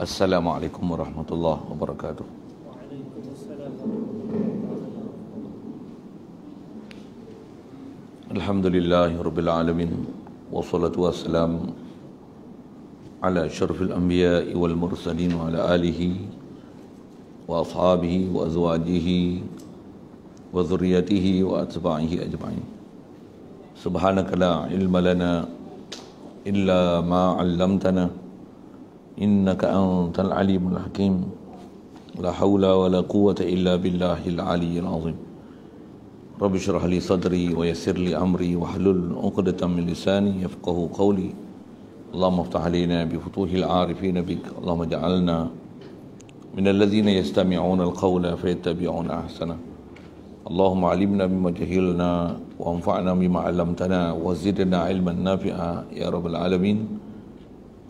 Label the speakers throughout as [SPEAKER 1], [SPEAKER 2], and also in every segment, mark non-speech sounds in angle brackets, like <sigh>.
[SPEAKER 1] السلام عليكم ورحمة الله وبركاته الحمد لله رب العالمين والصلاة والسلام على شرف الأنبياء والمرسلين وعلى آله وأصحابه وأزواجه وذريته وأتباعه أجمعين سبحانك لا علم لنا إلا ما علمتنا إنك أنت العليم الحكيم لا حول ولا قوة إلا بالله العلي العظيم رب اشرح لي صدري ويسر لي أمري واحلل عقدة من لساني يفقه قولي اللهم افتح علينا بفتوح العارفين بك اللهم اجعلنا من الذين يستمعون القول فيتبعون أحسنه اللهم علمنا بما جهلنا وانفعنا بما علمتنا وزدنا علما نافعا يا رب العالمين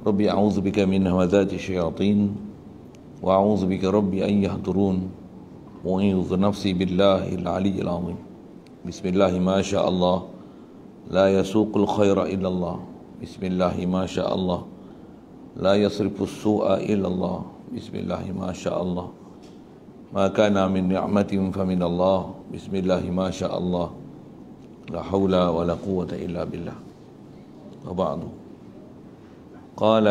[SPEAKER 1] ربي أعوذ بك من همذات الشياطين وأعوذ بك ربي أن يحضرون وأعوذ نفسي بالله العلي العظيم بسم الله ما شاء الله لا يسوق الخير إلا الله بسم الله ما شاء الله لا يصرف السوء إلا الله بسم الله ما شاء الله ما كان من نعمة فمن الله بسم الله ما شاء الله لا حول ولا قوة إلا بالله وبعد قال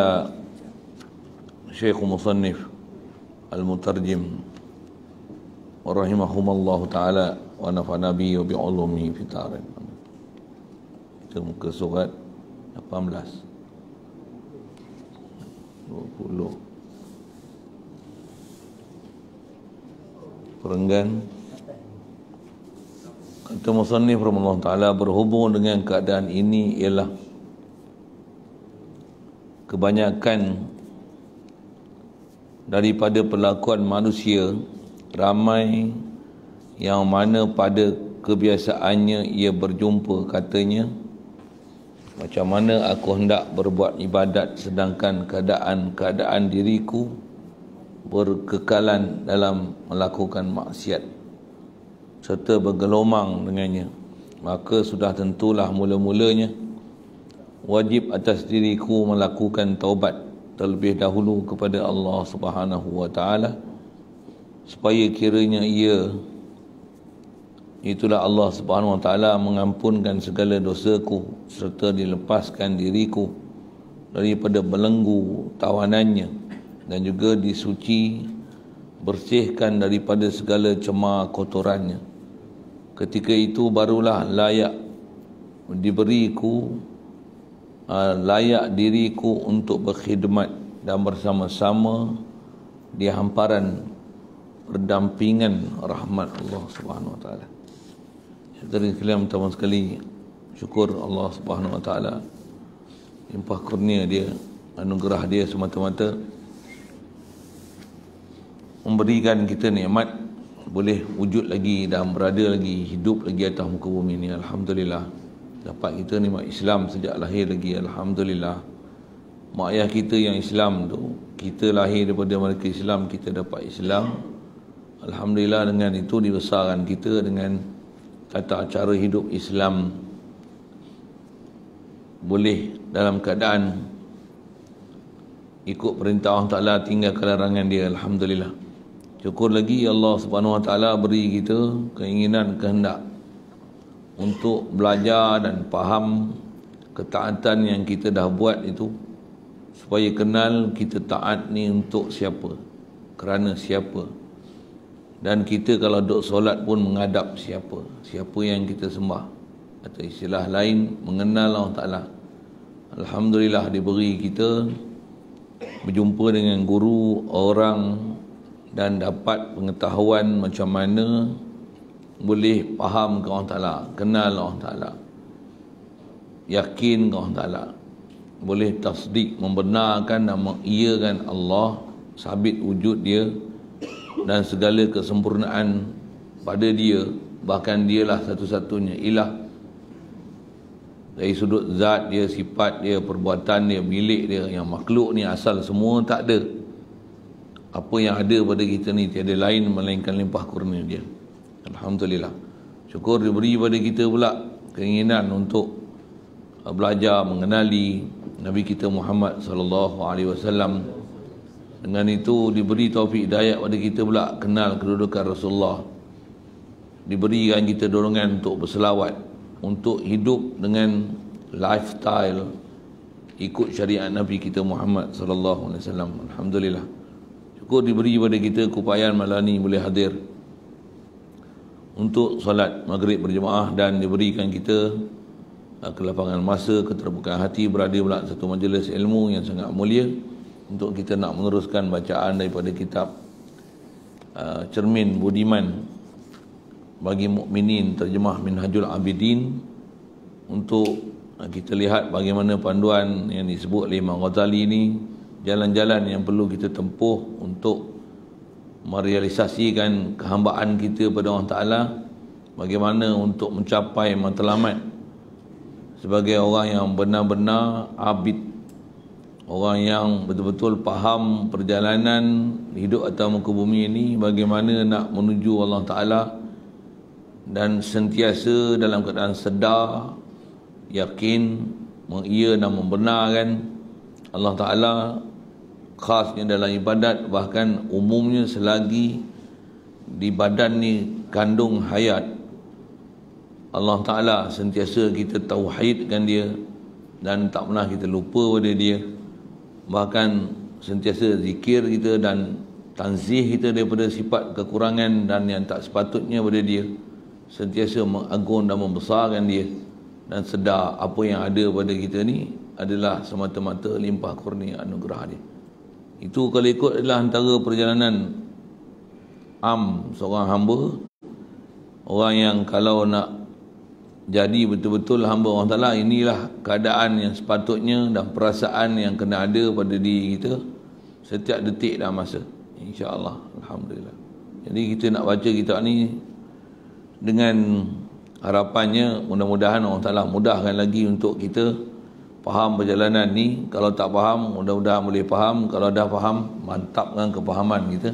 [SPEAKER 1] شيخ مصنف المترجم ورحمهما الله تعالى ونفع نبي بعلومه في دار muka surat 18 20 perenggan kata musannif rahmatullah taala berhubung dengan keadaan ini ialah kebanyakan daripada perlakuan manusia ramai yang mana pada kebiasaannya ia berjumpa katanya macam mana aku hendak berbuat ibadat sedangkan keadaan-keadaan diriku berkekalan dalam melakukan maksiat serta bergelomang dengannya maka sudah tentulah mula-mulanya wajib atas diriku melakukan taubat terlebih dahulu kepada Allah Subhanahu wa taala supaya kiranya ia itulah Allah Subhanahu wa taala mengampunkan segala dosaku serta dilepaskan diriku daripada belenggu tawanannya dan juga disuci bersihkan daripada segala cemar kotorannya ketika itu barulah layak diberiku Ah, layak diriku untuk berkhidmat dan bersama-sama di hamparan berdampingan rahmat Allah Subhanahu Wa Taala. Hadirin sekalian, teman sekali, syukur Allah Subhanahu Wa Taala limpah kurnia dia, anugerah dia semata-mata memberikan kita nikmat boleh wujud lagi dan berada lagi hidup lagi atas muka bumi ini alhamdulillah dapat kita ni Mak Islam sejak lahir lagi alhamdulillah mak ayah kita yang Islam tu kita lahir daripada mereka Islam kita dapat Islam alhamdulillah dengan itu dibesarkan kita dengan tata cara hidup Islam boleh dalam keadaan ikut perintah Allah Taala tinggal kelarangan dia alhamdulillah syukur lagi Allah Subhanahu Wa Taala beri kita keinginan kehendak untuk belajar dan faham ketaatan yang kita dah buat itu supaya kenal kita taat ni untuk siapa kerana siapa dan kita kalau duduk solat pun menghadap siapa siapa yang kita sembah atau istilah lain mengenal Allah Ta'ala Alhamdulillah diberi kita berjumpa dengan guru, orang dan dapat pengetahuan macam mana boleh faham ke Allah Ta'ala kenal Allah Ta'ala yakin ke Allah Ta'ala boleh tasdik membenarkan dan mengiyakan Allah sabit wujud dia dan segala kesempurnaan pada dia bahkan dialah satu-satunya ilah dari sudut zat dia, sifat dia, perbuatan dia, milik dia yang makhluk ni asal semua tak ada apa yang ada pada kita ni tiada lain melainkan limpah kurnia dia Alhamdulillah Syukur diberi kepada kita pula Keinginan untuk uh, Belajar mengenali Nabi kita Muhammad sallallahu alaihi wasallam dengan itu diberi taufik daya pada kita pula kenal kedudukan Rasulullah diberikan kita dorongan untuk berselawat untuk hidup dengan lifestyle ikut syariat Nabi kita Muhammad sallallahu alaihi wasallam alhamdulillah syukur diberi pada kita kupayan malam ini boleh hadir untuk solat maghrib berjemaah dan diberikan kita ah, kelapangan masa, keterbukaan hati berada pula satu majlis ilmu yang sangat mulia untuk kita nak meneruskan bacaan daripada kitab ah, Cermin Budiman bagi mukminin terjemah Minhajul Abidin untuk ah, kita lihat bagaimana panduan yang disebut oleh Imam Ghazali ini jalan-jalan yang perlu kita tempuh untuk merealisasikan kehambaan kita pada Allah Ta'ala bagaimana untuk mencapai matlamat sebagai orang yang benar-benar abid orang yang betul-betul faham perjalanan hidup atau muka bumi ini bagaimana nak menuju Allah Ta'ala dan sentiasa dalam keadaan sedar yakin mengia dan membenarkan Allah Ta'ala khasnya dalam ibadat bahkan umumnya selagi di badan ni kandung hayat Allah Ta'ala sentiasa kita tauhidkan dia dan tak pernah kita lupa pada dia bahkan sentiasa zikir kita dan tanzih kita daripada sifat kekurangan dan yang tak sepatutnya pada dia sentiasa mengagung dan membesarkan dia dan sedar apa yang ada pada kita ni adalah semata-mata limpah kurnia anugerah dia itu kalau ikut adalah antara perjalanan am seorang hamba. Orang yang kalau nak jadi betul-betul hamba Allah Ta'ala, inilah keadaan yang sepatutnya dan perasaan yang kena ada pada diri kita setiap detik dan masa. InsyaAllah. Alhamdulillah. Jadi kita nak baca kita ni dengan harapannya mudah-mudahan Allah Ta'ala mudahkan lagi untuk kita faham perjalanan ni kalau tak faham mudah-mudahan boleh faham kalau dah faham kan kepahaman kita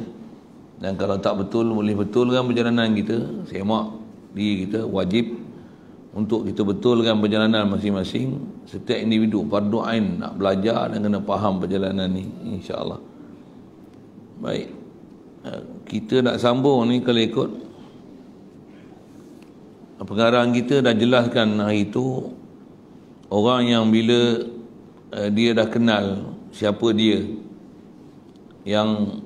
[SPEAKER 1] dan kalau tak betul boleh kan perjalanan kita semak diri kita wajib untuk kita betulkan perjalanan masing-masing setiap individu fardu ain nak belajar dan kena faham perjalanan ni insyaallah baik eh, kita nak sambung ni kalau ikut pengarang kita dah jelaskan hari itu orang yang bila uh, dia dah kenal siapa dia yang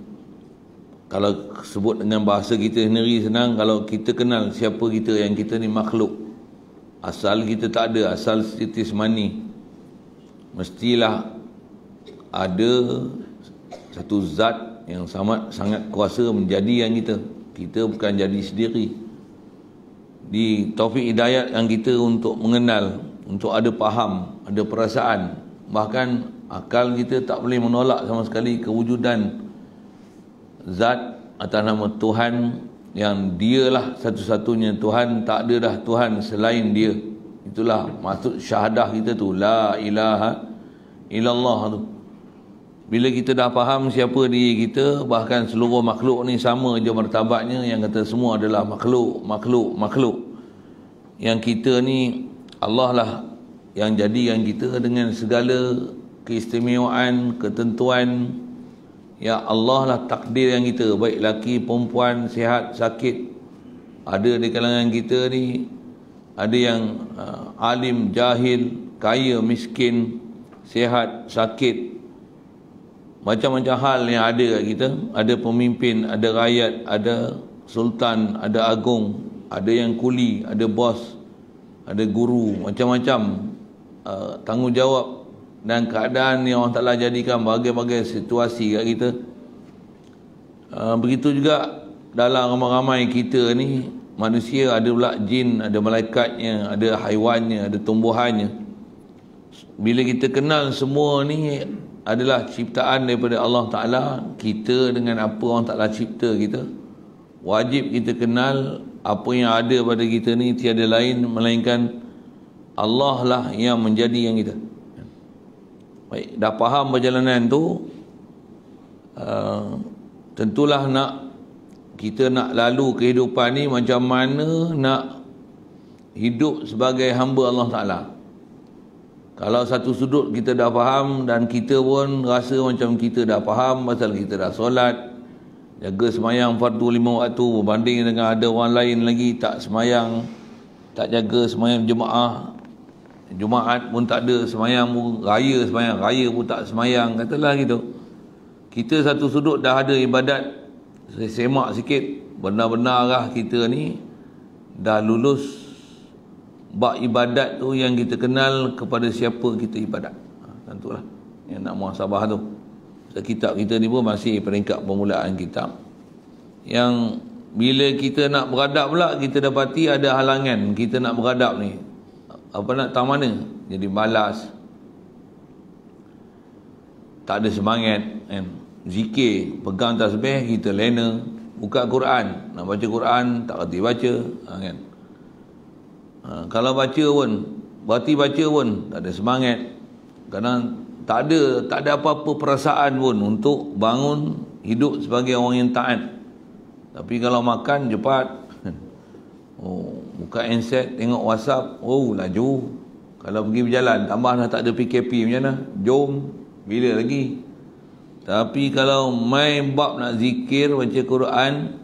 [SPEAKER 1] kalau sebut dengan bahasa kita sendiri senang kalau kita kenal siapa kita yang kita ni makhluk asal kita tak ada asal titis mani mestilah ada satu zat yang sangat sangat kuasa menjadi yang kita kita bukan jadi sendiri di taufik hidayat yang kita untuk mengenal untuk ada faham, ada perasaan bahkan akal kita tak boleh menolak sama sekali kewujudan zat atau nama Tuhan yang dialah satu-satunya Tuhan tak ada dah Tuhan selain dia itulah maksud syahadah kita tu la ilaha illallah tu bila kita dah faham siapa diri kita bahkan seluruh makhluk ni sama je martabatnya yang kata semua adalah makhluk makhluk makhluk yang kita ni Allah lah yang jadikan kita dengan segala keistimewaan, ketentuan Ya Allah lah takdir yang kita Baik laki, perempuan, sihat, sakit Ada di kalangan kita ni Ada yang uh, alim, jahil, kaya, miskin Sihat, sakit Macam-macam hal yang ada kat kita Ada pemimpin, ada rakyat, ada sultan, ada agung Ada yang kuli, ada bos, ada guru macam-macam uh, tanggungjawab dan keadaan yang Allah Ta'ala jadikan bagai-bagai situasi kat kita uh, begitu juga dalam ramai-ramai kita ni manusia ada pula jin ada malaikatnya, ada haiwannya ada tumbuhannya bila kita kenal semua ni adalah ciptaan daripada Allah Ta'ala kita dengan apa Allah Ta'ala cipta kita wajib kita kenal apa yang ada pada kita ni tiada lain melainkan Allah lah yang menjadi yang kita baik dah faham perjalanan tu uh, tentulah nak kita nak lalu kehidupan ni macam mana nak hidup sebagai hamba Allah Ta'ala kalau satu sudut kita dah faham dan kita pun rasa macam kita dah faham pasal kita dah solat Jaga semayang fardu lima waktu Berbanding dengan ada orang lain lagi Tak semayang Tak jaga semayang jemaah Jumaat pun tak ada semayang pun Raya semayang Raya pun tak semayang Katalah gitu Kita satu sudut dah ada ibadat saya Semak sikit Benar-benarlah kita ni Dah lulus Bak ibadat tu yang kita kenal Kepada siapa kita ibadat Tentulah ha, Yang nak muasabah tu kitab kita ni pun masih peringkat permulaan kitab yang bila kita nak beradab pula kita dapati ada halangan kita nak beradab ni apa nak tahu mana jadi balas tak ada semangat kan zikir pegang tasbih kita lena buka Quran nak baca Quran tak reti baca ha, kan ha, kalau baca pun berarti baca pun tak ada semangat kadang tak ada tak ada apa-apa perasaan pun untuk bangun hidup sebagai orang yang taat. Tapi kalau makan cepat <laughs> oh buka handset tengok WhatsApp, oh laju. Kalau pergi berjalan tambah dah tak ada PKP macam mana? Jom bila lagi? Tapi kalau main bab nak zikir baca Quran,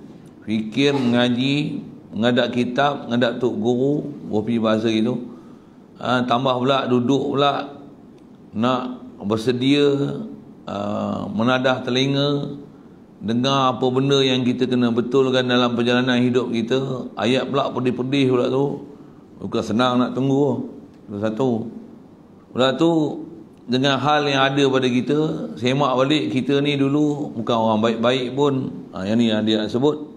[SPEAKER 1] fikir mengaji, mengadap kitab, mengadap tok guru, bahasa gitu. Ha, tambah pula duduk pula nak bersedia uh, menadah telinga dengar apa benda yang kita kena betulkan dalam perjalanan hidup kita ayat pula pedih-pedih pula tu bukan senang nak tunggu itu satu pula tu dengan hal yang ada pada kita semak balik kita ni dulu bukan orang baik-baik pun ha, yang ni yang dia sebut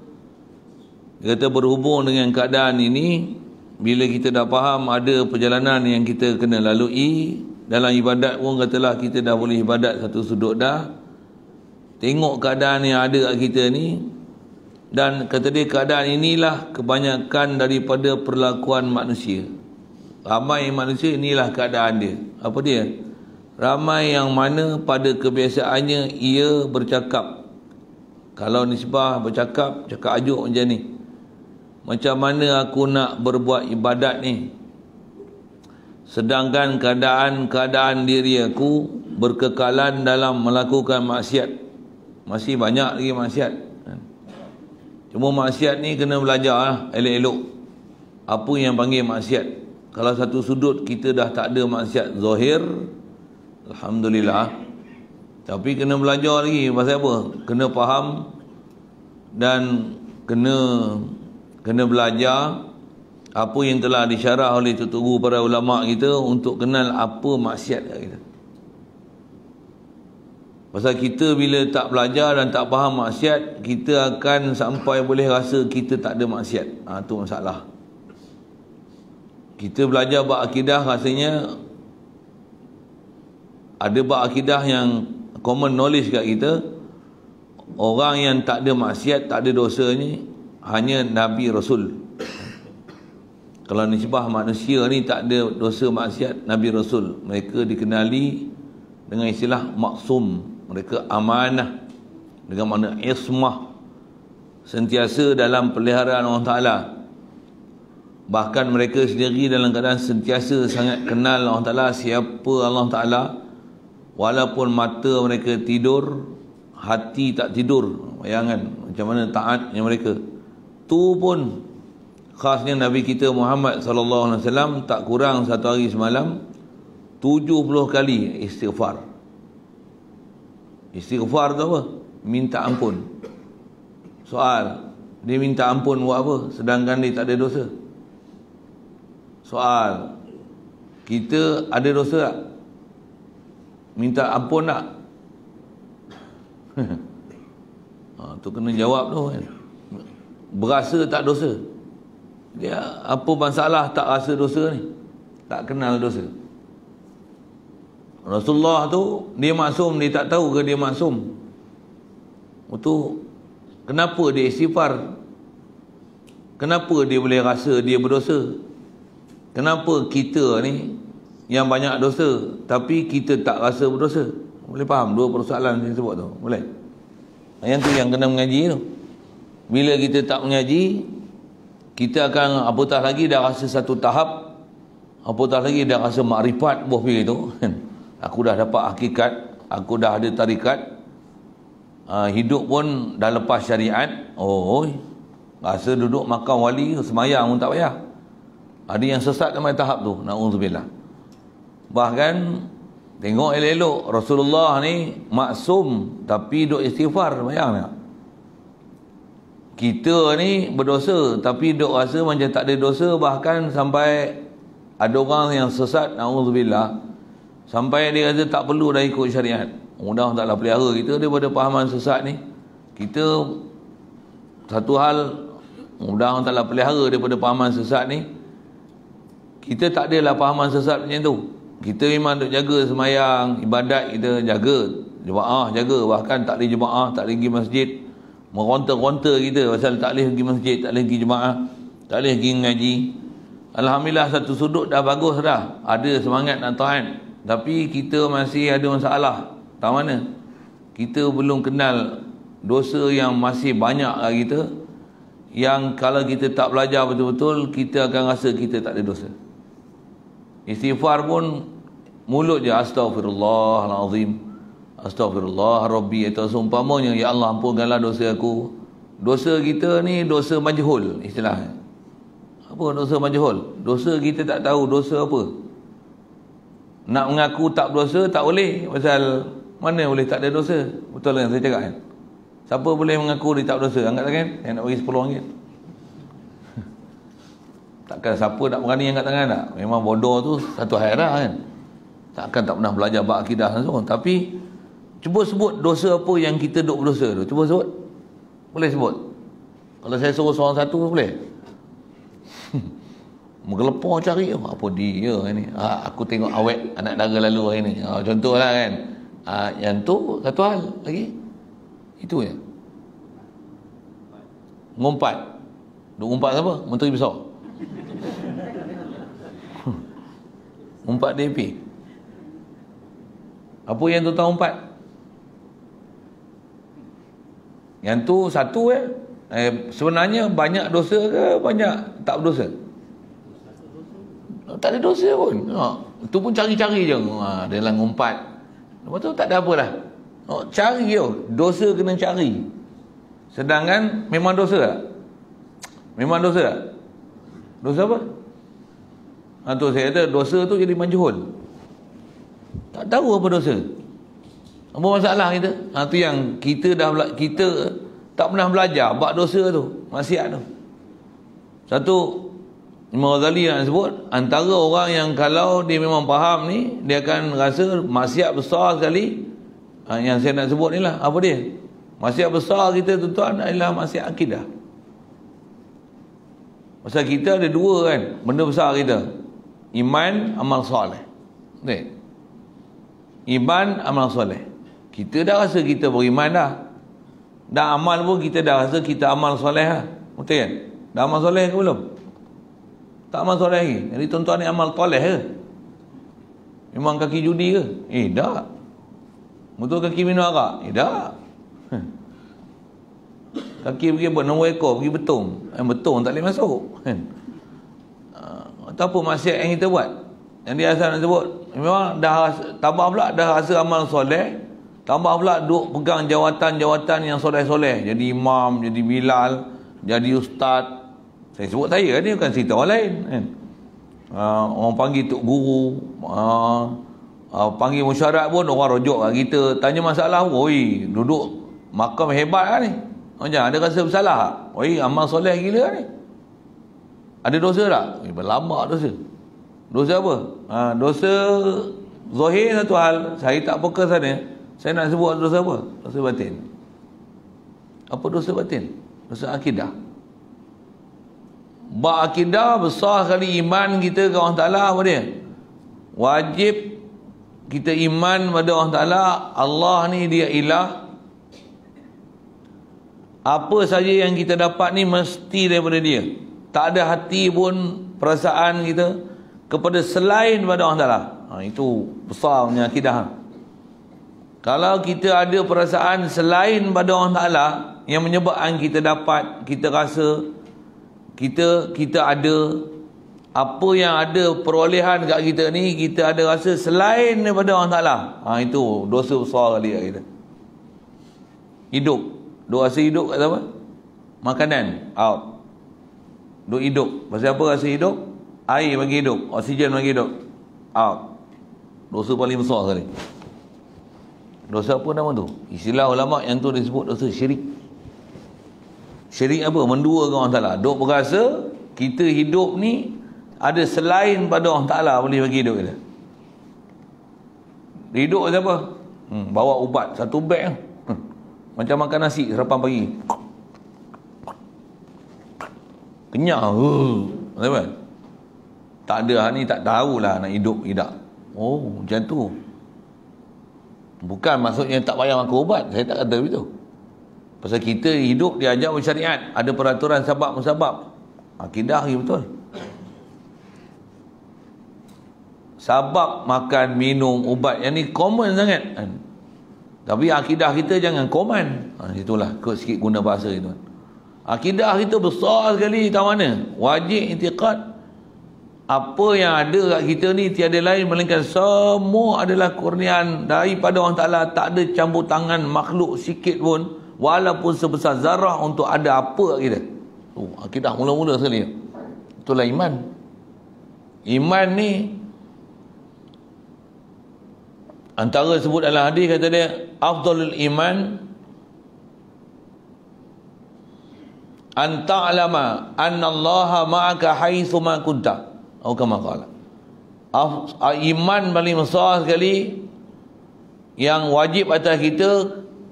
[SPEAKER 1] dia kata berhubung dengan keadaan ini bila kita dah faham ada perjalanan yang kita kena lalui dalam ibadat pun katalah kita dah boleh ibadat satu sudut dah tengok keadaan yang ada kat kita ni dan kata dia keadaan inilah kebanyakan daripada perlakuan manusia ramai manusia inilah keadaan dia apa dia ramai yang mana pada kebiasaannya ia bercakap kalau nisbah bercakap cakap ajuk macam ni macam mana aku nak berbuat ibadat ni Sedangkan keadaan-keadaan diri aku berkekalan dalam melakukan maksiat. Masih banyak lagi maksiat. Cuma maksiat ni kena belajar lah, elok-elok. Apa yang panggil maksiat. Kalau satu sudut kita dah tak ada maksiat zahir, Alhamdulillah. Tapi kena belajar lagi pasal apa? Kena faham dan kena kena belajar apa yang telah disyarah oleh tuturu para ulama kita untuk kenal apa maksiat kita. Pasal kita bila tak belajar dan tak faham maksiat, kita akan sampai boleh rasa kita tak ada maksiat. Ha, tu masalah. Kita belajar buat akidah rasanya ada buat akidah yang common knowledge kat kita. Orang yang tak ada maksiat, tak ada dosa ni hanya Nabi Rasul kalau nisbah manusia ni tak ada dosa maksiat Nabi Rasul mereka dikenali dengan istilah maksum mereka amanah dengan makna ismah sentiasa dalam peliharaan Allah Ta'ala bahkan mereka sendiri dalam keadaan sentiasa sangat kenal Allah Ta'ala siapa Allah Ta'ala walaupun mata mereka tidur hati tak tidur bayangan macam mana taatnya mereka tu pun khasnya Nabi kita Muhammad sallallahu alaihi wasallam tak kurang satu hari semalam 70 kali istighfar. Istighfar tu apa? Minta ampun. Soal, dia minta ampun buat apa sedangkan dia tak ada dosa? Soal, kita ada dosa tak? Minta ampun tak? <laughs> ha, tu kena jawab tu kan. Berasa tak dosa? Ya, apa masalah tak rasa dosa ni? Tak kenal dosa. Rasulullah tu dia masum dia tak tahu ke dia masum. Itu kenapa dia istighfar? Kenapa dia boleh rasa dia berdosa? Kenapa kita ni yang banyak dosa tapi kita tak rasa berdosa? Boleh faham dua persoalan yang sebut tu? Boleh. Yang tu yang kena mengaji tu. Bila kita tak mengaji, kita akan apatah lagi dah rasa satu tahap apatah lagi dah rasa makrifat buah pilih tu aku dah dapat hakikat aku dah ada tarikat uh, hidup pun dah lepas syariat oh, oh rasa duduk makan wali semayang pun tak payah ada yang sesat sampai tahap tu na'udzubillah bahkan tengok elok-elok Rasulullah ni maksum tapi duduk istighfar semayang tak kita ni berdosa tapi duk rasa macam tak ada dosa bahkan sampai ada orang yang sesat na'udzubillah sampai dia kata tak perlu dah ikut syariat mudah taklah pelihara kita daripada pahaman sesat ni kita satu hal mudah taklah pelihara daripada pahaman sesat ni kita tak adalah pahaman sesat macam tu kita memang duk jaga semayang ibadat kita jaga jemaah jaga bahkan tak ada jemaah tak ada pergi masjid meronta-ronta kita pasal tak boleh pergi masjid, tak boleh pergi jemaah, tak boleh pergi ngaji. Alhamdulillah satu sudut dah bagus dah. Ada semangat nak tahan. Tapi kita masih ada masalah. Tak mana? Kita belum kenal dosa yang masih banyak lah kita. Yang kalau kita tak belajar betul-betul, kita akan rasa kita tak ada dosa. Istighfar pun mulut je Astaghfirullahalazim. Astaghfirullah Rabbi atau seumpamanya Ya Allah ampunkanlah dosa aku Dosa kita ni dosa majhul istilahnya. Apa dosa majhul? Dosa kita tak tahu dosa apa Nak mengaku tak berdosa tak boleh Pasal mana boleh tak ada dosa Betul kan saya cakap kan Siapa boleh mengaku dia tak berdosa Angkat tangan yang nak bagi 10 ringgit <laughs> Takkan siapa nak berani angkat tangan tak Memang bodoh tu satu hairah kan Takkan tak pernah belajar bak akidah langsung Tapi Tapi Cuba sebut dosa apa yang kita duk berdosa tu. Cuba sebut. Boleh sebut. Kalau saya suruh seorang satu boleh. <laughs> Menggelepoh cari oh, apa dia ni. Ah, aku tengok awet anak dara lalu hari ni. Ah, contohlah kan. Ah, yang tu satu hal lagi. Itu ya. Ngumpat. Duk ngumpat siapa? Menteri besar. <laughs> Ngumpat DP. Apa yang tu tahu ngumpat? Yang tu satu eh. eh sebenarnya banyak dosa ke banyak tak berdosa? Tak ada dosa pun. Ha. Itu pun cari-cari je. Ha, dalam ngumpat. Lepas tu tak ada apa lah. Ha, cari je. Dosa kena cari. Sedangkan memang dosa tak? Memang dosa tak? Dosa apa? Ha, tu saya kata dosa tu jadi manjuhun. Tak tahu apa dosa apa masalah kita ha, tu yang kita dah kita tak pernah belajar bak dosa tu maksiat tu satu Imam Ghazali yang sebut antara orang yang kalau dia memang faham ni dia akan rasa maksiat besar sekali ha, yang saya nak sebut ni lah apa dia maksiat besar kita tu tuan adalah maksiat akidah Pasal kita ada dua kan benda besar kita. Iman, amal soleh. Ni. Iman, amal soleh kita dah rasa kita beriman dah. Dah amal pun kita dah rasa kita amal soleh lah. Betul kan? Dah amal soleh ke belum? Tak amal soleh lagi. Jadi tuan-tuan ni amal toleh ke? Memang kaki judi ke? Eh, tak. Betul kaki minum arak? Eh, tak. Kaki pergi buat nombor ekor, pergi betung. Yang eh, betung tak boleh masuk. Atau kan? ah, apa maksiat yang kita buat? Yang dia asal nak sebut. Memang dah rasa, tambah pula dah rasa amal soleh. Tambah pula duk pegang jawatan-jawatan yang soleh-soleh. Jadi imam, jadi bilal, jadi ustaz. Saya sebut saya ni bukan cerita orang lain. Kan? Uh, orang panggil tok guru. Uh, uh, panggil musyarat pun orang rojok kat kita. Tanya masalah pun. Oi, duduk makam hebat kan ni? Macam ada rasa bersalah tak? Oi, amal soleh gila kan ni? Ada dosa tak? Oi, eh, berlambak dosa. Dosa apa? Uh, dosa zohir satu hal. Saya tak fokus sana. Saya nak sebut dosa apa? Dosa batin. Apa dosa batin? Dosa akidah. Ba akidah besar kali iman kita kepada Allah Ta'ala apa dia? Wajib kita iman pada Allah Ta'ala. Allah ni dia ilah. Apa saja yang kita dapat ni mesti daripada dia. Tak ada hati pun perasaan kita kepada selain pada Allah Ta'ala. Ha, itu besar punya akidah. Ha. Kalau kita ada perasaan selain pada Allah Ta'ala yang menyebabkan kita dapat, kita rasa kita kita ada apa yang ada perolehan kat kita ni kita ada rasa selain daripada Allah Ta'ala ha, itu dosa besar kali kat kita hidup dua rasa hidup kat apa? makanan out duk hidup pasal apa rasa hidup? air bagi hidup oksigen bagi hidup out dosa paling besar kali. Dosa apa nama tu? Istilah ulama yang tu disebut dosa syirik. Syirik apa? Mendua dengan Allah Ta'ala. Duk berasa kita hidup ni ada selain pada Allah Ta'ala boleh bagi hidup kita. Hidup apa? Hmm, bawa ubat satu beg hmm. macam makan nasi serapan pagi kenyang huh. tak ada ni tak tahulah nak hidup tidak oh macam tu Bukan maksudnya tak payah makan ubat. Saya tak kata begitu. Pasal kita hidup diajar oleh syariat. Ada peraturan sabab-musabab. Akidah ni ya, betul. Sabab makan, minum, ubat. Yang ni common sangat. Tapi akidah kita jangan common. Ha, itulah. Kut sikit guna bahasa itu. Akidah kita besar sekali. Tak mana. Wajib intiqat apa yang ada kat kita ni tiada lain melainkan semua adalah kurnian daripada Allah Taala tak ada campur tangan makhluk sikit pun walaupun sebesar zarah untuk ada apa kat kita oh, akidah mula-mula sekali itulah iman iman ni antara sebut dalam hadis kata dia afdalul iman an ta'lama anna allaha ma'aka haithu ma kuntah atau kama kala ah, Iman paling besar sekali Yang wajib atas kita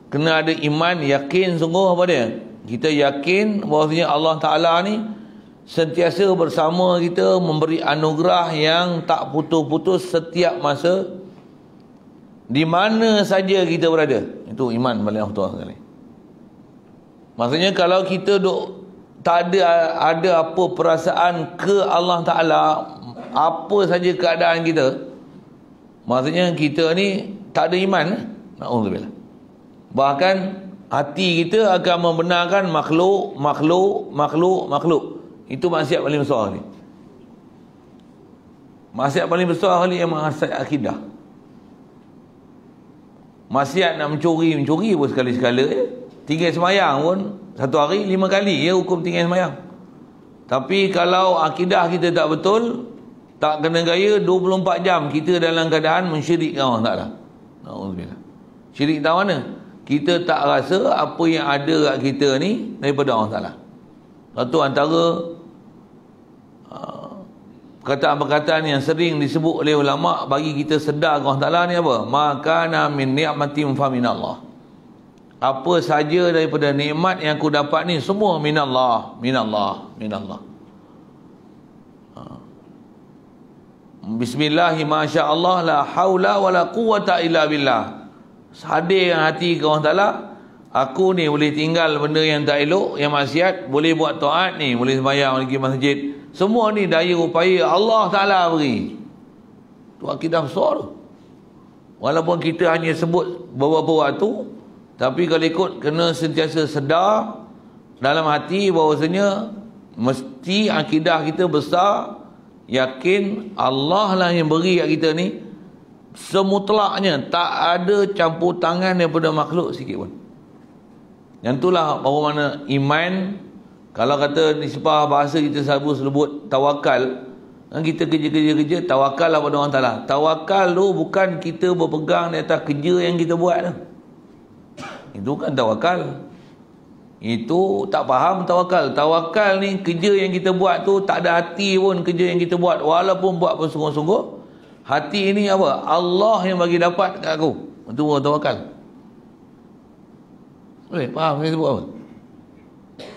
[SPEAKER 1] Kena ada iman yakin sungguh apa dia Kita yakin bahawasanya Allah Ta'ala ni Sentiasa bersama kita memberi anugerah yang tak putus-putus setiap masa di mana saja kita berada. Itu iman paling utama sekali. Maksudnya kalau kita duk tak ada ada apa perasaan ke Allah Taala apa saja keadaan kita maksudnya kita ni tak ada iman naudzubillah bahkan hati kita akan membenarkan makhluk makhluk makhluk makhluk itu maksiat paling besar ni maksiat paling besar ni yang mengasai akidah maksiat nak mencuri mencuri pun sekali-sekala ya eh? tinggal semayang pun satu hari lima kali ya hukum tinggal semayang tapi kalau akidah kita tak betul tak kena gaya 24 jam kita dalam keadaan mensyirikkan Allah Ta'ala Alhamdulillah syirik tak mana kita tak rasa apa yang ada kat kita ni daripada Allah Ta'ala satu antara uh, perkataan-perkataan yang sering disebut oleh ulama bagi kita sedar Allah Ta'ala ni apa makana min ni'matin famin Allah apa saja daripada nikmat yang aku dapat ni semua minallah minallah minallah ha. Bismillah, Masya Allah, la hawla wa la illa billah. Sadir yang hati kau orang ta'ala, aku ni boleh tinggal benda yang tak elok, yang maksiat, boleh buat taat ni, boleh sembahyang, pergi masjid. Semua ni daya upaya Allah ta'ala beri. Tu akidah besar tu. Walaupun kita hanya sebut beberapa waktu, tapi kalau ikut kena sentiasa sedar dalam hati bahawasanya mesti akidah kita besar yakin Allah lah yang beri kat kita ni semutlaknya tak ada campur tangan daripada makhluk sikit pun. Yang itulah bahawa mana iman kalau kata nisbah bahasa kita Sabu sebut tawakal kan kita kerja-kerja-kerja tawakal lah pada orang ta'ala tawakal tu bukan kita berpegang di atas kerja yang kita buat lah. Itu kan tawakal. Itu tak faham tawakal. Tawakal ni kerja yang kita buat tu tak ada hati pun kerja yang kita buat. Walaupun buat pun sungguh-sungguh. Hati ini apa? Allah yang bagi dapat kat aku. Itu pun tawakal. Boleh faham saya sebut apa?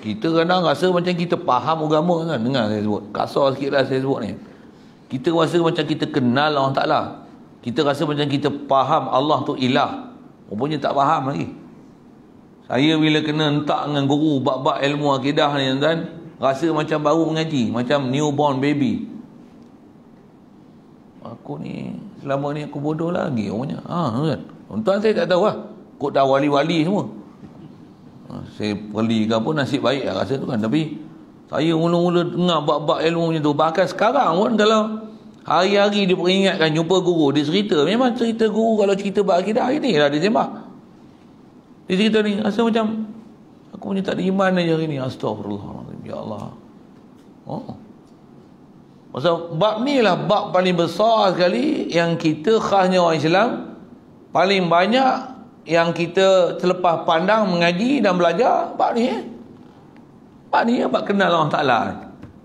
[SPEAKER 1] Kita kadang rasa macam kita faham agama kan. Dengar saya sebut. Kasar sikit lah saya sebut ni. Kita rasa macam kita kenal Allah Ta'ala. Kita rasa macam kita faham Allah tu ilah. Rupanya tak faham lagi. Saya bila kena entak dengan guru bab-bab ilmu akidah ni tuan-tuan, rasa macam baru mengaji, macam newborn baby. Aku ni selama ni aku bodoh lagi orangnya. Ha kan. Tuan saya tak tahu lah. Kok dah wali-wali semua. Ha, saya perli ke apa nasib baik lah rasa tu kan. Tapi saya mula-mula dengar bab-bab ilmu macam tu. Bahkan sekarang pun kalau hari-hari dia peringatkan jumpa guru, dia cerita. Memang cerita guru kalau cerita bab akidah ni lah dia sembah. Jadi kita ni rasa macam aku punya tak ada iman aja hari ni. Astagfirullahalazim. Ya Allah. Oh. Masa bab ni lah bab paling besar sekali yang kita khasnya orang Islam paling banyak yang kita terlepas pandang mengaji dan belajar bab ni eh. Bab ni bab kenal orang Taala.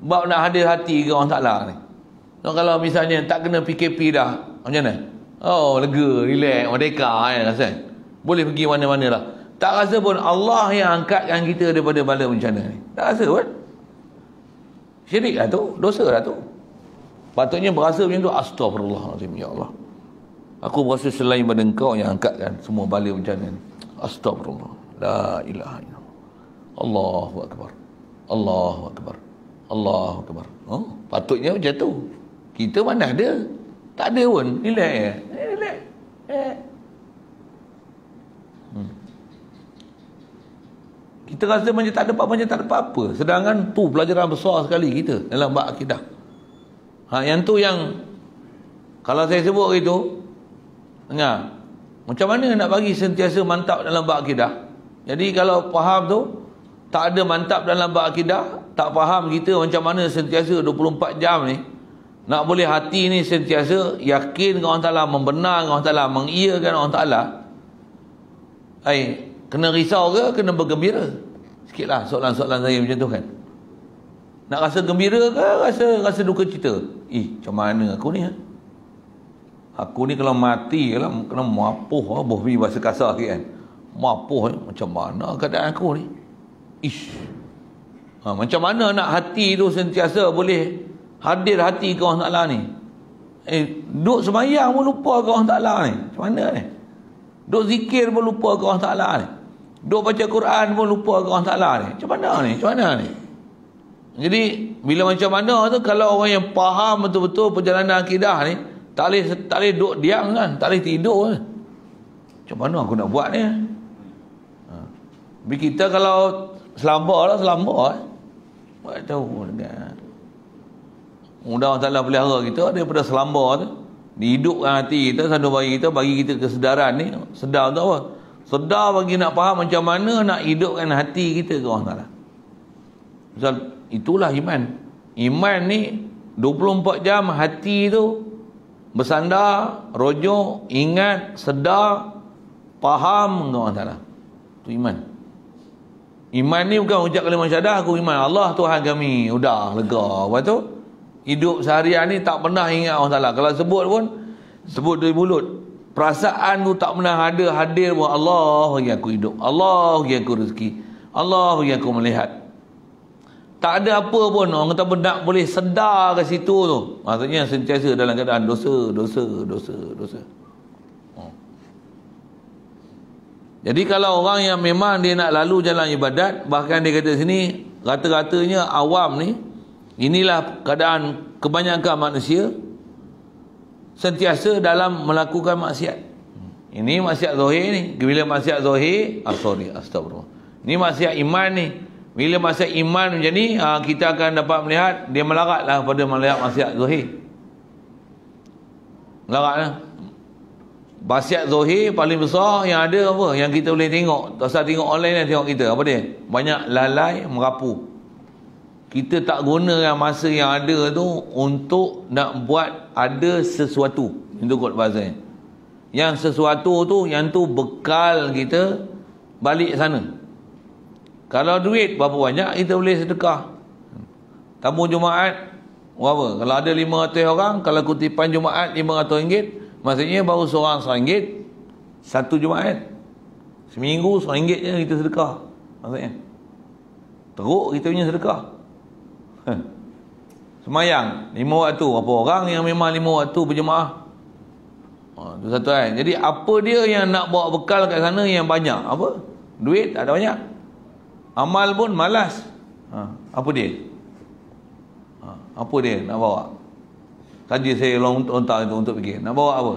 [SPEAKER 1] Bab nak hadir hati ke Allah Taala ni. So, kalau misalnya tak kena PKP dah, macam mana? Oh, lega, relax, merdeka kan rasa. Boleh pergi mana-mana lah. Tak rasa pun Allah yang angkatkan kita daripada bala bencana ni. Tak rasa pun. Syirik lah tu. Dosa lah tu. Patutnya berasa macam tu. Astagfirullahaladzim. Ya Allah. Aku berasa selain daripada engkau yang angkatkan semua bala bencana ni. Astagfirullah. La ilaha illallah. Allahu Akbar. Allahu Akbar. Allahu Akbar. Oh, patutnya macam tu. Kita mana ada. Tak ada pun. Relax. Relax. Eh? eh, relax. Eh. Kita rasa macam tak ada apa macam tak ada apa Sedangkan tu pelajaran besar sekali kita dalam bab akidah. Ha, yang tu yang kalau saya sebut itu, dengar. Macam mana nak bagi sentiasa mantap dalam bab akidah? Jadi kalau faham tu, tak ada mantap dalam bab akidah, tak faham kita macam mana sentiasa 24 jam ni, nak boleh hati ni sentiasa yakin dengan Allah Ta'ala, membenar dengan Allah Ta'ala, mengiakan Allah Ta'ala, Kena risau ke? Kena bergembira? Sikitlah soalan-soalan saya macam tu kan. Nak rasa gembira ke? Rasa rasa duka cita? Ih, macam mana aku ni? Ha? Aku ni kalau mati, kalau kena mapuh, ha? boh punya bahasa kasar sikit kan. Mapuh, ha? macam mana keadaan aku ni? Ish. Ha, macam mana nak hati tu sentiasa boleh hadir hati ke Allah Ta'ala ni? Eh, duduk semayang pun lupa ke Allah Ta'ala ni. Macam mana ni? Eh? Duk zikir pun lupa ke Allah Ta'ala ni. Duk baca Quran pun lupa ke Allah Ta'ala ni. Macam mana ni? Macam mana ni? Jadi, bila macam mana tu, kalau orang yang faham betul-betul perjalanan akidah ni, tak boleh, tak boleh duduk diam kan? Tak boleh tidur kan? Macam mana aku nak buat ni? Ha. kita kalau selambar lah, selambar lah. Eh. Tak tahu dengan. Mudah Allah Ta'ala pelihara kita daripada selambar tu. Dihidupkan hati kita, sandu bagi kita, bagi kita kesedaran ni. Sedar tu apa? Sedar bagi nak faham macam mana nak hidupkan hati kita ke orang salah. Sebab itulah iman. Iman ni 24 jam hati tu bersandar, rojok, ingat, sedar, faham ke orang salah. Itu iman. Iman ni bukan ucap kalimah syadah, aku iman Allah Tuhan kami. Udah, lega. Lepas tu, hidup seharian ni tak pernah ingat Allah Ta'ala kalau sebut pun sebut dari mulut perasaan tu tak pernah ada hadir buat Allah bagi aku hidup Allah bagi aku rezeki Allah bagi aku melihat tak ada apa pun orang kata pun nak boleh sedar ke situ tu maksudnya sentiasa dalam keadaan dosa dosa dosa dosa hmm. Jadi kalau orang yang memang dia nak lalu jalan ibadat, bahkan dia kata sini, rata-ratanya awam ni, Inilah keadaan kebanyakan manusia sentiasa dalam melakukan maksiat. Ini maksiat zahir ni. Bila maksiat zahir, ah, sorry, astagfirullah. Ini maksiat iman ni. Bila maksiat iman macam ni, ah, kita akan dapat melihat dia melaratlah pada melihat maksiat zahir. Melaratlah. Maksiat zahir paling besar yang ada apa? Yang kita boleh tengok. Tak usah tengok online dan tengok kita. Apa dia? Banyak lalai, merapu kita tak gunakan masa yang ada tu untuk nak buat ada sesuatu itu kot bahasa yang sesuatu tu yang tu bekal kita balik sana kalau duit berapa banyak kita boleh sedekah tamu Jumaat berapa kalau ada 500 orang kalau kutipan Jumaat 500 ringgit maksudnya baru seorang 1 ringgit satu Jumaat seminggu 1 ringgit je kita sedekah maksudnya teruk kita punya sedekah Semayang Lima waktu Berapa orang yang memang lima waktu berjemaah Itu ah, satu kan Jadi apa dia yang nak bawa bekal kat sana yang banyak Apa? Duit tak ada banyak Amal pun malas ha. Apa dia? Ha. Apa dia nak bawa? Tadi saya long lontar itu untuk fikir Nak bawa apa?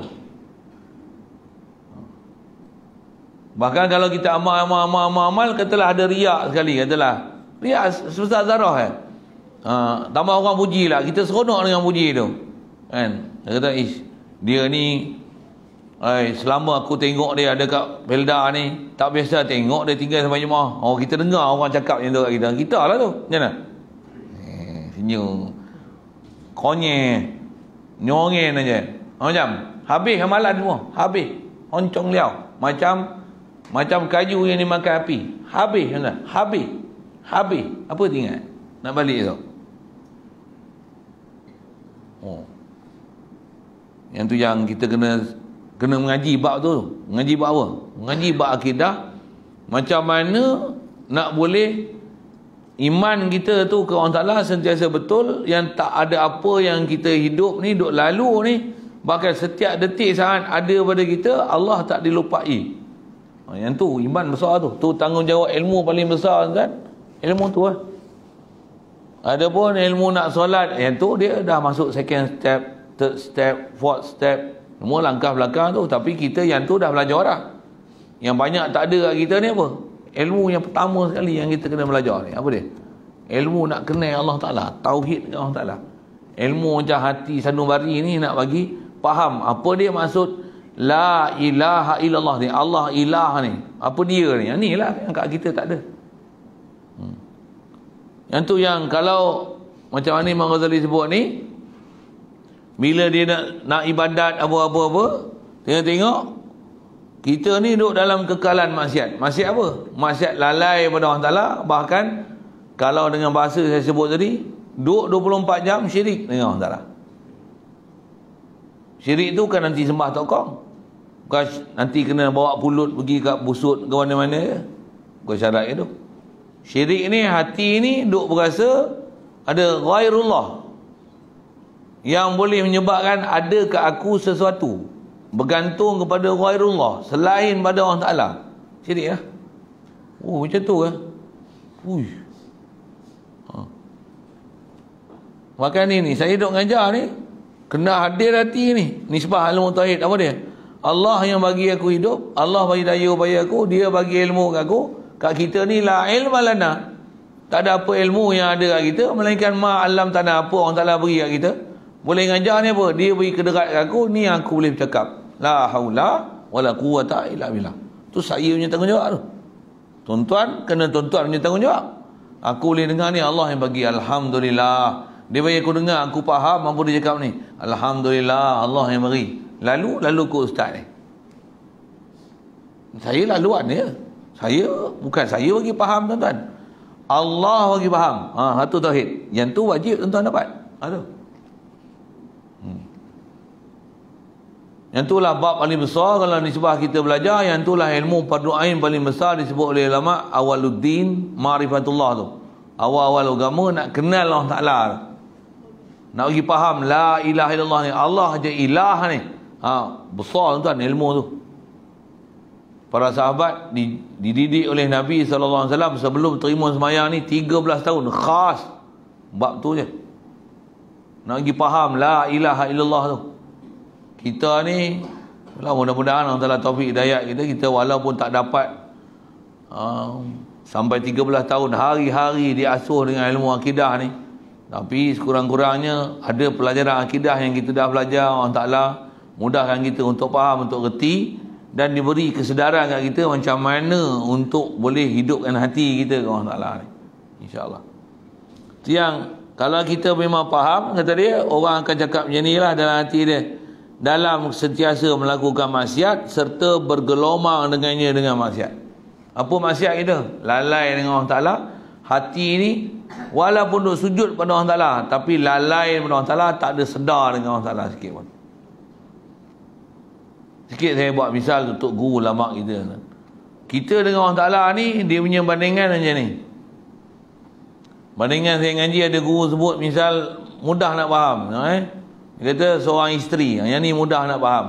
[SPEAKER 1] Bahkan kalau kita amal, amal, amal, amal, amal, katalah ada riak sekali, katalah. Riak sebesar zarah eh? Ha, tambah orang puji lah. Kita seronok dengan puji tu. Kan? Dia kata, ish, dia ni, ay, selama aku tengok dia ada kat Felda ni, tak biasa tengok dia tinggal sama jemaah. Oh, kita dengar orang cakap macam tu kita. Kita lah tu. Macam mana? Eh, senyum. Konye. Nyongen aja. Ha, macam? Habis amalan semua. Habis. Oncong liau. Macam, macam kayu yang dimakan api. Habis. Macam mana? Habis. Habis. Apa tinggal? Nak balik tu. Oh. Yang tu yang kita kena kena mengaji bab tu. Mengaji bab apa? Mengaji bab akidah. Macam mana nak boleh iman kita tu ke Allah Ta'ala sentiasa betul yang tak ada apa yang kita hidup ni duk lalu ni bahkan setiap detik saat ada pada kita Allah tak dilupai ha, yang tu iman besar tu tu tanggungjawab ilmu paling besar kan ilmu tu lah eh? Adapun ilmu nak solat yang tu dia dah masuk second step, third step, fourth step. Semua langkah belakang tu tapi kita yang tu dah belajar dah. Yang banyak tak ada kat kita ni apa? Ilmu yang pertama sekali yang kita kena belajar ni apa dia? Ilmu nak kenal Allah Taala, tauhid Allah Taala. Ilmu macam hati sanubari ni nak bagi faham apa dia maksud la ilaha illallah ni, Allah ilah ni. Apa dia ni? Yang ha, ni lah yang kat kita tak ada. Hmm. Yang tu yang kalau macam mana Imam Ghazali sebut ni bila dia nak nak ibadat apa-apa apa, tengok-tengok kita ni duduk dalam kekalan maksiat. Maksiat apa? Maksiat lalai kepada Allah Taala bahkan kalau dengan bahasa saya sebut tadi, duduk 24 jam syirik dengan Allah Taala. Syirik tu kan nanti sembah tokong Bukan nanti kena bawa pulut pergi kat busut ke mana-mana. Bukan syarat itu. Ya, Syirik ni hati ni duk berasa ada ghairullah yang boleh menyebabkan ada ke aku sesuatu bergantung kepada ghairullah selain pada Allah Taala. Syirik ya, Oh macam tu ke? Ya? Ui. Ha. Maka ni ni saya duk ngajar ni kena hadir hati ni. Nisbah alam tauhid apa dia? Allah yang bagi aku hidup, Allah bagi daya upaya aku, dia bagi ilmu kat aku, kat kita ni la ilma lana tak ada apa ilmu yang ada kat kita melainkan ma alam tanah apa orang taklah beri kat kita boleh ngajar ni apa dia beri kederat kat aku ni aku boleh bercakap la haula wala quwata illa billah tu saya punya tanggungjawab tu tuan-tuan kena tuan-tuan punya tanggungjawab aku boleh dengar ni Allah yang bagi alhamdulillah dia bagi aku dengar aku faham mampu dia cakap ni alhamdulillah Allah yang bagi lalu lalu ke ustaz ni saya laluan dia ya? Saya bukan saya bagi faham tuan-tuan. Allah bagi faham. Ha satu tauhid. Yang tu wajib tuan-tuan dapat. Ha tu. Hmm. Yang itulah bab paling besar kalau nisbah kita belajar, yang itulah ilmu fardhu ain paling besar disebut oleh ulama awaluddin ma'rifatullah tu. Awal-awal agama nak kenal Allah Taala. Nak bagi faham la ilaha illallah ni. Allah je ilah ni. Ha besar tuan-tuan ilmu tu para sahabat dididik oleh Nabi SAW sebelum terima semayang ni 13 tahun khas bab tu je nak pergi faham la ilaha illallah tu kita ni mudah-mudahan Allah Ta'ala taufik dayak kita kita walaupun tak dapat um, sampai 13 tahun hari-hari diasuh dengan ilmu akidah ni tapi sekurang-kurangnya ada pelajaran akidah yang kita dah belajar Allah Ta'ala mudahkan kita untuk faham untuk reti dan diberi kesedaran kat kita macam mana untuk boleh hidupkan hati kita ke Allah Ta'ala ni. InsyaAllah. Itu yang kalau kita memang faham, kata dia, orang akan cakap macam ni lah dalam hati dia. Dalam sentiasa melakukan maksiat serta bergelombang dengannya dengan maksiat. Apa maksiat kita? Lalai dengan Allah Ta'ala. Hati ni walaupun duduk sujud pada Allah Ta'ala tapi lalai pada Allah Ta'ala tak ada sedar dengan Allah Ta'ala sikit pun. Sikit saya buat misal untuk guru lama kita. Kita dengan Allah Ta'ala ni, dia punya bandingan macam ni. Bandingan saya ngaji ada guru sebut misal mudah nak faham. Eh? Dia kata seorang isteri, yang ni mudah nak faham.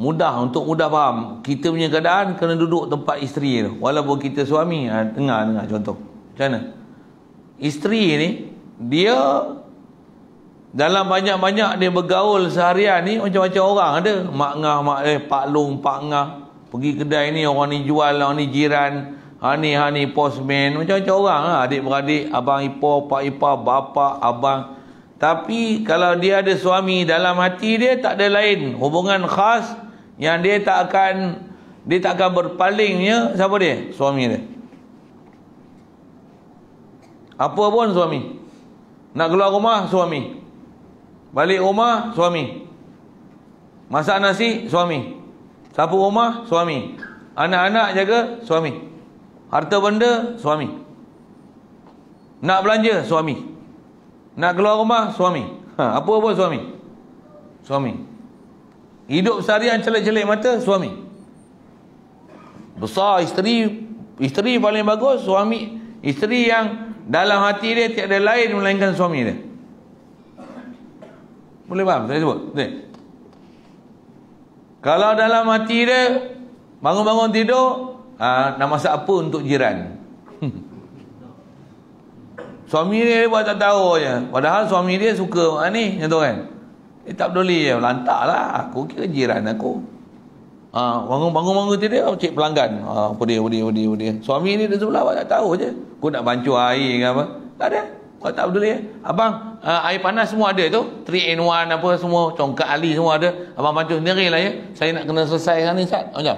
[SPEAKER 1] Mudah untuk mudah faham. Kita punya keadaan kena duduk tempat isteri tu. Walaupun kita suami, dengar-dengar ah, contoh. Macam mana? Isteri ni, dia dalam banyak-banyak dia bergaul seharian ni macam-macam orang ada. Mak ngah, mak eh, pak lung, pak ngah. Pergi kedai ni orang ni jual, orang ni jiran. Ha ni, ha ni, postman. Macam-macam orang lah. Adik-beradik, abang ipo pak ipa bapa abang. Tapi kalau dia ada suami dalam hati dia tak ada lain. Hubungan khas yang dia tak akan dia tak akan berpalingnya siapa dia? Suami dia. Apa pun suami. Nak keluar rumah suami. Balik rumah, suami. Masak nasi, suami. Sapu rumah, suami. Anak-anak jaga, suami. Harta benda, suami. Nak belanja, suami. Nak keluar rumah, suami. Apa-apa ha, suami? Suami. Hidup seharian celik-celik mata, suami. Besar isteri, isteri paling bagus, suami. Isteri yang dalam hati dia tiada lain melainkan suami dia. Boleh faham saya sebut? Ni. Kalau dalam mati dia bangun-bangun tidur, ah nak masak apa untuk jiran? <laughs> suami dia, dia buat tak tahu je. Padahal suami dia suka ah, ni, contoh kan. Dia tak peduli je, lantaklah aku kira jiran aku. Ah ha, bangun-bangun bangun tidur bangun, cik pelanggan. Ah apa dia, apa dia, apa Suami dia dia sebelah tak tahu je. Aku nak bancuh air ke apa? Tak ada. Kau tak peduli ya? Abang uh, air panas semua ada tu 3 in 1 apa semua Congkak Ali semua ada Abang pancu sendiri lah ya Saya nak kena selesaikan ni Sat Macam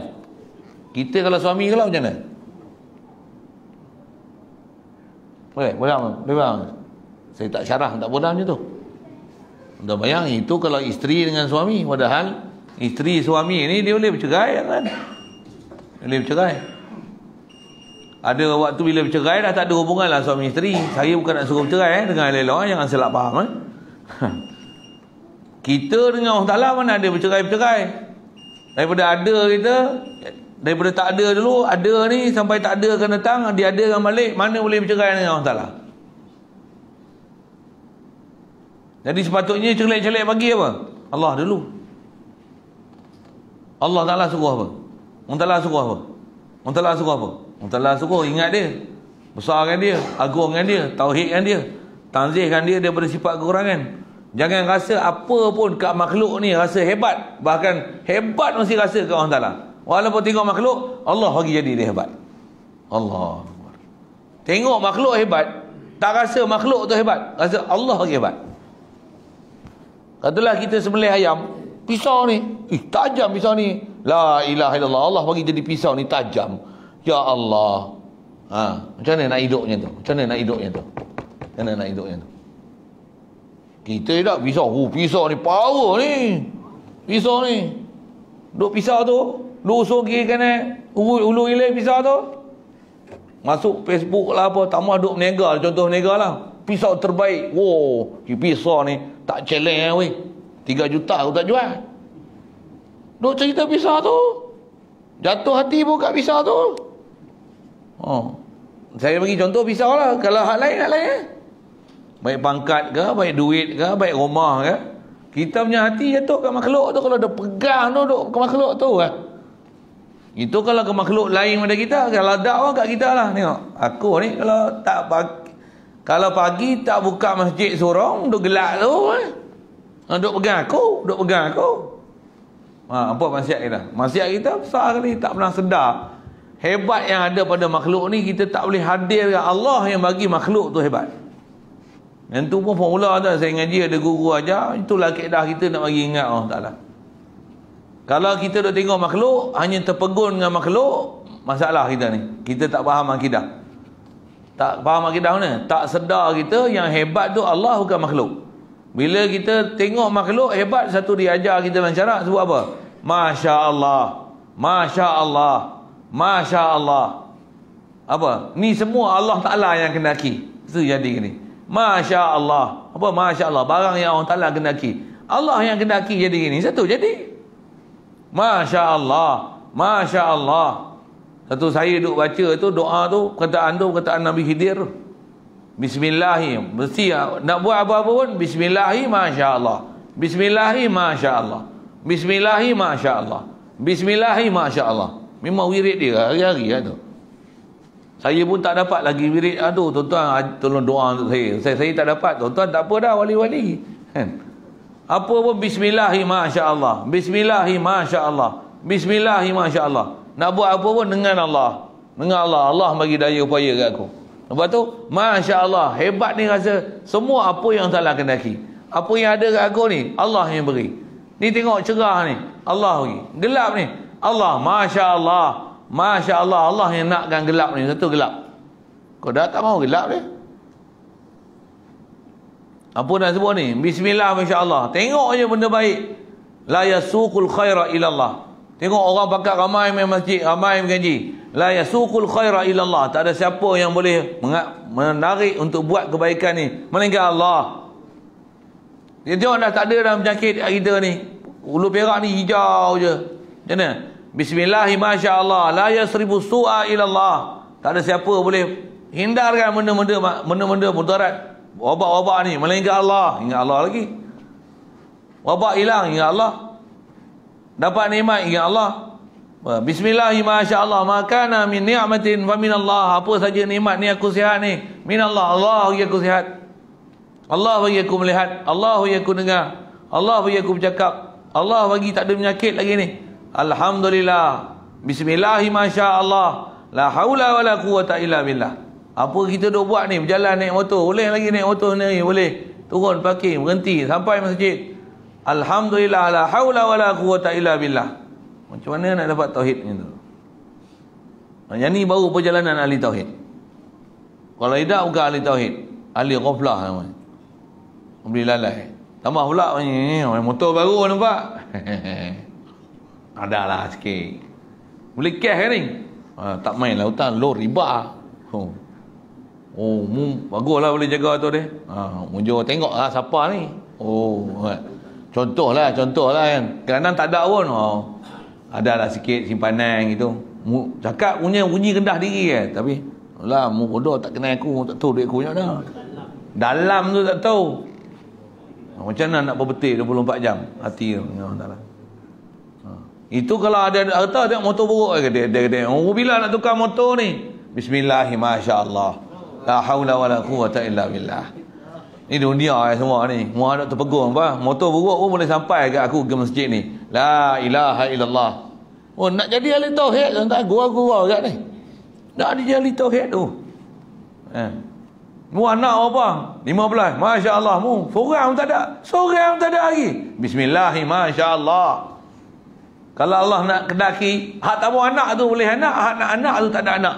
[SPEAKER 1] Kita kalau suami ke lah macam mana Boleh bodang Boleh bang Saya tak syarah tak bodoh macam tu Anda bayang itu kalau isteri dengan suami Padahal Isteri suami ni dia boleh bercerai kan boleh bercerai Dia boleh bercerai ada waktu bila bercerai dah tak ada hubungan lah suami isteri saya bukan nak suruh bercerai eh, dengan Alilu eh. jangan silap faham eh. kita dengan Allah Ta'ala mana ada bercerai-bercerai daripada ada kita daripada tak ada dulu ada ni sampai tak ada kena tang dia ada dengan balik mana boleh bercerai dengan Allah Ta'ala jadi sepatutnya celik-celik bagi apa Allah dulu Allah Ta'ala suruh apa Allah Ta'ala suruh apa Allah Ta'ala suruh apa, Allah Ta'ala suruh apa? Mutalah suruh ingat dia. Besarkan dia. Agungkan dia. Tauhidkan dia. Tanzihkan dia daripada sifat kekurangan. Jangan rasa apa pun kat makhluk ni rasa hebat. Bahkan hebat mesti rasa kat Allah Ta'ala. Walaupun tengok makhluk, Allah bagi jadi dia hebat. Allah. Tengok makhluk hebat, tak rasa makhluk tu hebat. Rasa Allah bagi hebat. Katalah kita sembelih ayam, pisau ni, ih tajam pisau ni. La ilaha illallah, Allah bagi jadi pisau ni tajam. Ya Allah. Ha, macam mana nak hidupnya tu? Macam mana nak hidupnya tu? Macam mana nak hidupnya tu? Kita tak pisau. Oh, pisau ni power ni. Pisau ni. Duk pisau tu. Lusur kiri kanan. Ulu ilai pisau tu. Masuk Facebook lah apa. Tak mahu duk menega. Contoh menega lah. Pisau terbaik. Wow. Pisau ni tak challenge eh weh. 3 juta aku tak jual. Duk cerita pisau tu. Jatuh hati pun kat pisau tu. Oh. Saya bagi contoh pisau lah. Kalau hal lain, hal lain eh. Baik pangkat ke, baik duit ke, baik rumah ke. Kita punya hati tu, kat makhluk tu. Kalau dia pegang tu, duduk ke makhluk tu lah. Itu kalau ke makhluk lain pada kita. Kalau tak orang kat kita lah. Tengok. Aku ni kalau tak pagi. Kalau pagi tak buka masjid sorong, duduk gelak tu. Eh. Duduk ha, pegang aku, duduk pegang aku. Ha, apa masyarakat kita? Masyarakat kita besar kali, tak pernah sedar hebat yang ada pada makhluk ni kita tak boleh hadir Allah yang bagi makhluk tu hebat yang tu pun formula tu saya ngaji ada guru aja. itulah keedah kita nak bagi ingat Allah Ta'ala kalau kita dah tengok makhluk hanya terpegun dengan makhluk masalah kita ni kita tak faham akidah tak faham akidah mana tak sedar kita yang hebat tu Allah bukan makhluk bila kita tengok makhluk hebat satu diajar kita dalam sebab apa Masya Allah Masya Allah Masya Allah. Apa? Ni semua Allah Ta'ala yang kenaki. Itu jadi gini. Masya Allah. Apa? Masya Allah. Barang yang Allah Ta'ala kenaki. Allah yang kenaki jadi gini. Satu jadi. Masya Allah. Masya Allah. Satu saya duk baca tu doa tu. Kataan tu kataan Nabi Khidir. Bismillahirrahmanirrahim. Mesti nak buat apa-apa pun. Bismillahirrahmanirrahim. Masya Allah. Bismillahirrahmanirrahim. Masya Allah. Bismillahirrahmanirrahim. Masya Allah. Bismillahirrahmanirrahim. Masya Allah. Memang wirid dia hari-hari lah tu. Saya pun tak dapat lagi wirid lah tu. Tuan-tuan ah, tolong doa untuk saya. Saya, saya tak dapat. Tuan-tuan tak apa dah wali-wali. Kan? Apa pun bismillahirrahmanirrahim. Bismillahirrahmanirrahim. Bismillahirrahmanirrahim. Nak buat apa pun dengan Allah. Dengan Allah. Allah bagi daya upaya ke aku. Lepas tu, Masya Allah, hebat ni rasa semua apa yang salah kendaki. Apa yang ada kat aku ni, Allah yang beri. Ni tengok cerah ni, Allah bagi. Gelap ni, Allah, Masya Allah. Masya Allah, Allah yang nakkan gelap ni. Satu gelap. Kau dah tak mau gelap ni. Apa nak sebut ni? Bismillah, Masya Allah. Tengok je benda baik. La yasukul khaira ilallah. Tengok orang pakat ramai main masjid, ramai main gaji. La yasukul khaira ilallah. Tak ada siapa yang boleh menarik untuk buat kebaikan ni. Melainkan Allah. Dia tengok dah tak ada dalam penyakit kita ni. Ulu perak ni hijau je. Macam mana? Bismillahirrahmanirrahim. La yasribu su'a ilallah. Tak ada siapa boleh hindarkan benda-benda benda-benda mudarat. Wabak-wabak ni. Melainkan Allah. Ingat Allah lagi. Wabak hilang. Ingat Allah. Dapat nikmat. Ingat Allah. Bismillahirrahmanirrahim. Makana min ni'matin fa min Allah. Apa saja nikmat ni aku sihat ni. Min Allah. Allah bagi aku sihat. Allah bagi aku melihat. Allah bagi aku dengar. Allah bagi aku bercakap. Allah bagi tak ada penyakit lagi ni. Alhamdulillah. Bismillahirrahmanirrahim. La haula la quwata illa billah. Apa kita duk buat ni? Berjalan naik motor. Boleh lagi naik motor sendiri. Boleh. Turun, parkir, berhenti. Sampai masjid. Alhamdulillah. La haula la quwata illa billah. Macam mana nak dapat tauhid ni tu? Yang ni baru perjalanan ahli tauhid. Kalau tidak bukan ahli tauhid. Ahli ghaflah namanya. Lah, Beli lalai. Tambah pula ni, eh, motor baru nampak. Hehehe. <laughs> ada lah sikit boleh cash kan ni ha, tak main lah hutang low riba oh. oh mu bagus lah boleh jaga tu dia ha, mu tengok lah siapa ni oh contoh lah contoh lah kan kerana tak ada pun oh. ada lah sikit simpanan gitu mu, cakap punya bunyi rendah diri kan tapi lah mu bodoh tak kenal aku tak tahu duit aku macam mana dalam tu tak tahu macam mana nak berbetik 24 jam hati tu ya, itu kalau ada harta tengok motor buruk ke dia dia kata, "Oh bila nak tukar motor ni?" Bismillahirrahmanirrahim. La haula wala quwata illa billah. Ni dunia eh, semua ni. Muah nak terpegun apa? Motor buruk pun boleh sampai ke aku ke masjid ni. La ilaha illallah. Oh nak jadi ahli tauhid kan tak gua-gua dekat ni. Nak jadi ahli tauhid tu. Eh. Mu anak apa? 15. Masya-Allah mu. Seorang tak ada. Seorang tak ada lagi. Bismillahirrahmanirrahim. Masya-Allah. Kalau Allah nak kedaki hak tamu anak tu boleh anak, hak nak anak tu tak ada anak.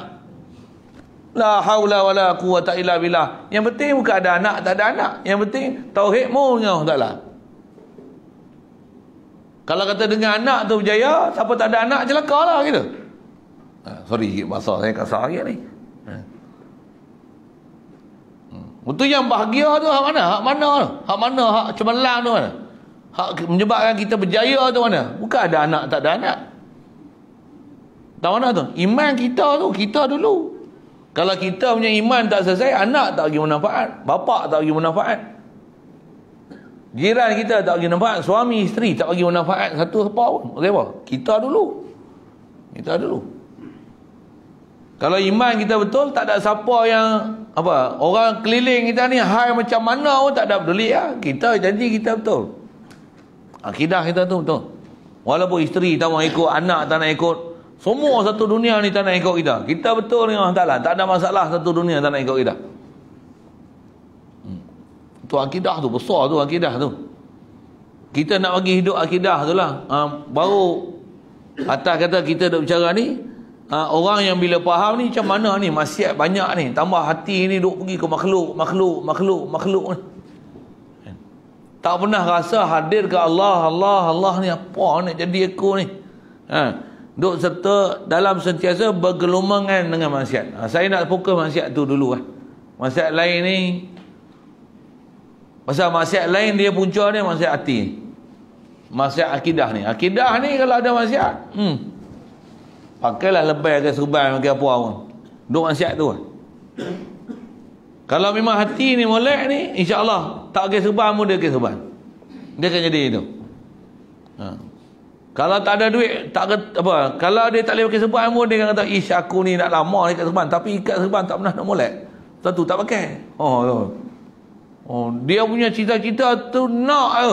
[SPEAKER 1] La haula la quwata illa billah. Yang penting bukan ada anak, tak ada anak. Yang penting tauhid mu dengan Allah Taala. Kalau kata dengan anak tu berjaya, siapa tak ada anak je celakalah kita. Ha, sorry sikit bahasa saya kasar lagi ni. Ha. Hmm. yang bahagia tu hak mana? Hak mana? Hak mana? Hak cemerlang tu mana? Hmm. Hak menyebabkan kita berjaya tu mana? Bukan ada anak tak ada anak. Tahu mana tu? Iman kita tu, kita dulu. Kalau kita punya iman tak selesai, anak tak bagi manfaat. bapa tak bagi manfaat. Jiran kita tak bagi manfaat. Suami, isteri tak bagi manfaat. Satu apa pun. Okay, apa? Kita dulu. Kita dulu. Kalau iman kita betul, tak ada siapa yang... apa Orang keliling kita ni, hai macam mana pun tak ada peduli. Ya? Kita janji kita betul. Akidah kita tu betul. Walaupun isteri tak nak ikut, anak tak nak ikut. Semua satu dunia ni tak nak ikut kita. Kita betul dengan Allah Ta'ala. Tak ada masalah satu dunia tak nak ikut kita. Hmm. Tu akidah tu, besar tu akidah tu. Kita nak bagi hidup akidah tu lah. Ha, baru atas kata kita nak bicara ni, ha, orang yang bila faham ni macam mana ni, Masih banyak ni. Tambah hati ni duk pergi ke makhluk, makhluk, makhluk, makhluk ni. Tak pernah rasa hadir ke Allah, Allah, Allah ni apa ni jadi aku ni. Ha. Duk serta dalam sentiasa bergelumangan dengan maksiat. Ha. Saya nak fokus maksiat tu dulu lah. Maksiat lain ni. Pasal maksiat lain dia punca ni maksiat hati Maksiat akidah ni. Akidah ni kalau ada maksiat. Hmm. Pakailah lebay ke serban ke apa pun. Duk maksiat tu lah. Kalau memang hati ni molek ni, insya-Allah tak ke subhan muda ke subhan. Dia akan jadi itu. Ha. Kalau tak ada duit, tak ke, apa, kalau dia tak boleh pakai sebab pun, dia akan kata, ish aku ni nak lama ikat sebab, tapi ikat sebab tak pernah nak molek. Satu tak pakai. Oh, oh. oh dia punya cita-cita tu nak je.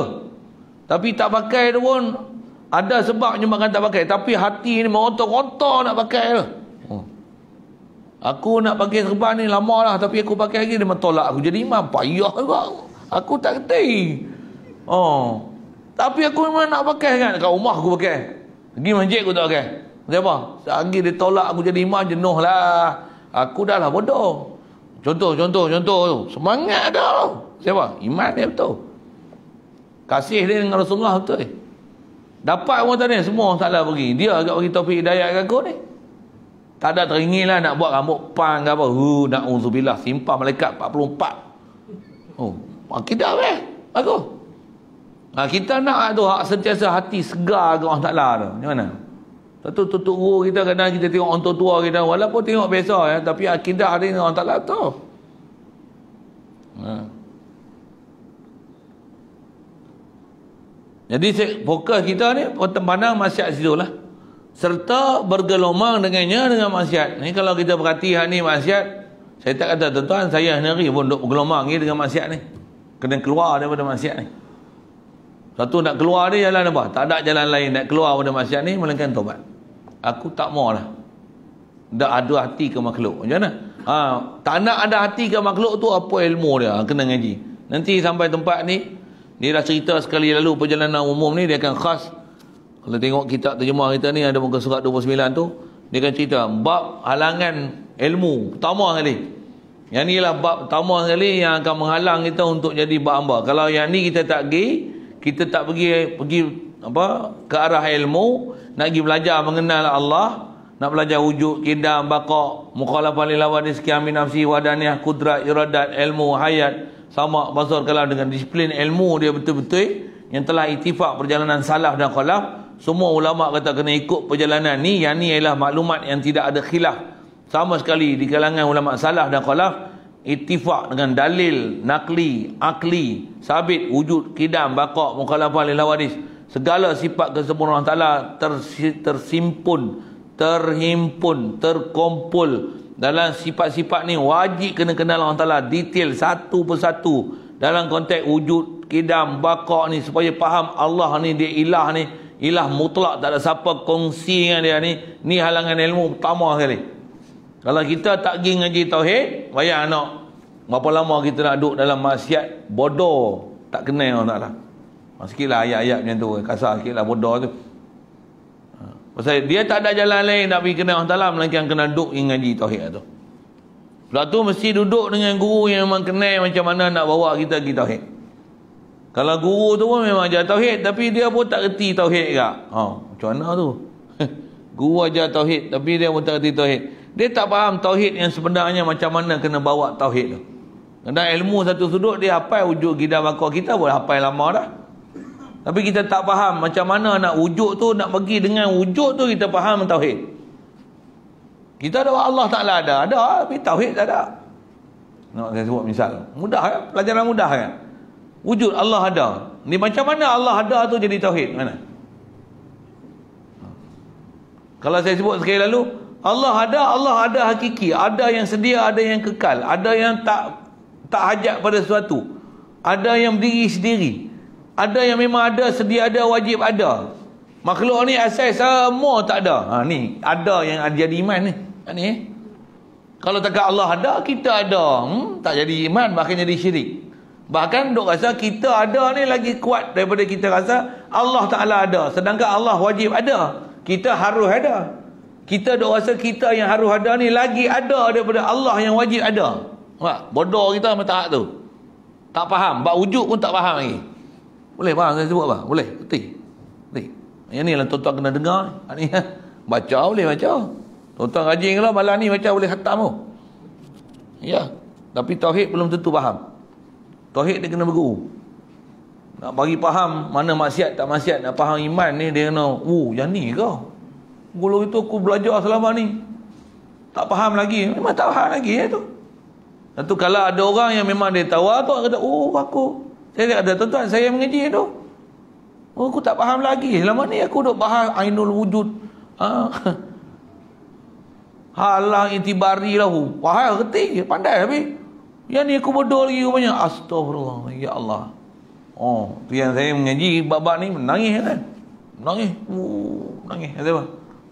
[SPEAKER 1] Tapi tak pakai tu pun, ada sebab menyebabkan tak pakai. Tapi hati ni merotok-rotok nak pakai tu. Aku nak pakai serban ni lama lah tapi aku pakai lagi dia mentolak aku jadi imam. Payah juga. Aku tak kerti. Oh. Tapi aku memang nak pakai kan. Dekat rumah aku pakai. Pergi masjid aku tak pakai. Okay, apa? Sehari dia tolak aku jadi imam jenuh lah. Aku dah lah bodoh. Contoh, contoh, contoh tu. Semangat dah. Siapa? Iman dia betul. Kasih dia dengan Rasulullah betul. Eh? Dapat orang tadi semua salah pergi. Dia agak bagi topik hidayat aku ni. Tak ada teringin lah nak buat rambut pang ke apa. nak na'udzubillah. Simpah malaikat 44. Oh, akidah weh. Aku. Ha, kita nak tu hak sentiasa hati segar ke Allah Ta'ala tu. Macam mana? Satu tutup guru kita kadang kita tengok orang tua kita. Walaupun tengok biasa ya. Tapi akidah hari ni Allah Ta'ala tu. Ha. Jadi fokus kita ni pandang masih situ lah serta bergelombang dengannya dengan maksiat. Ni kalau kita berhati hak ni maksiat, saya tak kata tuan-tuan saya sendiri pun duk bergelombang dengan maksiat ni. Kena keluar daripada maksiat ni. Satu nak keluar dia jalan apa? Tak ada jalan lain nak keluar daripada maksiat ni melainkan tobat. Aku tak mau lah. Dah ada hati ke makhluk. Macam mana? Ha, tak nak ada hati ke makhluk tu apa ilmu dia ha, kena ngaji. Nanti sampai tempat ni, ni dah cerita sekali lalu perjalanan umum ni dia akan khas kalau tengok kitab terjemah kita ni ada muka surat 29 tu, dia kan cerita bab halangan ilmu pertama sekali. Yang ni lah bab pertama sekali yang akan menghalang kita untuk jadi bab hamba. Kalau yang ni kita tak pergi, kita tak pergi pergi apa ke arah ilmu, nak pergi belajar mengenal Allah, nak belajar wujud, kidam, baqa', mukhalafah lillah wa nisqiyam min nafsi wa daniyah qudrat iradat ilmu hayat sama basar kalau dengan disiplin ilmu dia betul-betul yang telah itifak perjalanan salah dan khalaf semua ulama kata kena ikut perjalanan ni Yang ni ialah maklumat yang tidak ada khilaf Sama sekali di kalangan ulama salah dan khalaf Itifak dengan dalil, nakli, akli Sabit, wujud, kidam, bakok, mukhalafah, lilawadis Segala sifat kesempurnaan Allah tersimpun Terhimpun, terkumpul Dalam sifat-sifat ni wajib kena kenal Allah Ta'ala Detail satu persatu Dalam konteks wujud, kidam, bakok ni Supaya faham Allah ni, dia ilah ni ilah mutlak tak ada siapa kongsi dengan dia ni ni halangan ilmu pertama sekali kalau kita tak pergi ngaji tauhid bayar anak berapa lama kita nak duduk dalam maksiat bodoh tak kenal orang taklah lah ha, ayat-ayat macam tu kasar lah bodoh tu ha, pasal dia tak ada jalan lain nak pergi kenal orang taklah melainkan kena duduk ngaji tauhid tu sebab tu mesti duduk dengan guru yang memang kenal macam mana nak bawa kita pergi tauhid kalau guru tu pun memang ajar tauhid tapi dia pun tak reti tauhid ke. Ha, macam mana tu? <laughs> guru ajar tauhid tapi dia pun tak reti tauhid. Dia tak faham tauhid yang sebenarnya macam mana kena bawa tauhid tu. Kena ilmu satu sudut dia apa wujud gida bakar kita boleh apa lama dah. Tapi kita tak faham macam mana nak wujud tu nak pergi dengan wujud tu kita faham tauhid. Kita ada Allah Taala ada, ada tapi tauhid tak ada. Nak saya sebut misal. Mudah kan? Pelajaran mudah kan? wujud Allah ada ni macam mana Allah ada tu jadi tauhid mana kalau saya sebut sekali lalu Allah ada Allah ada hakiki ada yang sedia ada yang kekal ada yang tak tak hajat pada sesuatu ada yang berdiri sendiri ada yang memang ada sedia ada wajib ada makhluk ni asal semua tak ada ha, ni ada yang ada jadi iman ni ha, ni eh. kalau takkan Allah ada kita ada hmm, tak jadi iman bahkan jadi syirik Bahkan duk rasa kita ada ni lagi kuat daripada kita rasa Allah Ta'ala ada. Sedangkan Allah wajib ada. Kita harus ada. Kita duk rasa kita yang harus ada ni lagi ada daripada Allah yang wajib ada. Nampak? Bodoh kita sama tahap tu. Tak faham. Bak wujud pun tak faham lagi. Boleh faham saya sebut apa? Boleh. Betul. Betul. Yang ni lah tuan-tuan kena dengar. Ni, ha, <laughs> baca boleh baca. Tuan-tuan rajin kalau malam ni baca boleh hatam tu. Ya. Tapi Tauhid belum tentu faham. Tauhid dia kena berguru. Nak bagi faham mana maksiat tak maksiat. Nak faham iman ni dia kena. Oh yang ni ke? Gulur itu aku belajar selama ni. Tak faham lagi. Memang tak faham lagi ya, tu. Lalu kalau ada orang yang memang dia tahu. Ah, tu kata oh aku. Saya ada tuan-tuan saya mengaji tu. Oh, aku tak faham lagi. Selama ni aku duk bahas ainul wujud. Ha. <laughs> Halang itibari lah. wahai reti. Pandai habis. Ya ni aku berdoa lagi rupanya. Astagfirullah. Ya Allah. Oh, tu yang saya mengaji bab-bab ni menangis ya kan. Menangis. Uh, menangis. Kata apa?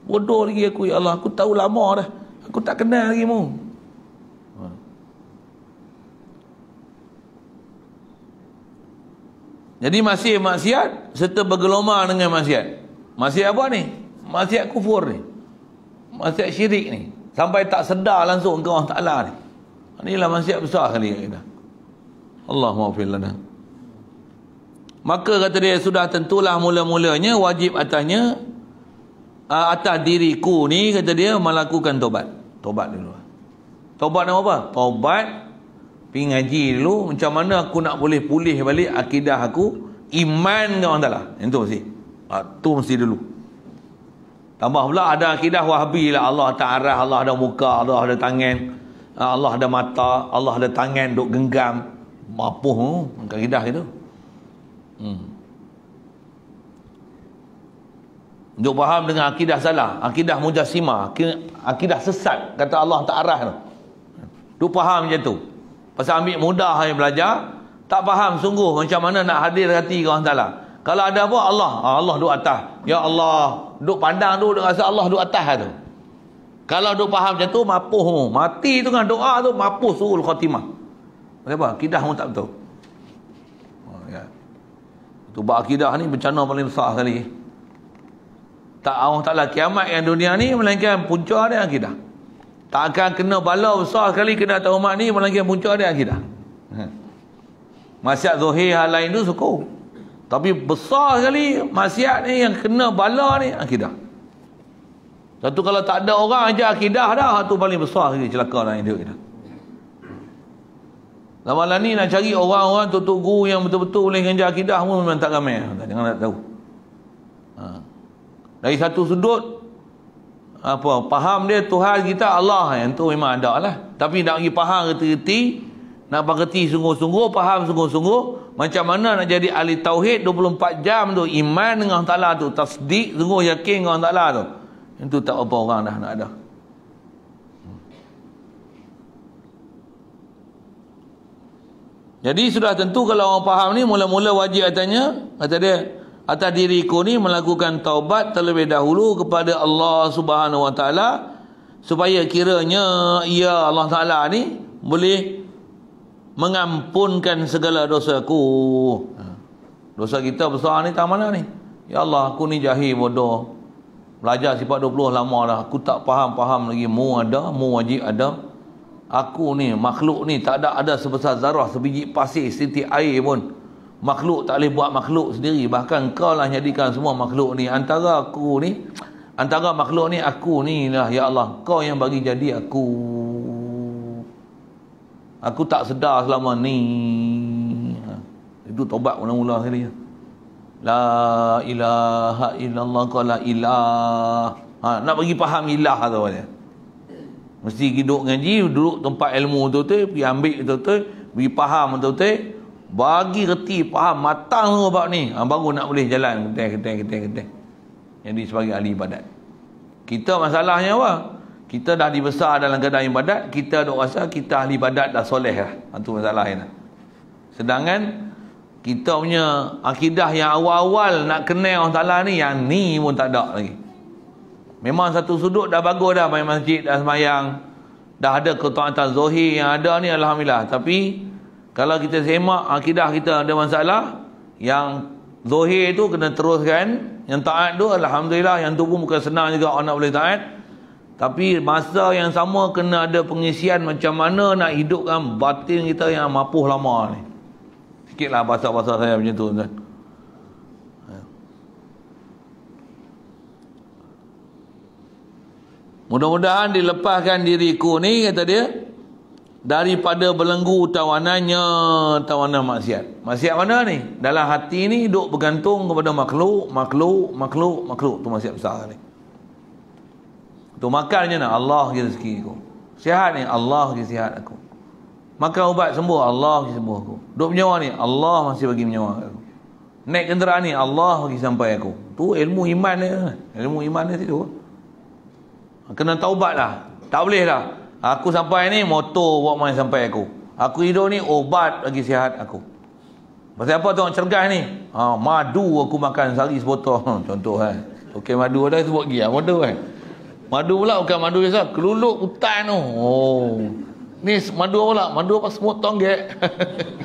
[SPEAKER 1] Bodoh lagi aku ya Allah. Aku tahu lama dah. Aku tak kenal lagi mu. Jadi masih maksiat serta bergelombang dengan maksiat. Maksiat apa ni? Maksiat kufur ni. Maksiat syirik ni. Sampai tak sedar langsung ke Allah Ta'ala ni. Ini Inilah masyarakat besar kali ini. Allah maafil lana. Maka kata dia, sudah tentulah mula-mulanya wajib atasnya, atas diriku ni, kata dia, melakukan tobat. Tobat dulu. Tobat nama apa? Tobat, pergi ngaji dulu, macam mana aku nak boleh pulih balik akidah aku, iman ke orang ta'ala. Yang tu mesti. Ha, tu mesti dulu. Tambah pula, ada akidah wahabi lah. Allah tak arah, Allah ada muka, Allah ada tangan. Ah, Allah ada mata, Allah ada tangan duk genggam, mapuh oh, kaidah itu. Hmm. Duk faham dengan akidah salah, akidah mujasima, akidah sesat kata Allah tak arah tu. Duk faham macam tu. Pasal ambil mudah hanya belajar, tak faham sungguh macam mana nak hadir hati ke Allah Taala. Kalau ada apa Allah, ah, Allah duk atas. Ya Allah, duk pandang tu duk rasa Allah duk atas tu. Lah. Kalau duk faham macam tu, mapuh mu. Mati tu kan doa tu, mapuh suul khatimah. Apa? Kidah pun tak betul. Oh, ya. Itu buat akidah ni bencana paling besar sekali. Tak Allah Ta'ala kiamat yang dunia ni melainkan punca dia akidah. Tak akan kena bala besar sekali kena atas umat ni melainkan punca dia akidah. Hmm. Masyarakat zuhir hal lain tu suku. Tapi besar sekali masyak ni yang kena bala ni akidah. Satu kalau tak ada orang ajar akidah dah, tu paling besar sekali celaka dalam hidup kita. Lama-lama ni nak cari orang-orang tu guru yang betul-betul boleh ngajar akidah pun memang tak ramai. Tak, jangan nak tahu. Ha. Dari satu sudut, apa faham dia Tuhan kita Allah yang tu memang ada lah. Tapi nak pergi faham reti-reti, nak pakerti sungguh-sungguh, faham sungguh-sungguh, macam mana nak jadi ahli tauhid 24 jam tu, iman dengan Allah tu, tasdik sungguh yakin dengan Allah tu. Itu tak apa orang dah nak ada. Jadi sudah tentu kalau orang faham ni mula-mula wajib katanya kata dia atas diriku ni melakukan taubat terlebih dahulu kepada Allah Subhanahu Wa Taala supaya kiranya ya Allah Taala ni boleh mengampunkan segala dosaku. Ha. Dosa kita besar ni tak mana ni? Ya Allah aku ni jahil bodoh. Belajar sifat 20 lama dah. Aku tak faham-faham lagi. Mu ada, mu wajib ada. Aku ni, makhluk ni tak ada ada sebesar zarah, sebiji pasir, setitik air pun. Makhluk tak boleh buat makhluk sendiri. Bahkan kau lah jadikan semua makhluk ni. Antara aku ni, antara makhluk ni, aku ni lah. Ya Allah, kau yang bagi jadi aku. Aku tak sedar selama ni. Ha. Itu tobat mula-mula sekali. -mula. La ilaha illallah qala ilah. Ha, nak bagi faham ilah tu dia. Mesti pergi duduk ngaji, duduk tempat ilmu tu tu, pergi ambil tu tu, pergi faham tu tu, bagi reti faham matang tu bab ni, ha, baru nak boleh jalan keteng keteng keteng keteng. Jadi sebagai ahli ibadat. Kita masalahnya apa? Kita dah dibesar dalam keadaan ibadat, kita dok rasa kita ahli ibadat dah soleh lah. Itu ha, masalahnya. Sedangkan kita punya akidah yang awal-awal nak kenal Allah Ta'ala ni, yang ni pun tak ada lagi. Memang satu sudut dah bagus dah main masjid dan semayang. Dah ada ketuaan zohir yang ada ni Alhamdulillah. Tapi kalau kita semak akidah kita ada masalah, yang zohir tu kena teruskan. Yang taat tu Alhamdulillah, yang tu pun bukan senang juga orang nak boleh taat. Tapi masa yang sama kena ada pengisian macam mana nak hidupkan batin kita yang mapuh lama ni. Sikitlah bahasa-bahasa saya macam tu. Kan? Mudah-mudahan dilepaskan diriku ni kata dia daripada belenggu tawanannya tawanan maksiat. Maksiat mana ni? Dalam hati ni duk bergantung kepada makhluk, makhluk, makhluk, makhluk tu maksiat besar ni. Tu makan je nak Allah bagi rezeki aku. Sihat ni Allah bagi aku. Maka ubat sembuh, Allah bagi sembuh aku. Duduk menyewa ni, Allah masih bagi menyewa aku. Naik kenderaan ni, Allah bagi sampai aku. Tu ilmu iman ni, Ilmu iman ni tu. Kena taubat lah. Tak boleh lah. Aku sampai ni, motor buat main sampai aku. Aku hidup ni, ubat bagi sihat aku. Pasal apa tengok cergah ni? Ha, madu aku makan sehari sebotol. <laughs> Contoh kan. Okey madu ada sebut gila. Madu kan. Madu pula bukan madu biasa. Keluluk hutan tu. Oh ni madu pula madu apa semua tonggek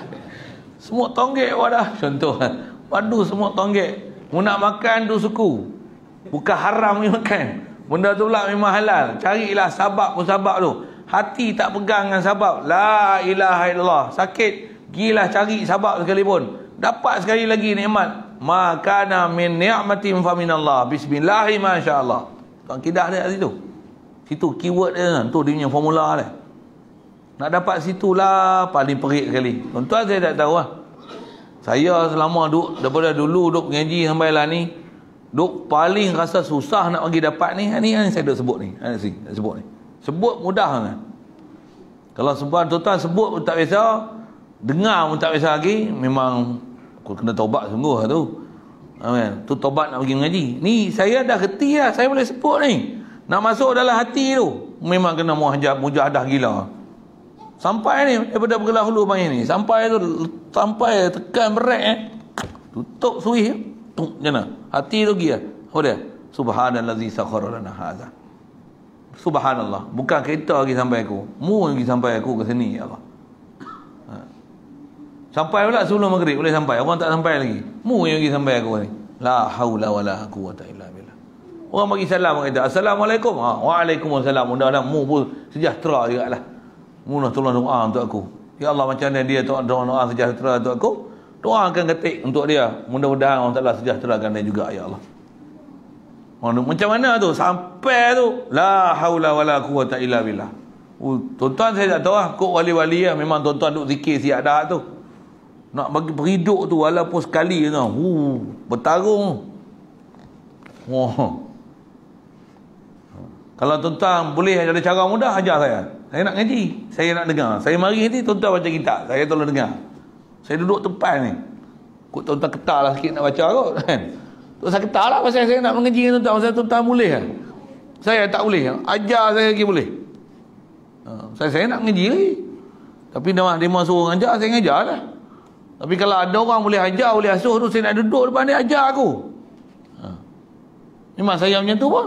[SPEAKER 1] <laughs> semua tonggek wadah contoh eh. madu semua tonggek mu nak makan tu suku bukan haram ni makan benda tu pula memang halal carilah sabab pun sabab tu hati tak pegang dengan sabab la ilaha illallah sakit gilah cari sabab pun, dapat sekali lagi nikmat makana min ni'matin fa minallah bismillah masyaallah tuan kidah dia situ situ keyword dia tu dia punya formula dia nak dapat situlah paling perik sekali. Tuan-tuan saya tak tahu lah. Saya selama duk, daripada dulu duk pengaji sampai lah ni. Duk paling rasa susah nak pergi dapat ni. Ini yang saya dah sebut ni. Ini, ha, saya sebut ni. Sebut mudah kan. Kalau sebuah tuan-tuan sebut pun tak biasa. Dengar pun tak biasa lagi. Memang aku kena tobat sungguh lah tu. Amin. Tu tobat nak pergi mengaji. Ni saya dah reti lah. Saya boleh sebut ni. Nak masuk dalam hati tu. Memang kena muhajab, mujahadah gila. Gila. Sampai ni daripada bergelah hulu main ni. Sampai tu sampai tekan berat eh. Tutup suih eh. Tung jana. Hati tu gila. Eh. Oh dia. Subhanallazi sakhara lana hadza. Subhanallah. Bukan kereta lagi sampai aku. Mu lagi sampai aku ke sini ya Allah. Ha. Sampai pula sebelum maghrib boleh sampai. Orang tak sampai lagi. Mu yang pergi sampai aku ni. La haula wala quwata illa billah. Orang bagi salam kata, "Assalamualaikum." Ha, waalaikumsalam. Mudah-mudahan mu pun sejahtera jugaklah. Mula tolong doa untuk aku. Ya Allah macam mana dia tolong doa, doa sejahtera untuk aku. Doa akan ketik untuk dia. Mudah-mudahan Allah Ta'ala sejahterakan dia juga ya Allah. Macam mana tu? Sampai tu. La hawla wa la quwata illa billah. Uh, tuan-tuan saya tak tahu lah. Kok wali-wali lah. Memang tuan-tuan duk zikir siap dah tu. Nak bagi periduk tu walaupun sekali tu. Uh, bertarung. Oh. Kalau tuan-tuan boleh ada cara mudah ajar saya. Saya nak ngaji. Saya nak dengar. Saya mari nanti tuan-tuan baca kita. Saya tolong dengar. Saya duduk tepat ni. Kut tuan-tuan ketar lah sikit nak baca kot. <laughs> Kan? Tuan-tuan ketar lah pasal saya nak mengaji dengan tuan-tuan. Pasal tuan-tuan boleh kan? Saya tak boleh. Ajar saya lagi boleh. Ha, saya, saya nak mengaji lagi. Tapi dia mahu suruh ajar, saya ngajar lah. Tapi kalau ada orang boleh ajar, boleh asuh tu, saya nak duduk depan dia, ajar aku. Ha. Memang saya macam tu pun.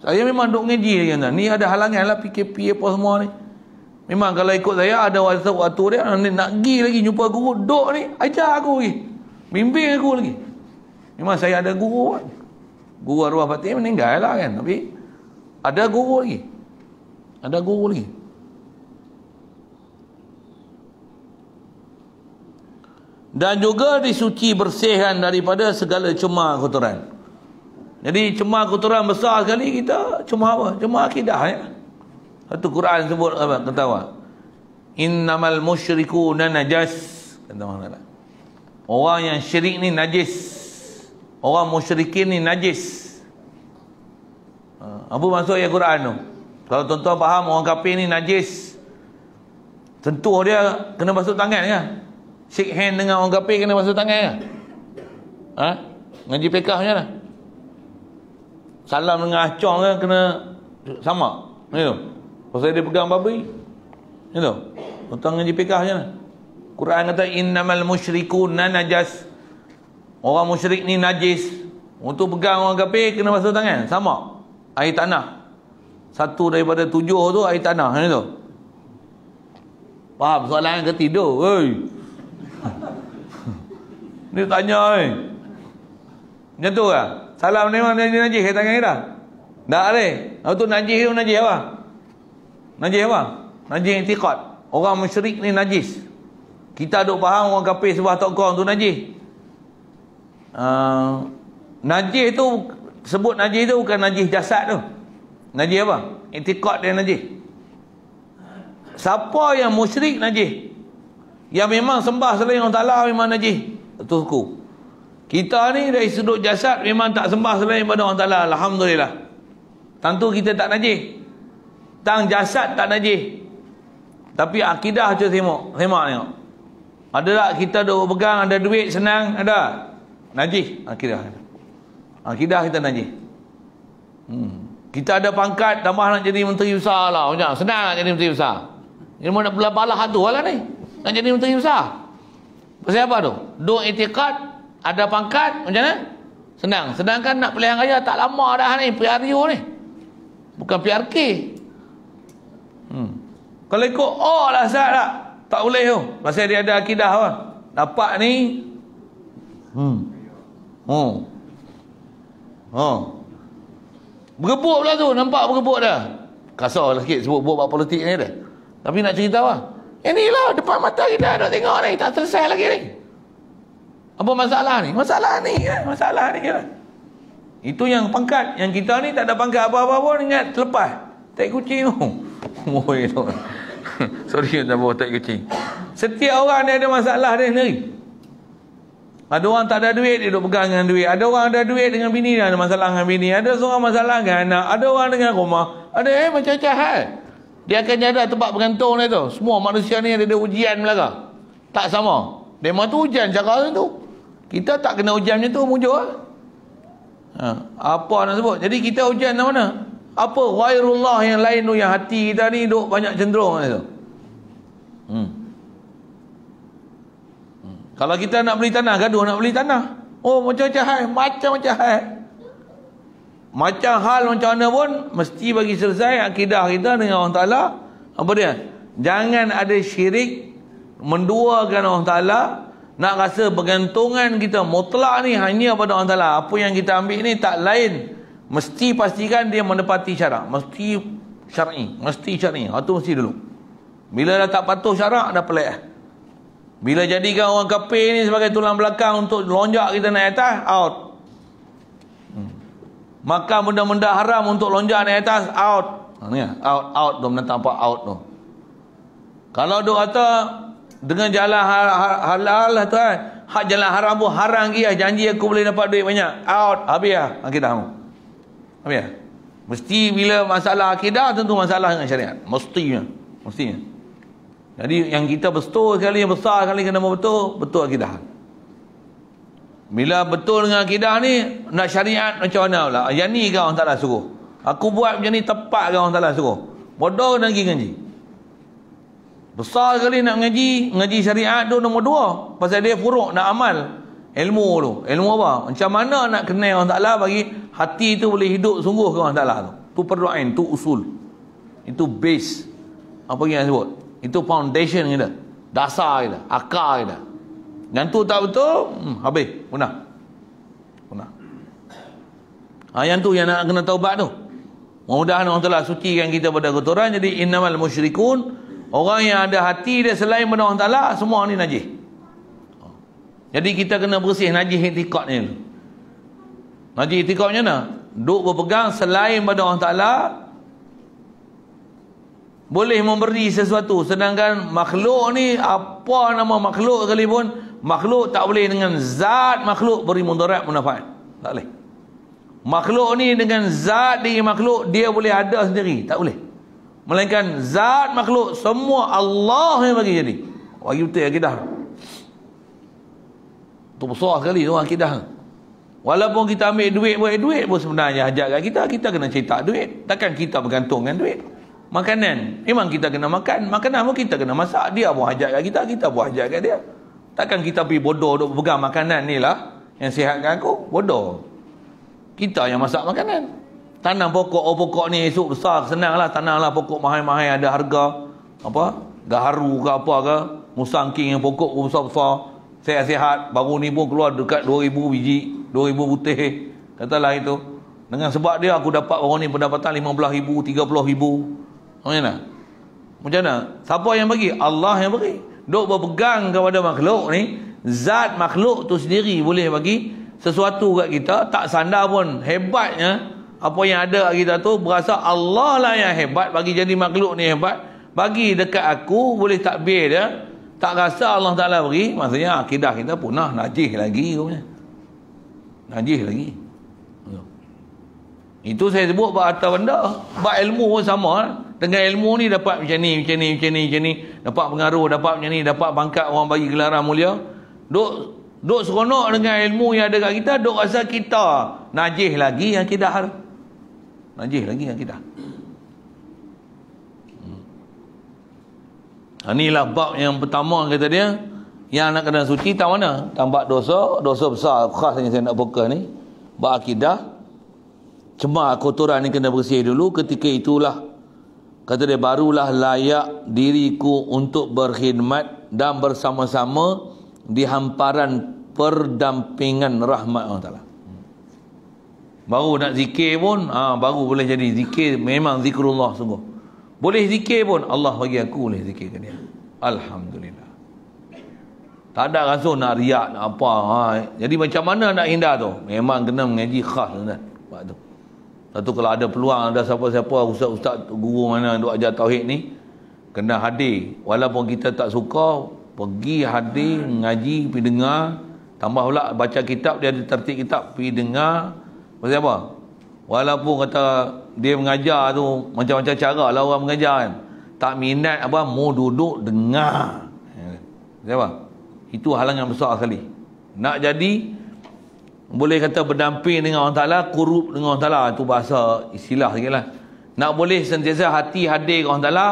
[SPEAKER 1] Saya memang duk ngaji ni. kata. Ni ada halangan lah PKP apa semua ni. Memang kalau ikut saya ada WhatsApp waktu dia nak pergi lagi jumpa guru dok ni ajar aku lagi. Bimbing aku lagi. Memang saya ada guru. Kan. Guru arwah Fatih meninggal lah kan. Tapi ada guru lagi. Ada guru lagi. Dan juga disuci bersihkan daripada segala cuma kotoran. Jadi cuma kotoran besar sekali kita cuma apa? Cuma akidah ya. Satu Quran sebut apa? Kata apa? Innamal musyrikuna najas. Kata mana Orang yang syirik ni najis. Orang musyrikin ni najis. Ah, apa maksud ayat Quran tu? Kalau tuan-tuan faham orang kafir ni najis. Tentu dia kena basuh tangan kan? Shake hand dengan orang kafir kena basuh tangan kan? Ha? Ngaji pekah macam mana? salam dengan acong kan kena sama. Ni tu. Pasal dia pegang babi. Ni tu. Tentang ngaji fikah macam mana? Quran kata innamal musyrikuna najas. Orang musyrik ni najis. Untuk pegang orang kafir kena basuh tangan. Sama. Air tanah. Satu daripada tujuh tu air tanah. Ni tu. Faham soalan ke tidur? Hei. Ni <laughs> tanya hei. Macam tu lah. Salam memang dia najis kat tangan kita. Tak ada. Lepas tu najis tu najis apa? Najis apa? Najis intiqat. Orang musyrik ni najis. Kita duk faham orang kapis sebuah tokong tu najis. Uh, najis tu, sebut najis tu bukan najis jasad tu. Najis apa? Intiqat dia najis. Siapa yang musyrik najis? Yang memang sembah selain Allah Ta'ala memang najis. Tuhku. Tuhku. Kita ni dari sudut jasad memang tak sembah selain pada orang ta'ala. Alhamdulillah. Tentu kita tak najih. Tang jasad tak najih. Tapi akidah tu semak. Semak tengok. Ada tak kita duk pegang ada duit senang ada? Najih akidah. Akidah kita najih. Hmm. Kita ada pangkat tambah nak jadi menteri besar lah. Macam senang nak jadi menteri besar. Ini mana pula balah tu lah ni. Nak jadi menteri besar. Pasal apa tu? Duk itikad ada pangkat macam mana senang sedangkan nak pilihan raya tak lama dah ni PRU ni bukan PRK hmm. kalau ikut oh lah sahab tak tak boleh tu pasal dia ada akidah lah dapat ni hmm. Hmm. Oh. Oh. Bergebuk lah tu Nampak bergebuk dah Kasar lah sikit sebut buat politik ni dah Tapi nak cerita apa lah, depan mata kita nak tengok ni Tak selesai lagi ni apa masalah ni? Masalah ni ya? Masalah ni ya? Itu yang pangkat Yang kita ni tak ada pangkat apa-apa pun Ingat terlepas Tak kucing tu <laughs> Woi <laughs> Sorry tak bawa tak kucing Setiap orang dia ada masalah dia sendiri Ada orang tak ada duit Dia duduk pegang dengan duit Ada orang ada duit dengan bini Dia ada masalah dengan bini Ada seorang masalah dengan anak Ada orang dengan rumah Ada eh macam-macam hal Dia akan nyadar tempat bergantung dia tu Semua manusia ni ada, ada ujian belakang Tak sama Demo tu hujan cara tu kita tak kena ujian macam tu mujur lah. ha. apa nak sebut jadi kita ujian dalam mana apa wairullah yang lain tu yang hati kita ni duk banyak cenderung macam tu hmm. Hmm. kalau kita nak beli tanah gaduh nak beli tanah oh macam-macam hal macam-macam hal macam hal macam mana pun mesti bagi selesai akidah kita dengan Allah Ta'ala apa dia jangan ada syirik menduakan Allah Ta'ala nak rasa bergantungan kita mutlak ni hanya pada Allah Ta'ala. Apa yang kita ambil ni tak lain. Mesti pastikan dia menepati syarak. Mesti syar'i. Mesti syar'i. Itu ha, mesti dulu. Bila dah tak patuh syarak, dah pelik. Lah. Bila jadikan orang kapir ni sebagai tulang belakang untuk lonjak kita naik atas, out. Hmm. Maka benda-benda haram untuk lonjak naik atas, out. Ha, lah. Out, out tu. Menentang apa out tu. Kalau dia kata dengan jalan ha- ha- halal lah tuan hak jalan haram pun haram dia lah. janji aku boleh dapat duit banyak out habis lah akidah ha, kamu habis lah mesti bila masalah akidah tentu masalah dengan syariat mestinya mestinya jadi yang kita betul sekali yang besar sekali kena betul betul akidah bila betul dengan akidah ni nak syariat macam mana pula yang ni kan orang tak lah suruh aku buat macam ni tepat kan orang tak suruh bodoh nak pergi kanji Besar sekali nak ngaji, ngaji syariat tu nombor dua. Pasal dia furuk nak amal ilmu tu. Ilmu apa? Macam mana nak kenal orang Ta'ala bagi hati tu boleh hidup sungguh ke Allah Ta'ala tu. Tu perdoain, tu usul. Itu base. Apa yang sebut? Itu foundation kita. Dasar kita. Akar kita. Yang tu tak betul, hmm, habis. puna. Punah. Ha, yang tu yang nak kena taubat tu. Mudah-mudahan Allah Ta'ala sucikan kita pada kotoran. Jadi, innamal musyrikun. Mereka Orang yang ada hati dia selain benda Allah Ta'ala, semua ni najih. Jadi kita kena bersih najih etikad ni. Najih etikad macam mana? Duk berpegang selain benda Allah Ta'ala, boleh memberi sesuatu. Sedangkan makhluk ni, apa nama makhluk kali pun, makhluk tak boleh dengan zat makhluk beri mudarat munafat. Tak boleh. Makhluk ni dengan zat diri makhluk, dia boleh ada sendiri. Tak boleh. Melainkan zat makhluk semua Allah yang bagi jadi. Wajib betul akidah. Tu besar sekali tu akidah. Walaupun kita ambil duit buat duit pun sebenarnya hajat kat kita, kita kena cerita duit. Takkan kita bergantung dengan duit. Makanan, memang kita kena makan. Makanan pun kita kena masak. Dia pun hajat kat kita, kita pun hajat kat dia. Takkan kita pergi bodoh duk pegang makanan ni lah yang sihatkan aku. Bodoh. Kita yang masak makanan. Tanam pokok, oh pokok ni esok besar, senanglah tanamlah pokok mahal-mahal ada harga. Apa? Gaharu ke apa ke? Musang king yang pokok pun besar-besar. Sehat-sehat, baru ni pun keluar dekat 2,000 biji, 2,000 butir. Katalah itu. Dengan sebab dia aku dapat orang ni pendapatan 15,000, 30,000. Macam mana? Macam mana? Siapa yang bagi? Allah yang bagi. Duk berpegang kepada makhluk ni, zat makhluk tu sendiri boleh bagi sesuatu kat kita, tak sandar pun hebatnya, apa yang ada kita tu berasa Allah lah yang hebat bagi jadi makhluk ni hebat bagi dekat aku boleh takbir dia tak rasa Allah Ta'ala beri maksudnya akidah kita punah najih lagi rupanya. najih lagi ya. itu saya sebut buat atas benda buat ilmu pun sama dengan ilmu ni dapat macam ni macam ni macam ni macam ni dapat pengaruh dapat macam ni dapat pangkat orang bagi gelaran mulia duk duk seronok dengan ilmu yang ada kat kita duk rasa kita najih lagi yang kita harap Najih lagi yang kita. Hmm. Ha, inilah bab yang pertama kata dia. Yang nak kena suci tak mana? Tambah dosa. Dosa besar. Khas yang saya nak fokus ni. Bab akidah. Cuma kotoran ni kena bersih dulu. Ketika itulah. Kata dia barulah layak diriku untuk berkhidmat dan bersama-sama di hamparan perdampingan rahmat Allah Ta'ala. Baru nak zikir pun ha, Baru boleh jadi zikir Memang zikrullah sungguh Boleh zikir pun Allah bagi aku boleh zikir ke dia Alhamdulillah Tak ada rasa nak riak nak apa ha. Jadi macam mana nak indah tu Memang kena mengaji khas kan? tu. Satu kalau ada peluang Ada siapa-siapa ustaz-ustaz guru mana Duk ajar tauhid ni Kena hadir Walaupun kita tak suka Pergi hadir Mengaji Pergi dengar Tambah pula baca kitab Dia ada tertib kitab Pergi dengar Pasal apa? Walaupun kata dia mengajar tu macam-macam cara lah orang mengajar kan. Tak minat apa, mau duduk dengar. Pasal apa? Itu halangan besar sekali. Nak jadi, boleh kata berdamping dengan orang ta'ala, kurup dengan orang ta'ala. Itu bahasa istilah sikit lah. Nak boleh sentiasa hati hadir ke orang ta'ala,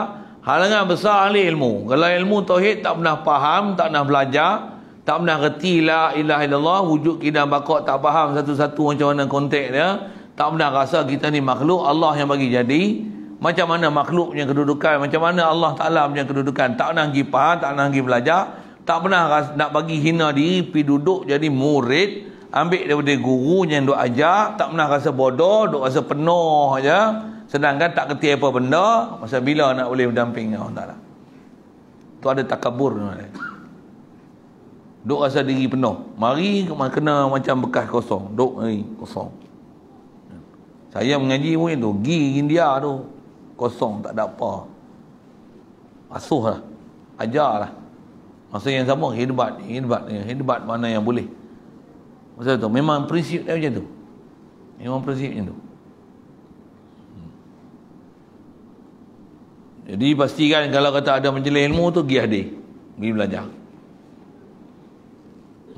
[SPEAKER 1] halangan besar ahli ilmu. Kalau ilmu tauhid tak pernah faham, tak pernah belajar, tak pernah reti la ilaha illallah wujud kita bakok tak faham satu-satu macam mana konteks dia tak pernah rasa kita ni makhluk Allah yang bagi jadi macam mana makhluk punya kedudukan macam mana Allah Ta'ala punya kedudukan tak pernah pergi faham tak pernah pergi belajar tak pernah rasa, nak bagi hina diri pi duduk jadi murid ambil daripada guru yang duk ajar tak pernah rasa bodoh duk rasa penuh aja sedangkan tak kerti apa benda masa bila nak boleh berdamping dengan Allah Ta'ala tu ada takabur tu Duk rasa diri penuh. Mari kena macam bekas kosong. Duk mari eh, kosong. Saya mengaji pun itu. Gi India tu. Kosong tak ada apa. Asuh lah. Ajar lah. Masa yang sama hidbat. Hidbat, hidbat eh, mana yang boleh. Masa tu memang prinsip dia macam tu. Memang prinsip macam tu. Hmm. Jadi pastikan kalau kata ada majlis ilmu tu pergi hadir. Pergi belajar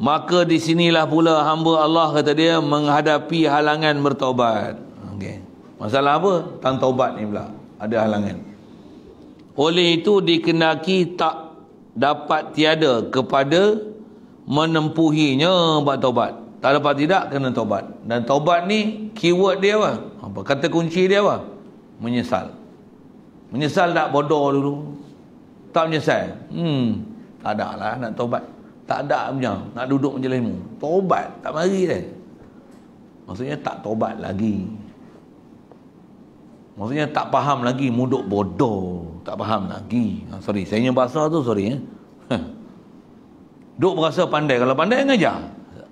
[SPEAKER 1] maka di sinilah pula hamba Allah kata dia menghadapi halangan bertaubat okay. masalah apa tentang taubat ni pula ada halangan oleh itu dikenaki tak dapat tiada kepada menempuhinya buat taubat tak dapat tidak kena taubat dan taubat ni keyword dia apa apa kata kunci dia apa menyesal menyesal tak bodoh dulu tak menyesal hmm tak ada lah nak taubat tak ada punya nak duduk menjelimu tobat tak mari dah maksudnya tak tobat lagi maksudnya tak faham lagi muduk bodoh tak faham lagi ha, sorry saya punya bahasa tu sorry eh. Ha. duk berasa pandai kalau pandai ngajar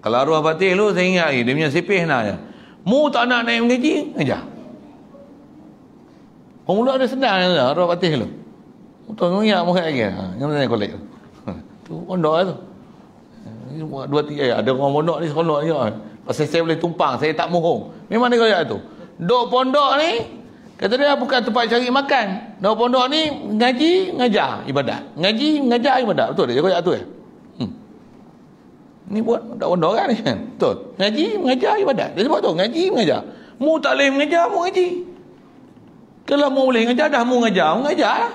[SPEAKER 1] kalau arwah batik tu saya ingat lagi dia punya sipih nak je mu tak nak naik gaji ngajar Pemula ada senang ada arwah batik tu Tuan-tuan ingat muka lagi. Ha, yang mana kolek tu? Tu pondok lah tu dua tiga eh, ada orang pondok ni seronok juga kan. Eh. Pasal saya boleh tumpang, saya tak mohong. Memang dia ayat tu. Dok pondok ni kata dia bukan tempat cari makan. Dok pondok ni ngaji, ngajar ibadat. Ngaji, ngajar ibadat. Betul dia ayat tu ya. Ni buat dak pondok kan ni kan? Betul. Ngaji, ngajar ibadat. Dia sebut tu, ngaji, ngajar. Mu tak boleh mengajar, mu ngaji. Kalau mu boleh ngajar dah mu ngajar, mu ngajar lah.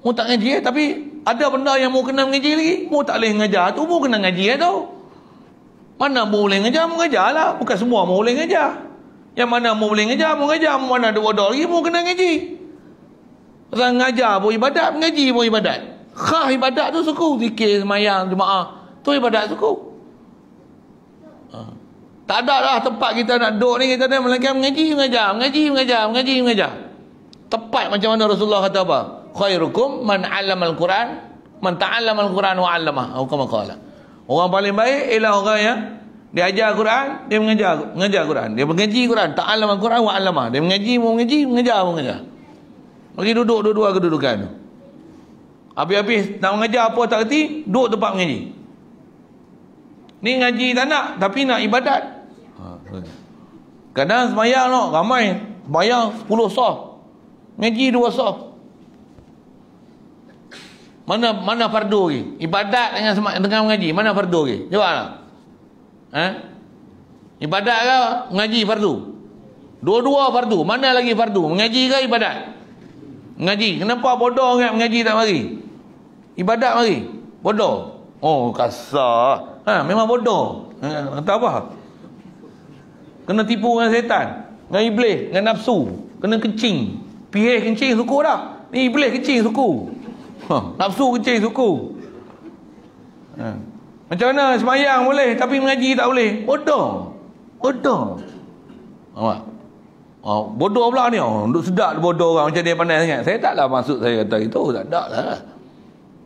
[SPEAKER 1] Mu tak ngaji eh, tapi ada benda yang mau kena mengaji lagi? mau tak boleh mengajar tu, mau kena mengaji lah ya tu. Mana mu boleh mengajar, mengajar lah. Bukan semua mau boleh mengajar. Yang mana mau boleh mengajar, mengajar. Mana ada wadah lagi, mu kena mengaji. Pasal mengajar pun ibadat, mengaji pun ibadat. Khah ibadat tu suku. Zikir, semayang, jemaah. Tu ibadat suku. Ha. Tak ada lah tempat kita nak duduk ni, kita nak melainkan mengaji, mengajar, mengaji, mengajar, mengaji, mengajar. Tepat macam mana Rasulullah kata apa? khairukum man 'allamal Quran man ta'allamal Quran wa 'allama au kama qala. Orang paling baik ialah orang yang dia ajar Quran, dia mengajar, mengajar Quran, dia mengaji Quran, Al Quran wa 'allama. Dia mengaji, mau mengaji, mengajar, mau mengajar. Bagi duduk dua-dua kedudukan tu. Habis-habis nak mengajar apa tak reti, duduk tempat mengaji. Ni ngaji tak nak, tapi nak ibadat. Ha, Kadang semayang no, ramai. Semayang 10 soh. mengaji 2 soh. Mana mana fardu ke? Ibadat dengan dengan mengaji, mana fardu ke? Jawablah. Ha? Ibadat ke mengaji fardu? Dua-dua fardu. Mana lagi fardu? Mengaji ke ibadat? Mengaji. Kenapa bodoh ingat mengaji tak mari? Ibadat mari. Bodoh. Oh, kasar. Ha, memang bodoh. Ha, tak apa. Kena tipu dengan setan. Dengan iblis, dengan nafsu. Kena kencing. Pihih kencing suku dah. Ni iblis kencing suku. Ha, nafsu kecil suku. Ha. Macam mana semayang boleh tapi mengaji tak boleh? Bodoh. Bodoh. Nampak? Ha, oh, bodoh pula ni. Oh, duduk sedap bodoh orang macam dia pandai sangat. Saya taklah masuk saya kata itu. Tak ada lah.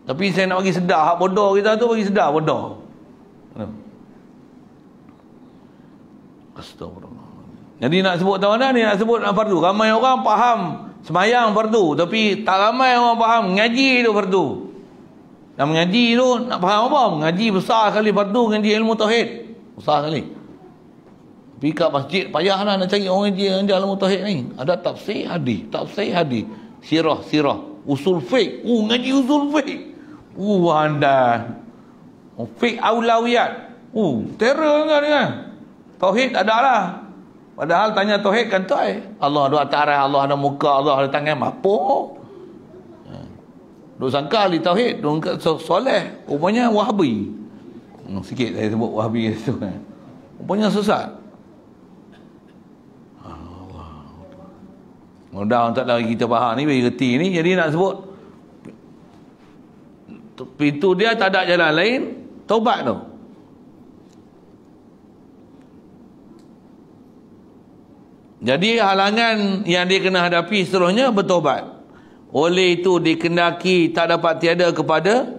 [SPEAKER 1] Tapi saya nak bagi sedar hak bodoh kita tu bagi sedar bodoh. Astagfirullah. Jadi nak sebut tawanan ni? Nak sebut apa tu? Ramai orang faham Semayang fardu Tapi tak ramai orang faham mengaji tu fardu Dan mengaji tu Nak faham apa? Mengaji besar sekali fardu Ngaji ilmu tauhid Besar sekali Pergi kat masjid Payah lah nak cari orang ngaji Ngaji ilmu tauhid ni Ada tafsir hadis Tafsir hadis Sirah Sirah Usul fiqh Uh mengaji usul fiqh Uh anda Fiqh awlawiyat Uh Terror kan, kan? Tauhid tak ada lah Padahal tanya tauhid kan tauhid. Allah ada atas Allah ada muka, Allah ada tangan, mampu. Ha. Ya. Duk sangka ahli tauhid, duk soleh. Rupanya wahabi. Hmm, sikit saya sebut wahabi itu <laughs> kan. Rupanya sesat. Allah. Mudah tak lagi kita faham ni, bagi reti ni. Jadi nak sebut, pintu dia tak ada jalan lain, taubat tu. Jadi halangan yang dia kena hadapi seterusnya bertobat. Oleh itu dikendaki tak dapat tiada kepada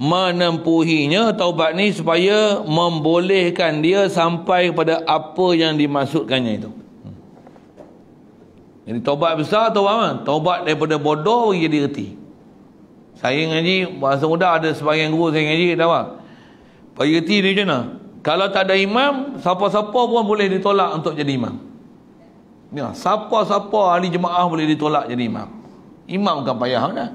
[SPEAKER 1] menempuhinya taubat ni supaya membolehkan dia sampai kepada apa yang dimaksudkannya itu. Jadi taubat besar atau apa? Taubat daripada bodoh bagi jadi reti. Saya ngaji, bahasa muda ada sebagian guru saya ngaji, kata apa? Bagi reti dia macam Kalau tak ada imam, siapa-siapa pun boleh ditolak untuk jadi imam. Ya, siapa-siapa ahli jemaah boleh ditolak jadi imam. Imam kan payah kan?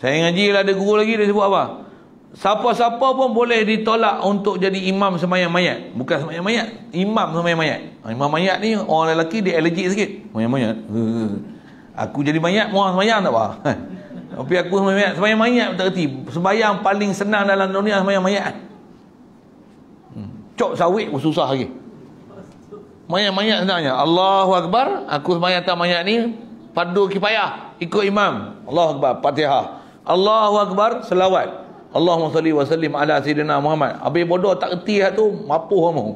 [SPEAKER 1] Saya ngaji lah ada guru lagi dia sebut apa? Siapa-siapa pun boleh ditolak untuk jadi imam semayang mayat. Bukan semayang mayat. Imam semayang mayat. Imam mayat ni orang lelaki dia allergic sikit. Semayang mayat. <laughs> Aku jadi mayat, muah semayang tak apa? <laughs> Tapi aku semayang mayat. Semayang mayat tak kerti. Semayang paling senang dalam dunia semayang mayat. Hmm. Cok sawit pun susah lagi. Okay? mayat-mayat sebenarnya. Allahu Akbar, aku mayat tak mayat ni, padu kipayah, ikut imam. Allahu Akbar, patihah. Allahu Akbar, selawat. Allahumma salli wa sallim ala sayyidina Muhammad. Habis bodoh tak reti hak tu, mapuh kamu.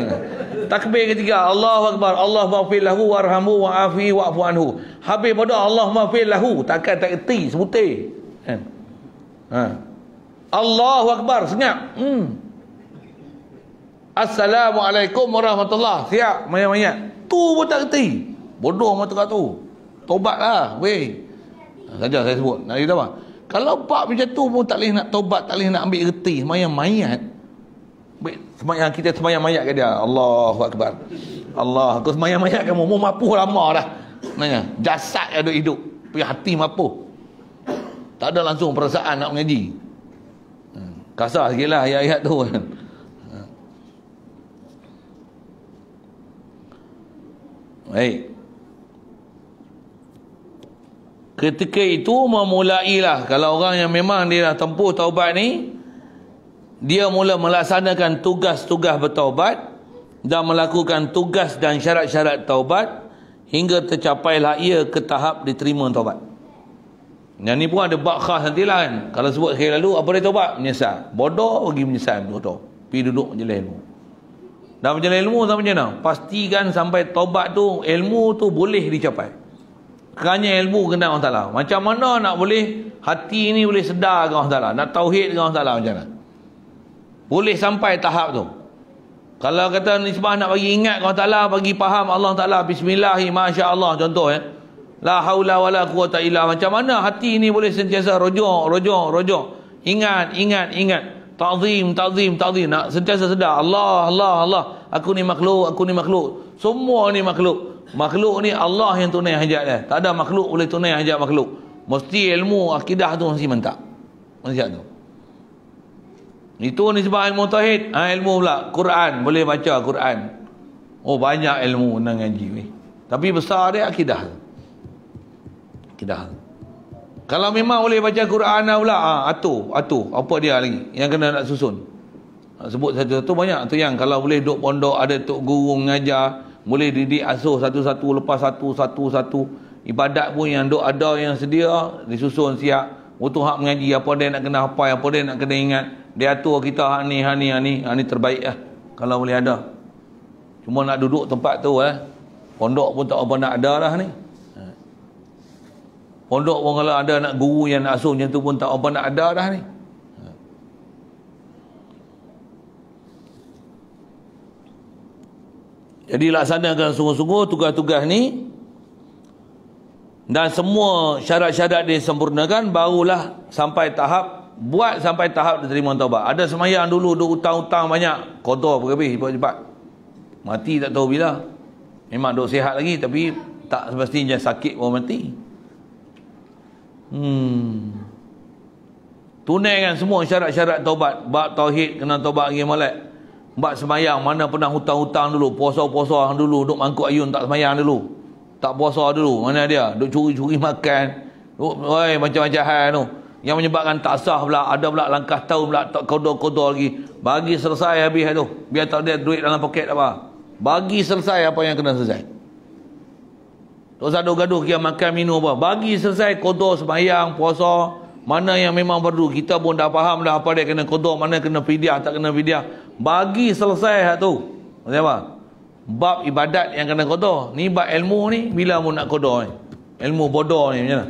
[SPEAKER 1] <laughs> Takbir ketiga, Allahu Akbar, Allahumma fi lahu warhamu wa afi wa afu anhu. Habis bodoh Allahumma fi lahu, takkan tak reti sebutih. Kan? Ha. Allahu Akbar, sengap. Hmm. Assalamualaikum warahmatullahi Siap mayat-mayat Tu pun tak kerti Bodoh mata kat tu lah. Weh Saja saya sebut Nak kita apa Kalau pak macam tu pun tak boleh nak tobat Tak boleh nak ambil kerti Mayat-mayat Semayang kita semayang mayat ke dia Allahu Akbar Allah Aku semayang mayat kamu mau mampu lama dah Nanya Jasad yang ada hidup Punya hati mampu Tak ada langsung perasaan nak mengaji hmm, Kasar sikit lah ayat-ayat tu <laughs> Baik. Ketika itu memulailah kalau orang yang memang dia dah tempuh taubat ni dia mula melaksanakan tugas-tugas bertaubat dan melakukan tugas dan syarat-syarat taubat hingga tercapailah ia ke tahap diterima taubat. Yang ni pun ada bab khas nantilah kan. Kalau sebut hari lalu apa dia taubat? Menyesal. Bodoh bagi menyesal betul. Pi duduk jelas dulu. Dalam perjalanan ilmu sama macam mana? Pastikan sampai taubat tu, ilmu tu boleh dicapai. Kerana ilmu kenal Allah Ta'ala. Macam mana nak boleh hati ni boleh sedar dengan Allah Ta'ala. Nak tauhid dengan Allah Ta'ala macam mana? Boleh sampai tahap tu. Kalau kata nisbah nak bagi ingat Allah Ta'ala, bagi faham Allah Ta'ala, Bismillah, Masya Allah, contoh ya. Eh? La haula wala quwata illa. Macam mana hati ni boleh sentiasa rojok, rojok, rojok. Ingat, ingat, ingat. Ta'zim, ta'zim, ta'zim Nak sentiasa sedar Allah, Allah, Allah Aku ni makhluk, aku ni makhluk Semua ni makhluk Makhluk ni Allah yang tunai hajat dia Tak ada makhluk boleh tunai hajat makhluk Mesti ilmu akidah tu mesti mentak Mesti tu Itu ni sebab ilmu tauhid ha, Ilmu pula, Quran, boleh baca Quran Oh banyak ilmu nak ngaji ni Tapi besar dia akidah Akidah tu kalau memang boleh baca Quran lah pula, ha, atur, atur. Apa dia lagi? Yang kena nak susun. Sebut satu-satu banyak tu yang kalau boleh duduk pondok ada tok guru mengajar, boleh didik asuh satu-satu lepas satu-satu-satu. Ibadat pun yang duk ada yang sedia, disusun siap. Waktu hak mengaji apa dia nak kena apa, apa dia nak kena ingat. Dia atur kita hak ni, hak ni, hak ni, hak ni terbaik lah. Kalau boleh ada. Cuma nak duduk tempat tu eh. Pondok pun tak apa nak ada lah ni. Pondok pun kalau ada anak guru yang nak asuh macam tu pun tak apa nak ada dah ni. Jadi laksanakan sungguh-sungguh tugas-tugas ni dan semua syarat-syarat disempurnakan barulah sampai tahap buat sampai tahap diterima taubat. Ada semayang dulu duk hutang-hutang banyak, kotor pergi habis cepat-cepat. Mati tak tahu bila. Memang duk sihat lagi tapi tak semestinya sakit pun mati. Hmm. tunai kan semua syarat-syarat taubat. Bab tauhid kena taubat lagi malak. Bab semayang mana pernah hutang-hutang dulu. Puasa-puasa dulu. Duk mangkuk ayun tak semayang dulu. Tak puasa dulu. Mana dia? Duk curi-curi <laughs> makan. Duk macam-macam hal tu. Yang menyebabkan tak sah pula. Ada pula langkah tahu pula. Tak kodol-kodol lagi. Bagi selesai habis tu. Biar tak ada duit dalam poket apa. Bagi selesai apa yang kena selesai. Tak usah gaduh kira makan minum apa. Bagi selesai kodoh semayang, puasa. Mana yang memang perlu. Kita pun dah faham dah apa dia kena kodoh. Mana kena fidyah, tak kena fidyah. Bagi selesai hal tu. Maksudnya apa? Bab ibadat yang kena kodoh. Ni bab ilmu ni. Bila mu nak kodoh ni? Ilmu bodoh ni macam mana?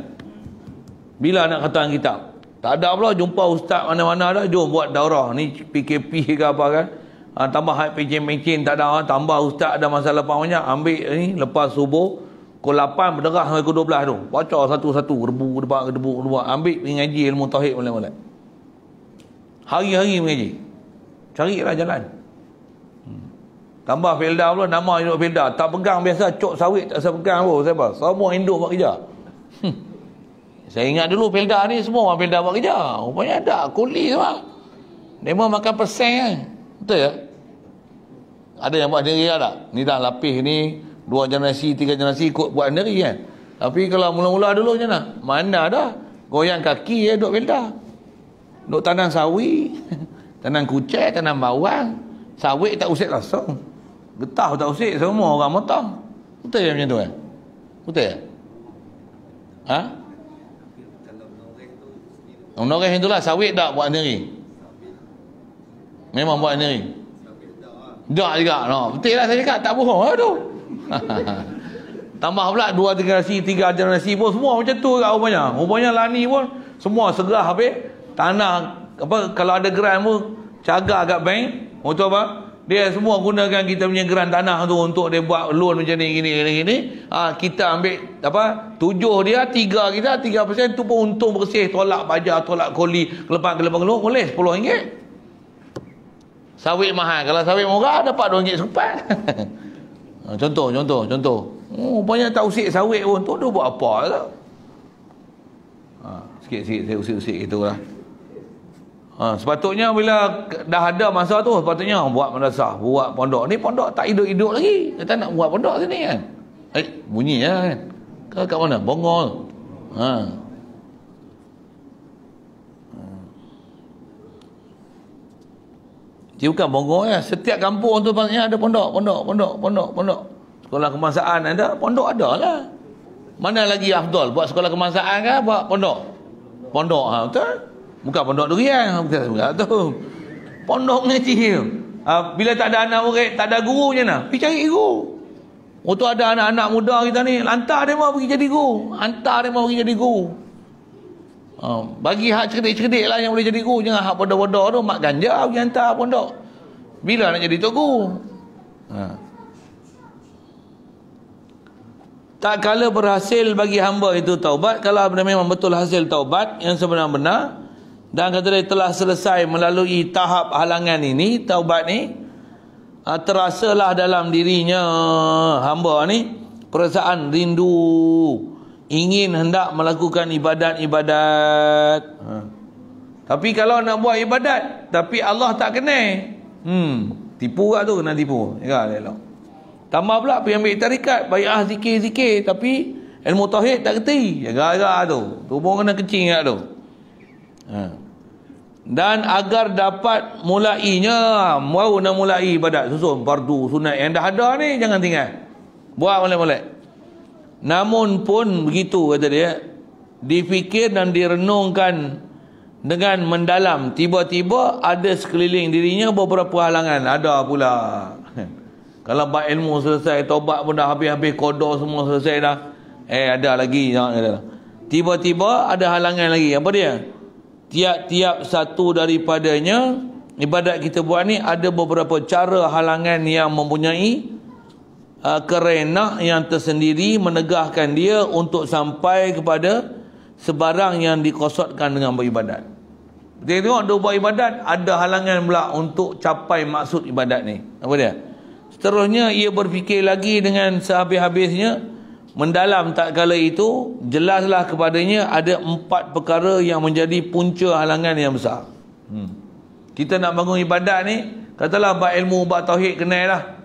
[SPEAKER 1] Bila nak kata kitab? Tak ada pula jumpa ustaz mana-mana dah. Jom buat daurah. Ni PKP ke apa kan? Ha, tambah hype pencin-pencin tak ada. Ha? Tambah ustaz ada masalah banyak. Ambil ni lepas subuh. Pukul lapan berderah sampai dua 12 tu. Baca satu-satu. Rebu, debak, debu, debak. Ambil pergi ngaji ilmu tauhid malam-malam. Hari-hari mengaji. lah jalan. Hmm. Tambah Felda pula. Nama hidup Felda. Tak pegang biasa. Cok sawit tak saya pegang pun. Siapa? Semua Hindu buat kerja. Hm. Saya ingat dulu Felda ni semua orang Felda buat kerja. Rupanya ada. Kuli semua. Mereka makan persen kan. Betul ya? Ada yang buat sendiri lah tak? Ni dah lapis ni dua generasi, tiga generasi ikut buat sendiri kan. Tapi kalau mula-mula dulu macam mana? Mana dah? Goyang kaki ya duk belda. Duk tanam sawi, <laughs> tanam kucai, tanam bawang. Sawit tak usik langsung. Getah tak usik semua orang motong. Betul ya macam tu kan? Betul ya? Ha? Menoreh itu lah sawit tak buat sendiri? Memang buat sendiri? Ah. Tak juga. No. Betul lah saya cakap. Tak bohong lah tu. <laughs> Tambah pula dua generasi, tiga generasi pun semua macam tu kat lah rumahnya. Rumahnya Lani pun semua serah habis. Tanah, apa kalau ada geran pun cagar agak bank. Untuk apa? Dia semua gunakan kita punya geran tanah tu untuk dia buat loan macam ni, gini, gini, gini. Ha, kita ambil apa tujuh dia, tiga kita, tiga persen tu pun untung bersih. Tolak pajak, tolak koli, kelepak, kelepak, lu, boleh sepuluh ringgit. Sawit mahal. Kalau sawit murah, dapat dua ringgit sepat. <laughs> Ah, contoh contoh contoh oh banyak tak usik sawit pun tu dia buat apa lah ha, sikit-sikit saya usik-usik gitu lah ha, ah, sepatutnya bila dah ada masa tu sepatutnya buat madrasah buat pondok ni pondok tak hidup-hidup lagi kita nak buat pondok sini kan eh bunyi lah kan kat mana bongol ha. Ah. Dia bukan bongong ya. Eh. Setiap kampung tu banyak ada pondok, pondok, pondok, pondok, pondok. Sekolah kemasaan ada, pondok ada lah. Mana lagi Abdul buat sekolah kemasaan ke buat pondok? Pondok ha, betul? Bukan pondok durian, ha, bukan juga tu. Pondok ngaji. Ha, bila tak ada anak murid, tak ada guru je nak. Pergi cari guru. Oh tu ada anak-anak muda kita ni, lantar dia mau pergi jadi guru. Hantar dia mau pergi jadi guru. Ah, bagi hak cerdik-cerdik lah yang boleh jadi guru jangan hak bodoh-bodoh tu mak ganja pergi hantar pondok bila nak jadi tok guru ha. tak kala berhasil bagi hamba itu taubat kalau benar memang betul hasil taubat yang sebenar-benar dan kata dia telah selesai melalui tahap halangan ini taubat ni ah, terasalah dalam dirinya ah, hamba ni perasaan rindu rindu ingin hendak melakukan ibadat-ibadat. Ha. Tapi kalau nak buat ibadat, tapi Allah tak kenal. Hmm, tipu lah tu, kena tipu. Ya, elok. Tambah pula pergi ambil tarikat, bayar zikir-zikir. Tapi ilmu tauhid tak kerti. Ya, gara tu. Tu pun kena kecing kat tu. Ha. Dan agar dapat mulainya, baru nak mulai ibadat. Susun, fardu, sunat yang dah ada ni, jangan tinggal. Buat boleh-boleh. Namun pun begitu kata dia Difikir dan direnungkan Dengan mendalam Tiba-tiba ada sekeliling dirinya beberapa halangan Ada pula <laughs> Kalau bak ilmu selesai Tobat pun dah habis-habis Kodoh semua selesai dah Eh ada lagi Tiba-tiba ada halangan lagi Apa dia? Tiap-tiap satu daripadanya Ibadat kita buat ni Ada beberapa cara halangan yang mempunyai uh, ah, kerenah yang tersendiri menegahkan dia untuk sampai kepada sebarang yang dikosotkan dengan beribadat. Kita tengok dua buat ibadat, ada halangan pula untuk capai maksud ibadat ni. Apa dia? Seterusnya, ia berfikir lagi dengan sehabis-habisnya, mendalam tak kala itu, jelaslah kepadanya ada empat perkara yang menjadi punca halangan yang besar. Hmm. Kita nak bangun ibadat ni, katalah buat ilmu, buat tauhid, kenailah.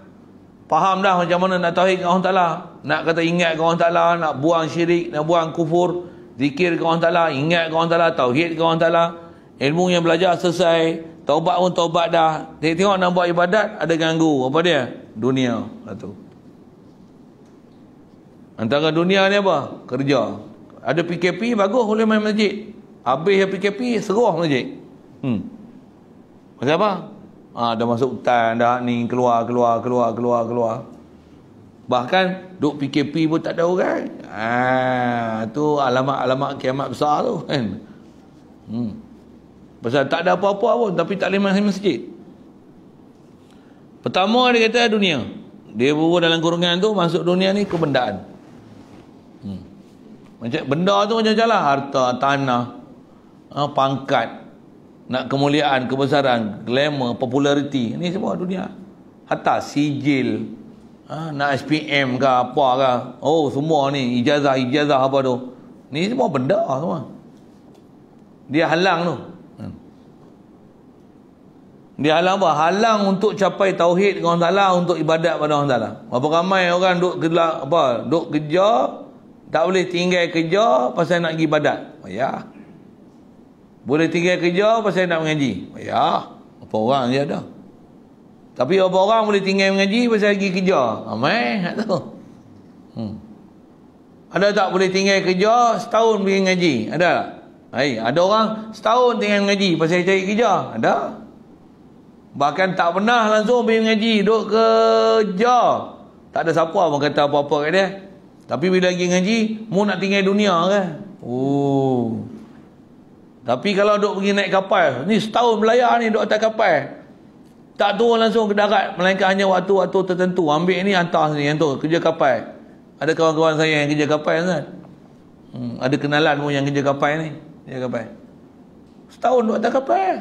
[SPEAKER 1] Faham dah macam mana nak tauhid dengan Allah Ta'ala. Nak kata ingat dengan Allah Ta'ala, nak buang syirik, nak buang kufur. Zikir dengan Allah Ta'ala, ingat dengan Allah Ta'ala, tauhid dengan Allah Ta'ala. Ilmu yang belajar selesai. Taubat pun taubat dah. Tengok-tengok nak buat ibadat, ada ganggu. Apa dia? Dunia. Satu. Lah Antara dunia ni apa? Kerja. Ada PKP, bagus boleh main masjid. Habis PKP, seruah masjid. Hmm. Masa apa? Ah ha, dah masuk hutan dah ni keluar keluar keluar keluar keluar. Bahkan duk PKP pun tak ada orang. Ah ha, tu alamat-alamat kiamat besar tu kan. Hmm. Pasal tak ada apa-apa pun tapi tak boleh masuk masjid. Pertama dia kata dunia. Dia bawa dalam kurungan tu masuk dunia ni kebendaan. Hmm. Macam benda tu macam jalan, Harta, tanah, ha, pangkat nak kemuliaan, kebesaran, glamour, populariti. Ini semua dunia. Hatta sijil. Ha, nak SPM ke apa ke. Oh, semua ni. Ijazah, ijazah apa tu. Ini semua benda semua. Dia halang tu. Hmm. Dia halang apa? Halang untuk capai tauhid dengan Allah untuk ibadat pada Allah. Berapa ramai orang duk gelak apa? kerja tak boleh tinggal kerja pasal nak pergi ibadat. Oh, ya. Yeah. Boleh tinggal kerja pasal nak mengaji. Ya, apa orang dia ada. Tapi apa orang boleh tinggal mengaji pasal pergi kerja? Ramai, tak tahu. Hmm. Ada tak boleh tinggal kerja setahun pergi mengaji? Ada tak? Hai, ada orang setahun tinggal mengaji pasal cari kerja? Ada. Bahkan tak pernah langsung pergi mengaji. Duduk kerja. Tak ada siapa pun kata apa-apa kat dia. Tapi bila pergi mengaji, mu nak tinggal dunia kan? Oh. Tapi kalau duk pergi naik kapal, ni setahun belayar ni duk atas kapal. Tak turun langsung ke darat, melainkan hanya waktu-waktu tertentu. Ambil ni hantar sini, yang tu kerja kapal. Ada kawan-kawan saya yang kerja kapal kan? Hmm, ada kenalan pun yang kerja kapal ni. Kerja kapal. Setahun duk atas kapal.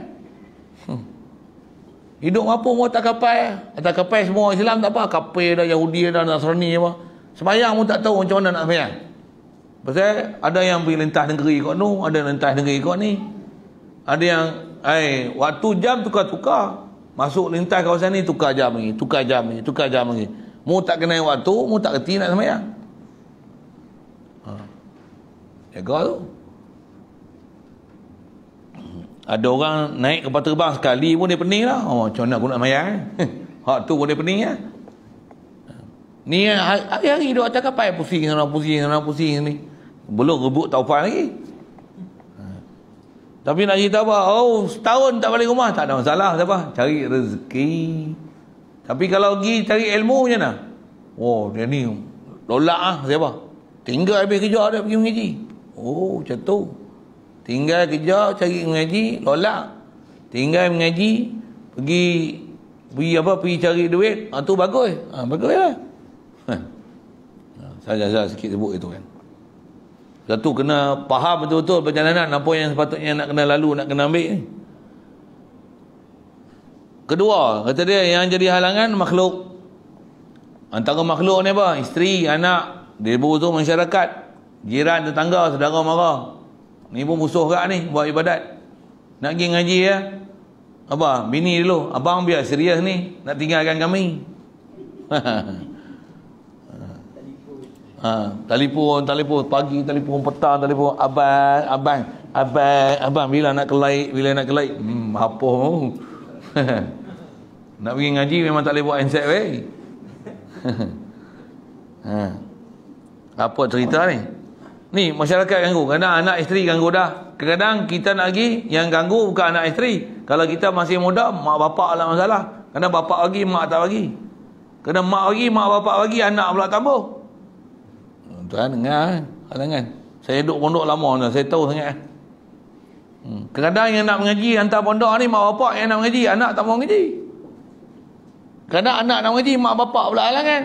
[SPEAKER 1] Hmm. Hidup apa pun atas kapal. Atas kapal semua Islam tak apa. Kapal dah, Yahudi dah, Nasrani apa. Semayang pun tak tahu macam mana nak semayang. Pasal ada yang pergi lintas negeri kot tu, ada yang lintas negeri kot ni. Ada yang ai eh, waktu jam tukar-tukar. Masuk lintas kawasan ni tukar jam ni, tukar jam ni, tukar jam ni. Mu tak kena waktu, mu tak reti nak sembahyang. Ha. Jaga tu. Ada orang naik ke kapal terbang sekali pun dia pening lah. Oh, macam mana aku nak sembahyang? Eh? <laughs> Hak tu pun dia pening lah. Ni hari-hari duk atas kapal pusing sana pusing sana pusing ni. pusing. Belum rebut taufan lagi. Ha. Tapi nak kita apa? Oh, setahun tak balik rumah. Tak ada masalah. Apa? Cari rezeki. Tapi kalau pergi cari ilmu macam mana? Oh, dia ni lolak lah. Siapa? Tinggal habis kerja dia pergi mengaji. Oh, macam tu. Tinggal kerja, cari mengaji, lolak. Tinggal mengaji, pergi pergi apa pergi cari duit. Ah ha, tu bagus. Ah <laughs> ha, bagus lah. Ha. Saja-saja sikit sebut itu kan. Satu kena faham betul-betul perjalanan apa yang sepatutnya nak kena lalu, nak kena ambil. Kedua, kata dia yang jadi halangan makhluk. Antara makhluk ni apa? Isteri, anak, debu tu masyarakat, jiran, tetangga, saudara mara. Ni pun musuh kat ni buat ibadat. Nak pergi ngaji ya. Apa? Bini dulu. Abang biar serius ni. Nak tinggalkan kami. <laughs> Ha, telefon, telefon pagi, telefon petang, telefon abang, abang, abang, abang bila nak kelai, bila nak kelai. Hmm, apa mau? <laughs> nak pergi ngaji memang tak boleh buat handset wei. <laughs> ha. Apa cerita ni? Ni masyarakat ganggu. Kadang anak isteri ganggu dah. Kadang kita nak pergi yang ganggu bukan anak isteri. Kalau kita masih muda, mak bapak lah masalah. Kadang bapak bagi, mak tak bagi. Kadang mak bagi, mak bapak bagi, anak pula tambah tuan-tuan dengar eh? halangan saya duduk pondok lama tu saya tahu sangat eh? hmm. kadang yang nak mengaji hantar pondok ni mak bapak yang nak mengaji anak tak mau mengaji kadang anak nak mengaji mak bapak pula halangan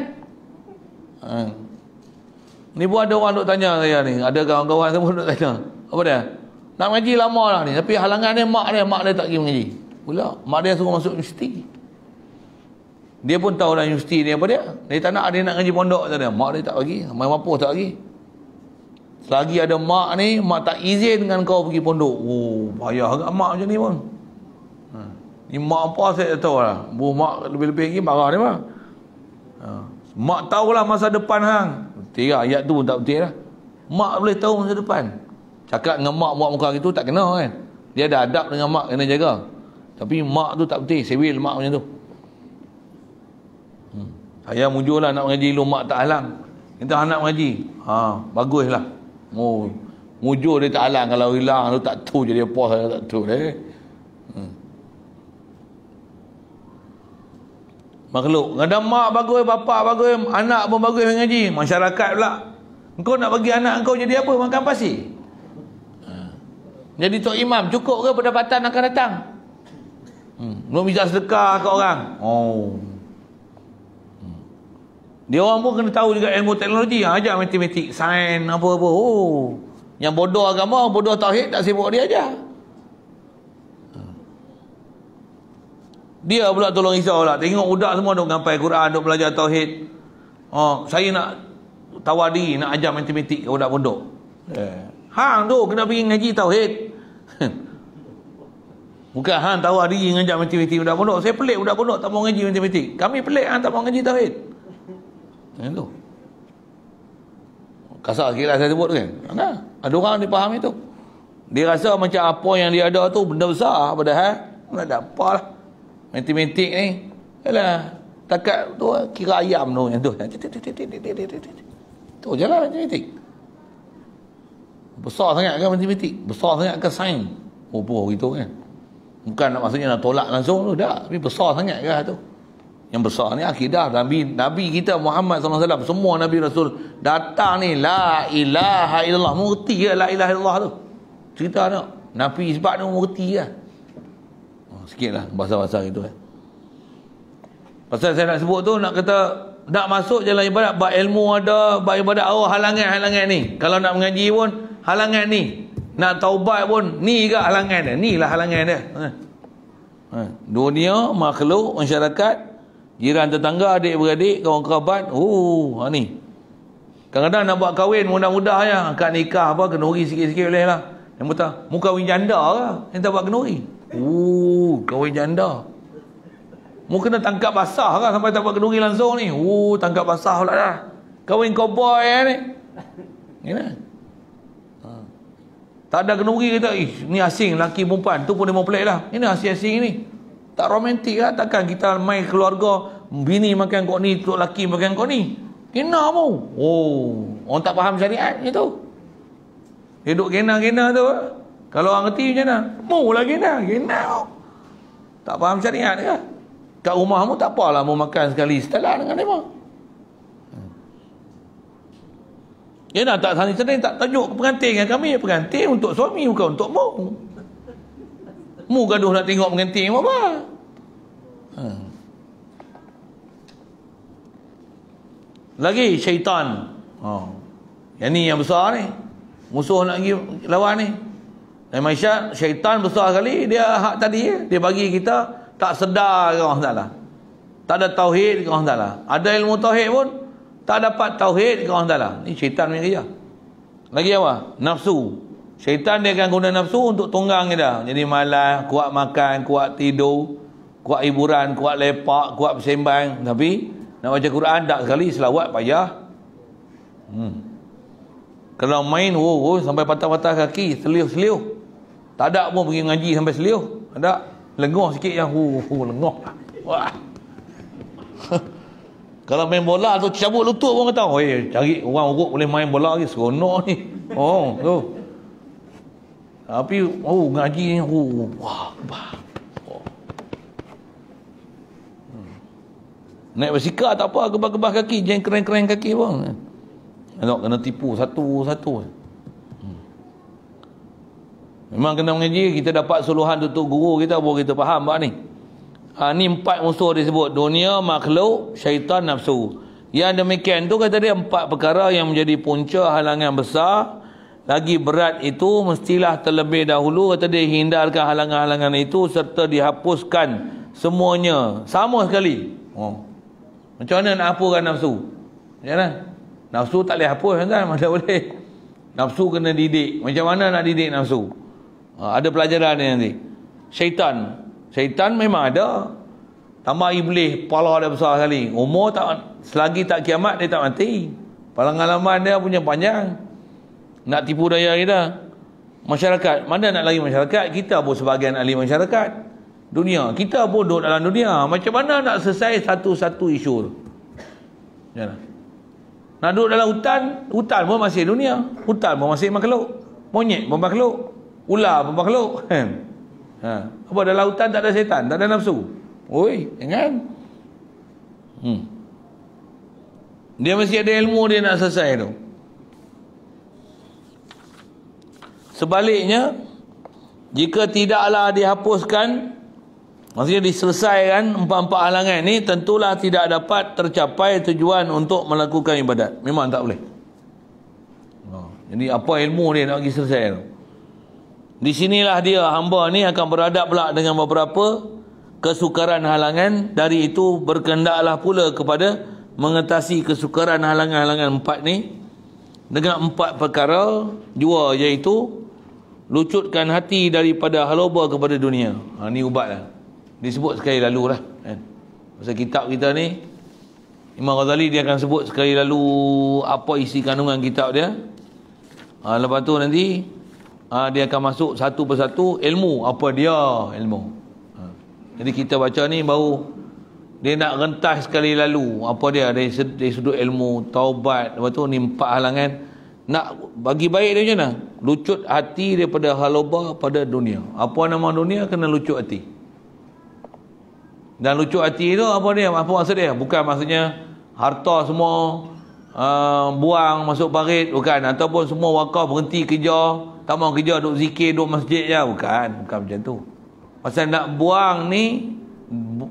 [SPEAKER 1] hmm. ni pun ada orang duk tanya saya ni ada kawan-kawan semua duk tanya apa dia nak mengaji lama lah ni tapi halangan dia mak dia mak dia tak pergi mengaji pula mak dia suruh masuk universiti dia pun tahu lah universiti ni apa dia. Dia tak nak ada nak ngaji pondok tak dia. Mak dia tak bagi. Main mampu tak bagi. Selagi ada mak ni, mak tak izin dengan kau pergi pondok. Oh, bahaya agak mak macam ni pun. Ha. Ni mak apa saya tak tahu lah. Bu mak lebih-lebih lagi marah dia mah. Ha. Mak tahulah masa depan hang. Tiga ayat tu pun tak penting lah. Mak boleh tahu masa depan. Cakap dengan mak buat muka gitu tak kena kan. Dia ada adab dengan mak kena jaga. Tapi mak tu tak penting. Sewil mak macam tu. Saya mujulah nak mengaji ilmu mak tak alam. Kita anak mengaji. Ha, baguslah. Oh, mujur dia tak alam kalau hilang tu tak tahu jadi apa saya tak tahu eh. Hmm. Makhluk, ada mak bagus, bapa bagus, anak pun bagus mengaji, masyarakat pula. Engkau nak bagi anak engkau jadi apa? Makan pasir. Hmm. Jadi tok imam cukup ke pendapatan akan datang? Hmm, belum bisa sedekah ke orang. Oh. Dia orang pun kena tahu juga ilmu teknologi. yang ha, Ajar matematik, sains, apa-apa. Oh. Yang bodoh agama, bodoh tauhid, tak sibuk dia ajar. Dia pula tolong risau lah. Tengok udak semua duk gampai Quran, duk belajar tauhid. Oh, saya nak tawar diri, nak ajar matematik ke udak bodoh. Eh. Hang tu kena pergi ngaji tauhid. <laughs> Bukan hang tawar diri ngajar matematik udak bodoh. Saya pelik udak bodoh tak mau ngaji matematik. Kami pelik hang tak mau ngaji tauhid. Macam tu. Kasar kira lah saya sebut kan. Ada, ada orang dia faham itu. Dia rasa macam apa yang dia ada tu benda besar padahal. Tak ada apa lah. Matematik ni. Yalah. Takat tu kira ayam tu. Yang tu. Tu je lah matematik. Besar sangat kan matematik? Besar sangat kan sains? Oh, oh, gitu kan? Bukan maksudnya nak tolak langsung tu. dah. Tapi besar sangat kan tu? yang besar ni akidah Nabi Nabi kita Muhammad SAW semua Nabi Rasul datang ni la ilaha illallah murti ke la ilaha illallah tu cerita tak Nabi isbat ni murti ke oh, sikit lah bahasa-bahasa itu eh. pasal saya nak sebut tu nak kata nak masuk jalan ibadat buat ilmu ada buat ibadat awal oh, halangan-halangan ni kalau nak mengaji pun halangan ni nak taubat pun ni ke halangan ni lah halangan dia eh. Eh. dunia makhluk masyarakat jiran tetangga adik-beradik kawan kerabat oh ha ni kadang-kadang nak buat kahwin mudah-mudah ya akad nikah apa kenuri sikit-sikit boleh lah yang kata muka kahwin janda lah yang tak buat kenuri oh kahwin janda Muka kena tangkap basah lah sampai tak buat kenuri langsung ni oh tangkap basah pula lah kahwin cowboy eh, ya, ni ni lah ha. tak ada kenuri kata ni asing laki perempuan tu pun dia mau pelik lah ini asing-asing ni tak romantik lah. Takkan kita main keluarga. Bini makan kau ni. Tuk laki makan kau ni. Kena mu. Oh. Orang tak faham syariat je tu. Dia duduk kena-kena tu. Kalau orang kerti macam mana? Mu lah kena. Kena mu. Tak faham syariat ke? Kat rumah mu tak apalah mu makan sekali. Setelah dengan dia mu. Kena tak sani-sani tak tajuk pengantin dengan kami. Pengantin untuk suami bukan untuk Mu. Mu gaduh nak tengok mengenting apa? Ha. Lagi syaitan. Ha. Yang ni yang besar ni. Musuh nak pergi lawan ni. Dan Malaysia syaitan besar sekali dia hak tadi ya. dia bagi kita tak sedar ke Allah Taala. Tak ada tauhid ke Allah Taala. Ada ilmu tauhid pun tak dapat tauhid ke Allah Taala. Ni syaitan punya kerja. Lagi apa? Nafsu. Syaitan dia akan guna nafsu untuk tunggang dia. Jadi malas, kuat makan, kuat tidur, kuat hiburan, kuat lepak, kuat bersembang. Tapi nak baca Quran tak sekali selawat payah. Hmm. Kalau main, wo, oh, wo, oh, sampai patah-patah kaki, seliuh-seliuh. Tak ada pun pergi ngaji sampai seliuh. Ada. Lenguh sikit yang hu oh, hu lenguh Wah. <laughs> Kalau main bola tu cabut lutut pun kata, "Oi, eh, cari orang urut boleh main bola lagi seronok ni." Oh, tu. So. Tapi oh ngaji ni oh, wah bah. Oh. Hmm. Naik basikal tak apa gebah-gebah kaki, jangan keren-keren kaki pun. Elok kena tipu satu-satu. Hmm. Memang kena mengaji kita dapat suluhan tutup guru kita baru kita faham bab ni. Ha, ni empat musuh disebut dunia, makhluk, syaitan, nafsu. Yang demikian tu kata dia empat perkara yang menjadi punca halangan besar lagi berat itu mestilah terlebih dahulu kata dia hindarkan halangan-halangan itu serta dihapuskan semuanya sama sekali oh. macam mana nak hapuskan nafsu macam ya mana nafsu tak boleh hapus kan mana <laughs> boleh nafsu kena didik macam mana nak didik nafsu ah, ada pelajaran yang nanti syaitan syaitan memang ada tambah iblis kepala dia besar sekali umur tak selagi tak kiamat dia tak mati pengalaman dia punya panjang nak tipu daya kita masyarakat mana nak lagi masyarakat kita pun sebahagian ahli masyarakat dunia kita pun duduk dalam dunia macam mana nak selesai satu-satu isu ya. nak duduk dalam hutan hutan pun masih dunia hutan pun masih makhluk monyet pun makhluk ular pun makhluk ha. apa dalam hutan tak ada setan tak ada nafsu oi jangan hmm. dia mesti ada ilmu dia nak selesai tu sebaliknya jika tidaklah dihapuskan maksudnya diselesaikan empat-empat halangan ini tentulah tidak dapat tercapai tujuan untuk melakukan ibadat memang tak boleh ha, jadi apa ilmu dia nak pergi selesai di sinilah dia hamba ni akan beradab pula dengan beberapa kesukaran halangan dari itu berkendaklah pula kepada mengatasi kesukaran halangan-halangan empat ni dengan empat perkara dua iaitu lucutkan hati daripada haloba kepada dunia ha, ni ubat lah disebut sekali lalu lah kan pasal kitab kita ni Imam Ghazali dia akan sebut sekali lalu apa isi kandungan kitab dia ha, lepas tu nanti ha, dia akan masuk satu persatu ilmu apa dia ilmu ha. jadi kita baca ni baru dia nak rentas sekali lalu apa dia dari, dari sudut ilmu taubat lepas tu ni empat halangan nak bagi baik dia macam mana? Lucut hati daripada haloba pada dunia. Apa nama dunia kena lucut hati. Dan lucut hati itu apa dia? Apa maksud dia? Bukan maksudnya harta semua uh, buang masuk parit bukan ataupun semua wakaf berhenti kerja, tak mau kerja duk zikir duk masjid ya bukan, bukan macam tu. Pasal nak buang ni bu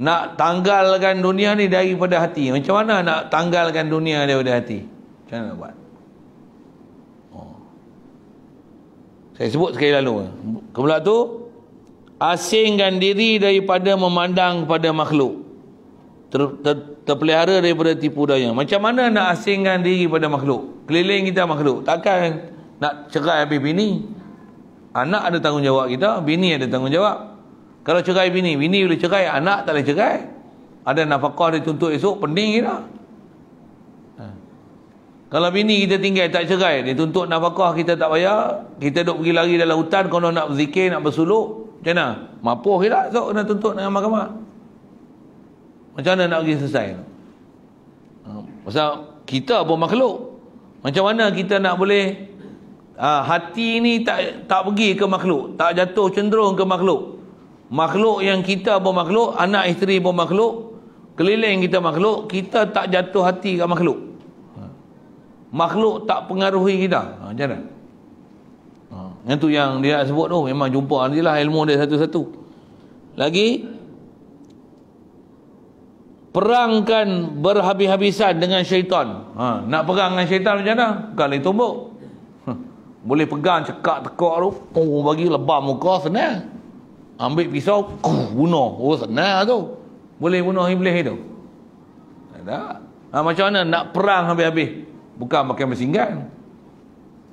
[SPEAKER 1] nak tanggalkan dunia ni daripada hati. Macam mana nak tanggalkan dunia daripada hati? Macam mana nak buat? Saya sebut sekali lalu. Kebelak tu asingkan diri daripada memandang pada makhluk. Ter, ter, terpelihara daripada tipu daya. Macam mana nak asingkan diri pada makhluk? Keliling kita makhluk. Takkan nak cerai habis bini. Anak ada tanggungjawab kita, bini ada tanggungjawab. Kalau cerai bini, bini boleh cerai, anak tak boleh cerai. Ada nafkah dituntut esok, pening kita. Kalau bini kita tinggal tak cerai, dia tuntut nafkah kita tak bayar, kita duk pergi lari dalam hutan kalau nak berzikir, nak bersuluk, macam mana? Mampu kita lah. so, kena tuntut dengan mahkamah. Macam mana nak pergi selesai? Ha, pasal kita pun makhluk. Macam mana kita nak boleh uh, hati ni tak tak pergi ke makhluk, tak jatuh cenderung ke makhluk. Makhluk yang kita pun makhluk, anak isteri pun makhluk, keliling kita makhluk, kita tak jatuh hati ke makhluk makhluk tak pengaruhi kita ha, macam mana ha, yang tu yang dia sebut tu memang jumpa ni lah ilmu dia satu-satu lagi perangkan berhabis-habisan dengan syaitan ha, nak perang dengan syaitan macam mana kali tumbuk ha, boleh pegang cekak tekak tu oh, bagi lebar muka senang ambil pisau kuh, bunuh oh senang lah tu boleh bunuh iblis itu tak ha, macam mana nak perang habis-habis Bukan pakai mesinggan.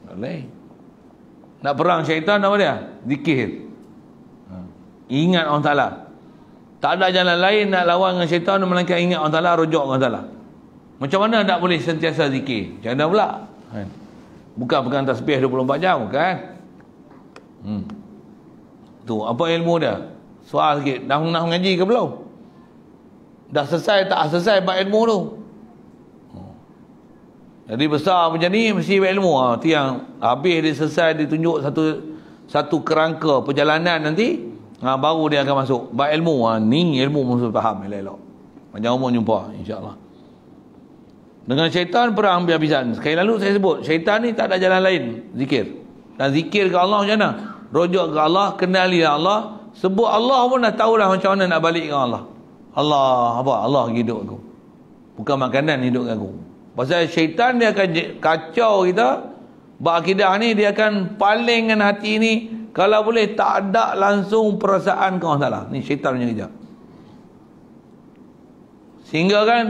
[SPEAKER 1] Boleh. Nak perang syaitan apa dia? Zikir. Ha. Ingat Allah Ta'ala. Tak ada jalan lain nak lawan dengan syaitan melainkan ingat Allah Ta'ala, rujuk Allah Ta'ala. Macam mana tak boleh sentiasa zikir? Macam mana pula? Ha. Bukan pegang tasbih 24 jam, kan? Hmm. Tu apa ilmu dia? Soal sikit, dah nak ngaji ke belum? Dah selesai tak selesai bab ilmu tu? Jadi besar macam ni mesti ilmu ha. Nanti yang habis dia selesai ditunjuk satu satu kerangka perjalanan nanti ha, baru dia akan masuk. baik ilmu ha. ni ilmu mesti faham elok-elok. Panjang umur jumpa insya Dengan syaitan perang habisan Sekali lalu saya sebut syaitan ni tak ada jalan lain zikir. Dan zikir ke Allah macam mana? Rujuk ke Allah, kenali ya Allah, sebut Allah pun dah tahu dah macam mana nak balik ke Allah. Allah apa? Allah hidup aku. Bukan makanan hidup aku. Pasal syaitan dia akan kacau kita. Berakidah ni dia akan paling dengan hati ni. Kalau boleh tak ada langsung perasaan kau salah. Ni syaitan punya kerja. Sehingga kan.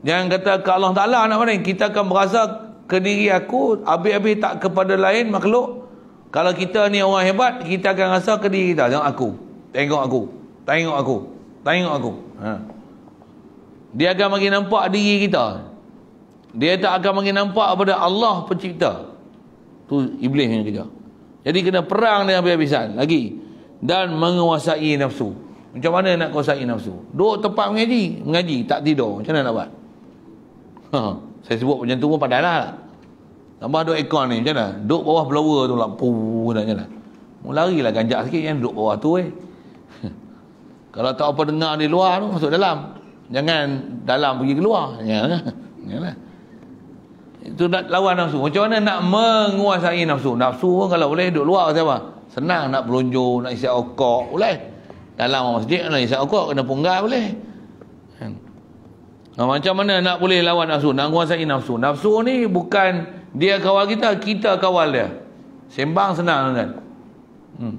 [SPEAKER 1] Jangan kata ke Allah Ta'ala anak mana. Kita akan berasa ke diri aku. Habis-habis tak kepada lain makhluk. Kalau kita ni orang hebat. Kita akan rasa ke diri kita. Tengok aku. Tengok aku. Tengok aku. Tengok aku. Ha. Dia akan makin nampak diri kita. Dia tak akan makin nampak pada Allah pencipta. Tu iblis yang kejar. Jadi kena perang dengan habis-habisan lagi. Dan menguasai nafsu. Macam mana nak kuasai nafsu? Duduk tempat mengaji. Mengaji. Tak tidur. Macam mana nak buat? Ha, saya sebut macam tu pun padahal lah. Tambah duduk ekor ni. Macam mana? Duduk bawah blower tu lah. Puh. Macam mana? Mula lari lah ganjak sikit yang duduk bawah tu eh. <laughs> Kalau tak apa dengar di luar tu masuk dalam. Jangan dalam pergi keluar. Ya, ya lah itu nak lawan nafsu macam mana nak menguasai nafsu nafsu pun kalau boleh duduk luar siapa senang nak berlunjur nak isi okok boleh dalam masjid nak lah, isi okok kena punggah boleh kan? nah, macam mana nak boleh lawan nafsu nak menguasai nafsu nafsu ni bukan dia kawal kita kita kawal dia sembang senang kan hmm.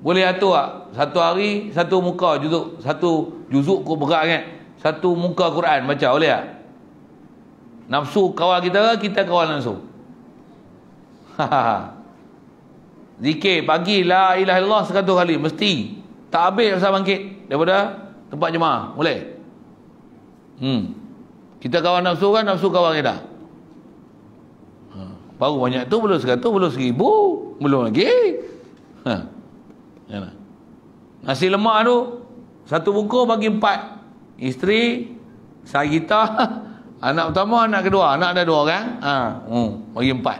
[SPEAKER 1] boleh atur tak satu hari satu muka juzuk satu juzuk kau berat kan satu muka Quran baca boleh tak Nafsu kawal kita ke, kita kawal nafsu. Zikir pagi la ilaha illallah seratus kali mesti tak habis masa bangkit daripada tempat jemaah boleh hmm kita kawal nafsu kan nafsu kawal kita ha. baru banyak tu belum sekatu belum seribu belum lagi ha. Ya lah. nasi lemak tu satu buku bagi empat isteri saya kita <laughs> Anak pertama, anak kedua. Anak ada dua orang. Ha. Hmm. Bagi empat.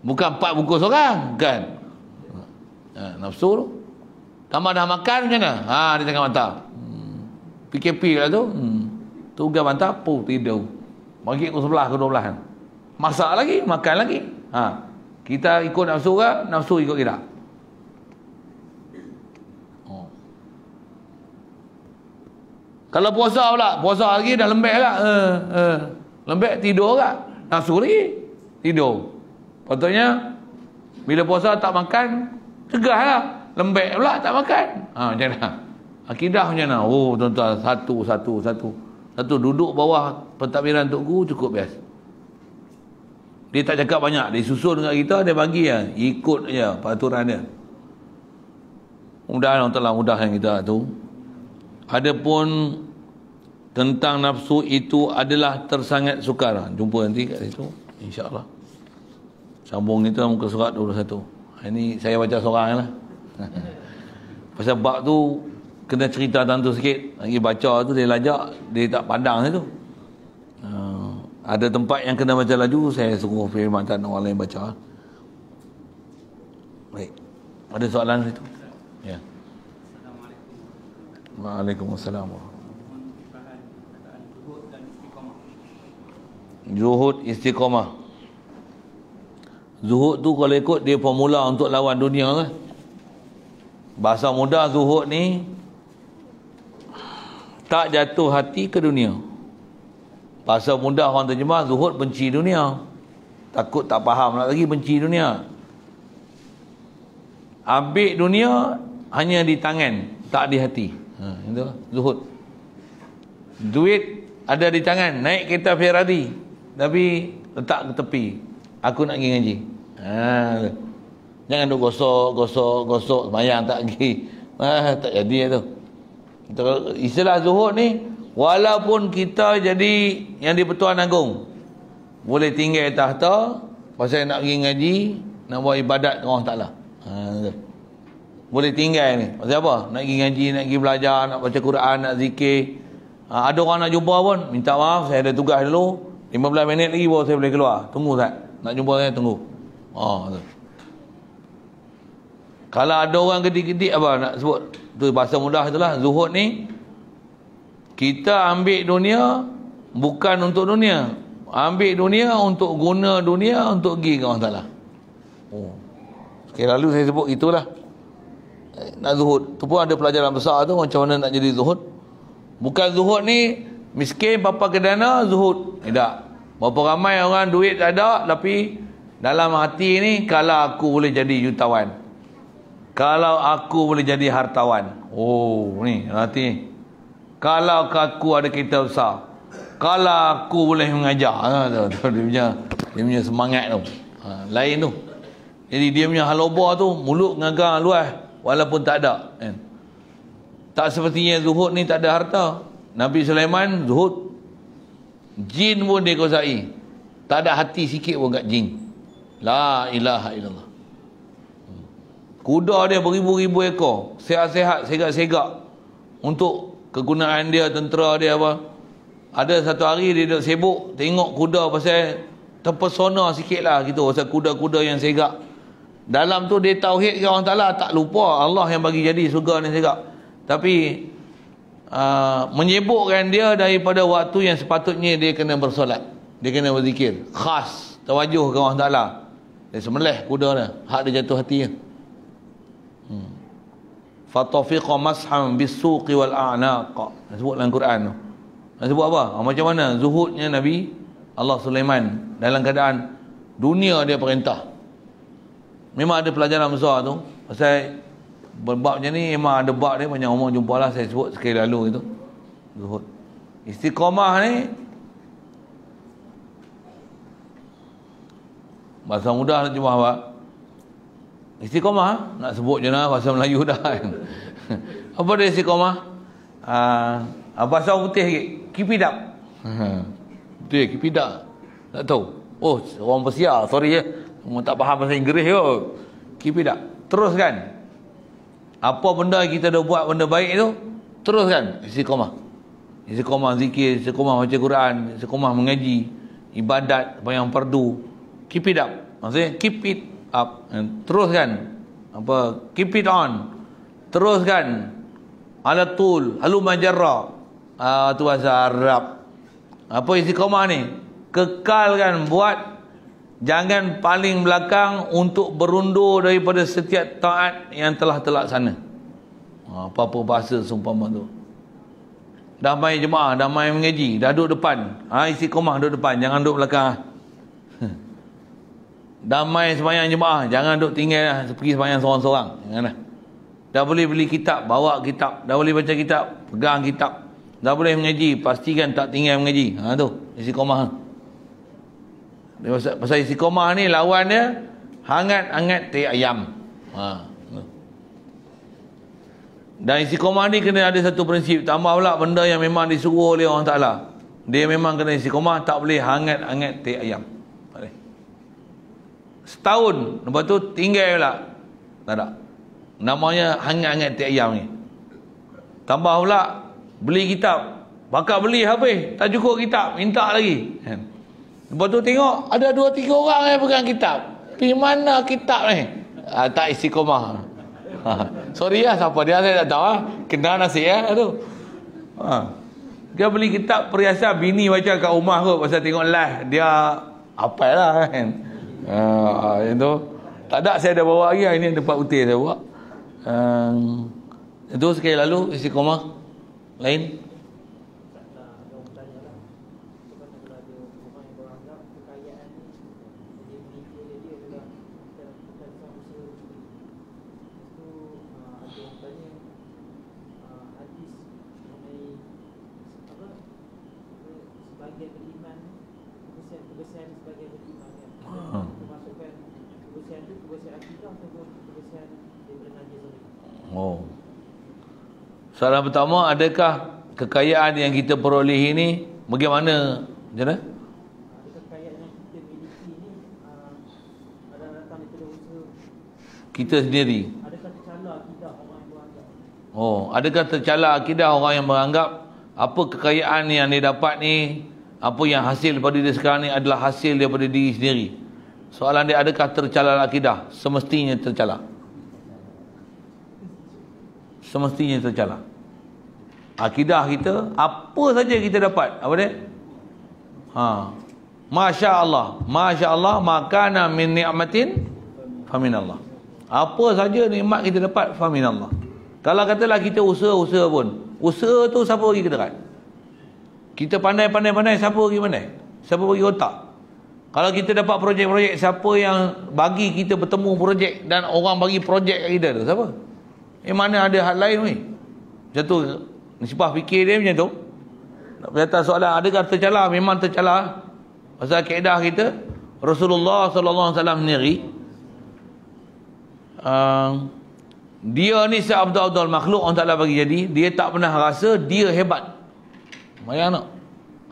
[SPEAKER 1] Bukan empat buku seorang. Bukan. Ha. Nafsu tu. Tambah dah makan macam mana? Ha, dia tengah bantah. Hmm. PKP lah tu. Hmm. Tugas bantah, puh, tidur. Bagi ke sebelah, ke dua belah kan. Masak lagi, makan lagi. Ha. Kita ikut nafsu ke, nafsu ikut kita. Kalau puasa pula, puasa lagi dah lembek lah. Uh, uh. Lembek tidur lah. Nasuh Tidur. Patutnya, bila puasa tak makan, tegah lah. Lembek pula tak makan. Ha, macam mana? Akidah macam mana? Oh, tuan-tuan, satu, satu, satu. Satu duduk bawah pentadbiran Tok Guru cukup biasa. Dia tak cakap banyak. Dia susun dengan kita, dia bagi ya. Ikut je peraturan dia. Mudah-mudahan, tuan-tuan, mudahkan kita tu. Adapun tentang nafsu itu adalah tersangat sukar. Jumpa nanti kat situ. Allah. Sambung itu muka surat 21. Ha, ini saya baca seorang lah. <laughs> Pasal bab tu kena cerita tentu sikit. Lagi baca tu dia lajak. Dia tak pandang situ. Ha, ada tempat yang kena baca laju. Saya suruh firman tak orang lain baca. Baik. Ada soalan situ? Waalaikumsalam. Zuhud istiqamah. Zuhud tu kalau ikut dia formula untuk lawan dunia kan? Bahasa mudah zuhud ni tak jatuh hati ke dunia. Bahasa mudah orang terjemah zuhud benci dunia. Takut tak faham nak lagi benci dunia. Ambil dunia hanya di tangan, tak di hati itu ha, zuhud. Duit ada di tangan, naik kereta Ferrari tapi letak ke tepi. Aku nak pergi ngaji. Ha. Jangan duk gosok, gosok, gosok sembahyang tak pergi. Ha, tak jadi itu. Lah istilah zuhud ni walaupun kita jadi yang di Pertuan agung, boleh tinggal tahta pasal nak pergi ngaji, nak buat ibadat dengan Allah Taala. Ha boleh tinggal ni. Pasal apa? Nak pergi ngaji, nak pergi belajar, nak baca Quran, nak zikir. Ha, ada orang nak jumpa pun, minta maaf, saya ada tugas dulu. 15 minit lagi baru saya boleh keluar. Tunggu tak? Nak jumpa saya, tunggu. Ha, tu. Kalau ada orang ketik-ketik, apa nak sebut? Itu bahasa mudah itulah Zuhud ni, kita ambil dunia bukan untuk dunia. Ambil dunia untuk guna dunia untuk pergi ke Allah Ta'ala. Oh. Okay, lalu saya sebut itulah nak zuhud tu pun ada pelajaran besar tu macam mana nak jadi zuhud bukan zuhud ni miskin papa kedana zuhud tidak berapa ramai orang duit tak ada tapi dalam hati ni kalau aku boleh jadi jutawan kalau aku boleh jadi hartawan oh ni hati kalau aku ada kereta besar kalau aku boleh mengajar ha, dia punya dia punya semangat tu ha, lain tu jadi dia punya haloba tu mulut ngagang luas walaupun tak ada kan. tak sepertinya zuhud ni tak ada harta Nabi Sulaiman zuhud jin pun dia kuasai tak ada hati sikit pun kat jin la ilaha illallah kuda dia beribu-ribu ekor sehat-sehat segak-segak untuk kegunaan dia tentera dia apa ada satu hari dia duduk sibuk tengok kuda pasal terpesona sikit lah gitu pasal kuda-kuda yang segak dalam tu dia tauhid ke Allah Ta'ala tak lupa Allah yang bagi jadi surga ni juga tapi uh, menyebukkan dia daripada waktu yang sepatutnya dia kena bersolat dia kena berzikir khas tawajuh ke Allah Ta'ala dia semelih kuda dia hak dia jatuh hati dia hmm. fatafiqa masham bisuqi wal a'naq sebut dalam Quran tu nak sebut apa? Ah, macam mana? zuhudnya Nabi Allah Sulaiman dalam keadaan dunia dia perintah Memang ada pelajaran besar tu. Pasal berbab macam ni memang ada bab dia banyak orang jumpa lah saya sebut sekali lalu gitu. Zuhud. Istiqamah ni bahasa mudah nak jumpa bab. Istiqamah nak sebut je lah bahasa Melayu dah. Kan. <laughs> apa dia istiqamah? Ah, ah, bahasa putih sikit? Kipidap. <laughs> Putih kipidap. Tak tahu. Oh, orang Persia, sorry ya. Kamu tak faham bahasa Inggeris yo. Keep it up. Teruskan. Apa benda kita dah buat benda baik tu, teruskan. Isi koma, isi koma zikir, isi koma baca Quran, isi koma mengaji, ibadat, bayang perdu. Keep it up. Maksudnya keep it up. Hmm, teruskan. Apa? Keep it on. Teruskan. Alatul, alumajarra. Ah uh, tu bahasa Arab. Apa isi koma ni? Kekalkan buat jangan paling belakang untuk berundur daripada setiap taat yang telah terlaksana. Ha, apa-apa bahasa seumpama tu. Dah main jemaah, dah main mengaji, dah duduk depan. Ha, isi komah duduk depan, jangan duduk belakang. Ha. <laughs> dah main sembahyang jemaah, jangan duduk tinggal ha, lah. Pergi sembahyang seorang-seorang. Dah boleh beli kitab, bawa kitab. Dah boleh baca kitab, pegang kitab. Dah boleh mengaji, pastikan tak tinggal mengaji. Ha, tu, isi komah. Ha pasal, pasal istiqomah ni lawan dia hangat-hangat teh ayam ha. dan istiqomah ni kena ada satu prinsip tambah pula benda yang memang disuruh oleh orang ta'ala dia memang kena isi istiqomah tak boleh hangat-hangat teh ayam setahun lepas tu tinggal pula tak ada namanya hangat-hangat teh ayam ni tambah pula beli kitab bakal beli habis tak cukup kitab minta lagi kan Lepas tu tengok ada dua tiga orang yang pegang kitab. Pi mana kitab ni? Ah, tak istiqomah. <laughs> Sorry lah siapa dia saya tak tahu lah. Kena nasi ya ah, tu. Ha. Dia beli kitab perhiasan bini baca kat rumah kot pasal tengok live dia apalah kan. Ha uh, yang tu. Tak ada saya dah bawa lagi ah, ini tempat putih saya bawa. Um, itu sekali lalu isi koma lain Soalan pertama, adakah kekayaan yang kita peroleh ini bagaimana? Macam mana? kita sendiri Oh, adakah tercalar akidah orang yang menganggap apa kekayaan yang dia dapat ni, apa yang hasil daripada dia sekarang ni adalah hasil daripada diri sendiri. Soalan dia adakah tercalar akidah? Semestinya tercalar. Semestinya tercalar akidah kita apa saja kita dapat apa dia ha Masya Allah Masya Allah makanan min ni'matin famin Allah apa saja nikmat kita dapat famin Allah kalau katalah kita usaha-usaha pun usaha tu siapa bagi kita kan kita pandai-pandai pandai siapa bagi mana siapa bagi otak kalau kita dapat projek-projek siapa yang bagi kita bertemu projek dan orang bagi projek kita tu siapa eh mana ada hal lain ni satu Nisbah fikir dia macam tu. Nak berkata soalan, adakah tercalar? Memang tercalar. Pasal keedah kita, Rasulullah SAW sendiri, uh, dia ni seabdu-abdu'al makhluk, orang taklah bagi jadi, dia tak pernah rasa dia hebat. Mayang nak.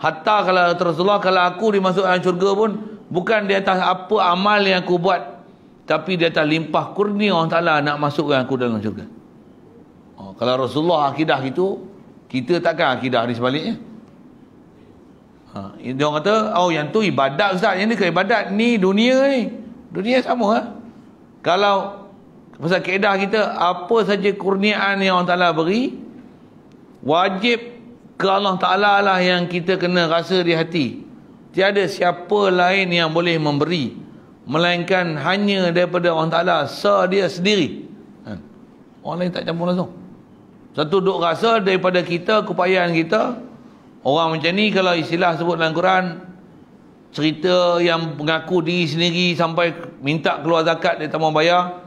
[SPEAKER 1] Hatta kalau Rasulullah, kalau aku dimasukkan syurga pun, bukan di atas apa amal yang aku buat, tapi di atas limpah kurnia orang taklah nak masukkan aku dalam syurga. Oh, kalau Rasulullah akidah itu, kita takkan akidah ni sebaliknya ha, dia orang kata oh yang tu ibadat ustaz yang ni ke ibadat ni dunia ni dunia sama ha? kalau pasal keedah kita apa saja kurniaan yang Allah Ta'ala beri wajib ke Allah Ta'ala lah yang kita kena rasa di hati tiada siapa lain yang boleh memberi melainkan hanya daripada Allah Ta'ala sah dia sendiri ha. orang lain tak campur langsung satu duk rasa daripada kita, keupayaan kita. Orang macam ni kalau istilah sebut dalam Quran. Cerita yang mengaku diri sendiri sampai minta keluar zakat dari tamu bayar.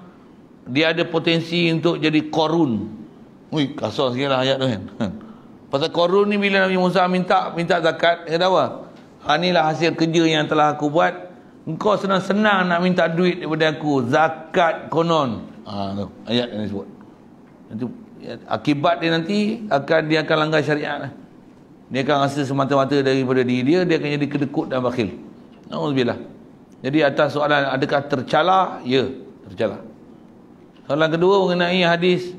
[SPEAKER 1] Dia ada potensi untuk jadi korun. Ui, kasar sikit lah ayat tu kan. Ha. Pasal korun ni bila Nabi Musa minta minta zakat. Dia kata apa? Ha, inilah hasil kerja yang telah aku buat. Engkau senang-senang nak minta duit daripada aku. Zakat konon. Ha, tu, ayat yang disebut. Itu akibat dia nanti akan dia akan langgar syariat lah. dia akan rasa semata-mata daripada diri dia dia akan jadi kedekut dan bakhil Alhamdulillah jadi atas soalan adakah tercela, ya tercela. soalan kedua mengenai hadis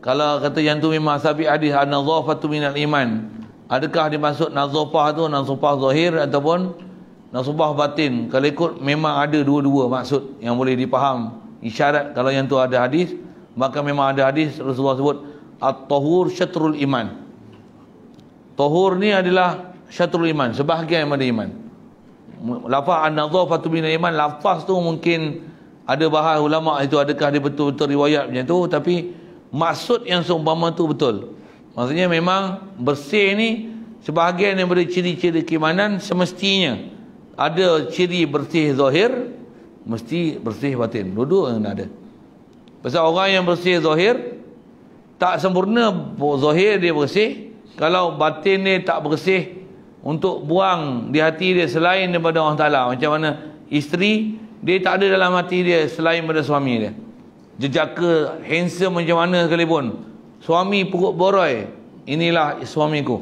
[SPEAKER 1] kalau kata yang tu memang sabi hadis anazafatu minal iman adakah dimaksud nazafah tu nazafah zahir ataupun nazafah batin kalau ikut memang ada dua-dua maksud yang boleh dipaham isyarat kalau yang tu ada hadis maka memang ada hadis Rasulullah sebut at-tahur syatrul iman tahur ni adalah syatrul iman sebahagian daripada iman lafaz an fatu min iman lafaz tu mungkin ada bahas ulama itu adakah dia betul-betul riwayat macam tu tapi maksud yang seumpama tu betul maksudnya memang bersih ni sebahagian yang daripada ciri-ciri keimanan semestinya ada ciri bersih zahir mesti bersih batin dua-dua yang ada Pasal orang yang bersih zahir tak sempurna zahir dia bersih. Kalau batin dia tak bersih untuk buang di hati dia selain daripada Allah Taala. Macam mana isteri dia tak ada dalam hati dia selain daripada suami dia. Jejaka handsome macam mana sekalipun suami pukul boroi inilah suamiku.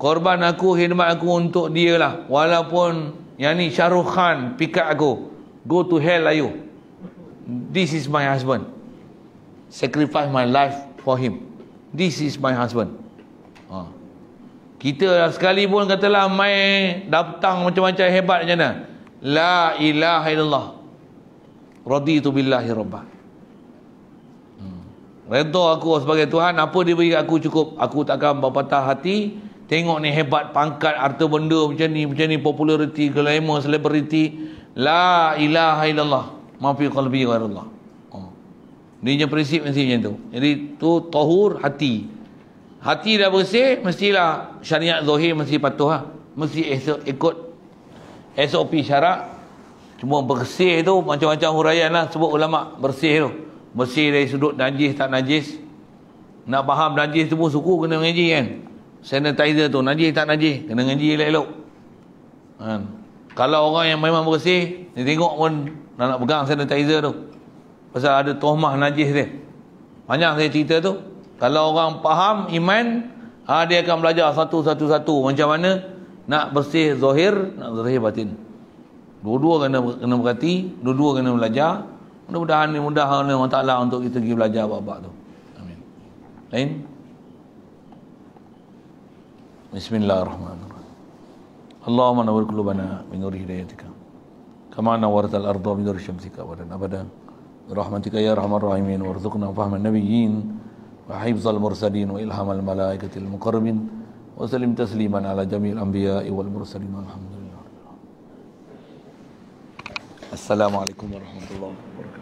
[SPEAKER 1] Korban aku, khidmat aku untuk dia lah. Walaupun yang ni Syaruh pikat aku go to hell are you this is my husband sacrifice my life for him this is my husband ha. kita sekali pun katalah mai datang macam-macam hebat macam mana la ilaha illallah raditu billahi rabbah hmm. Redo aku sebagai Tuhan Apa dia beri aku cukup Aku takkan berpatah hati Tengok ni hebat pangkat harta benda Macam ni Macam ni populariti Glamour, selebriti La ilaha illallah Mafi qalbi gairullah oh. Ini prinsip mesti macam tu Jadi tu tahur hati Hati dah bersih Mestilah syariat zuhir mesti patuh ha. Mesti esok ikut SOP syarat Cuma bersih tu macam-macam huraian lah Sebut ulama bersih tu Bersih dari sudut najis tak najis Nak faham najis tu pun suku kena ngaji kan Sanitizer tu najis tak najis Kena ngaji elok-elok Haa kan? Kalau orang yang memang bersih, dia tengok pun nak, nak pegang sanitizer tu. Pasal ada tohmah najis dia. Banyak saya cerita tu. Kalau orang faham iman, ha, dia akan belajar satu-satu-satu. Macam mana nak bersih zahir, nak zahir batin. Dua-dua kena, kena berhati, dua-dua kena belajar. Mudah-mudahan ni mudah Allah Ta'ala untuk kita pergi belajar bab-bab tu. Amin. Lain? Bismillahirrahmanirrahim. اللهم نور قلوبنا بنور هدايتك كما نورت الأرض بنور شمسك أبدا أبدا برحمتك يا أرحم الراحمين وارزقنا فهم النبيين وحفظ المرسلين وإلهام الملائكة المقربين وسلم تسليما على جميع الأنبياء والمرسلين والحمد لله السلام عليكم ورحمة الله وبركاته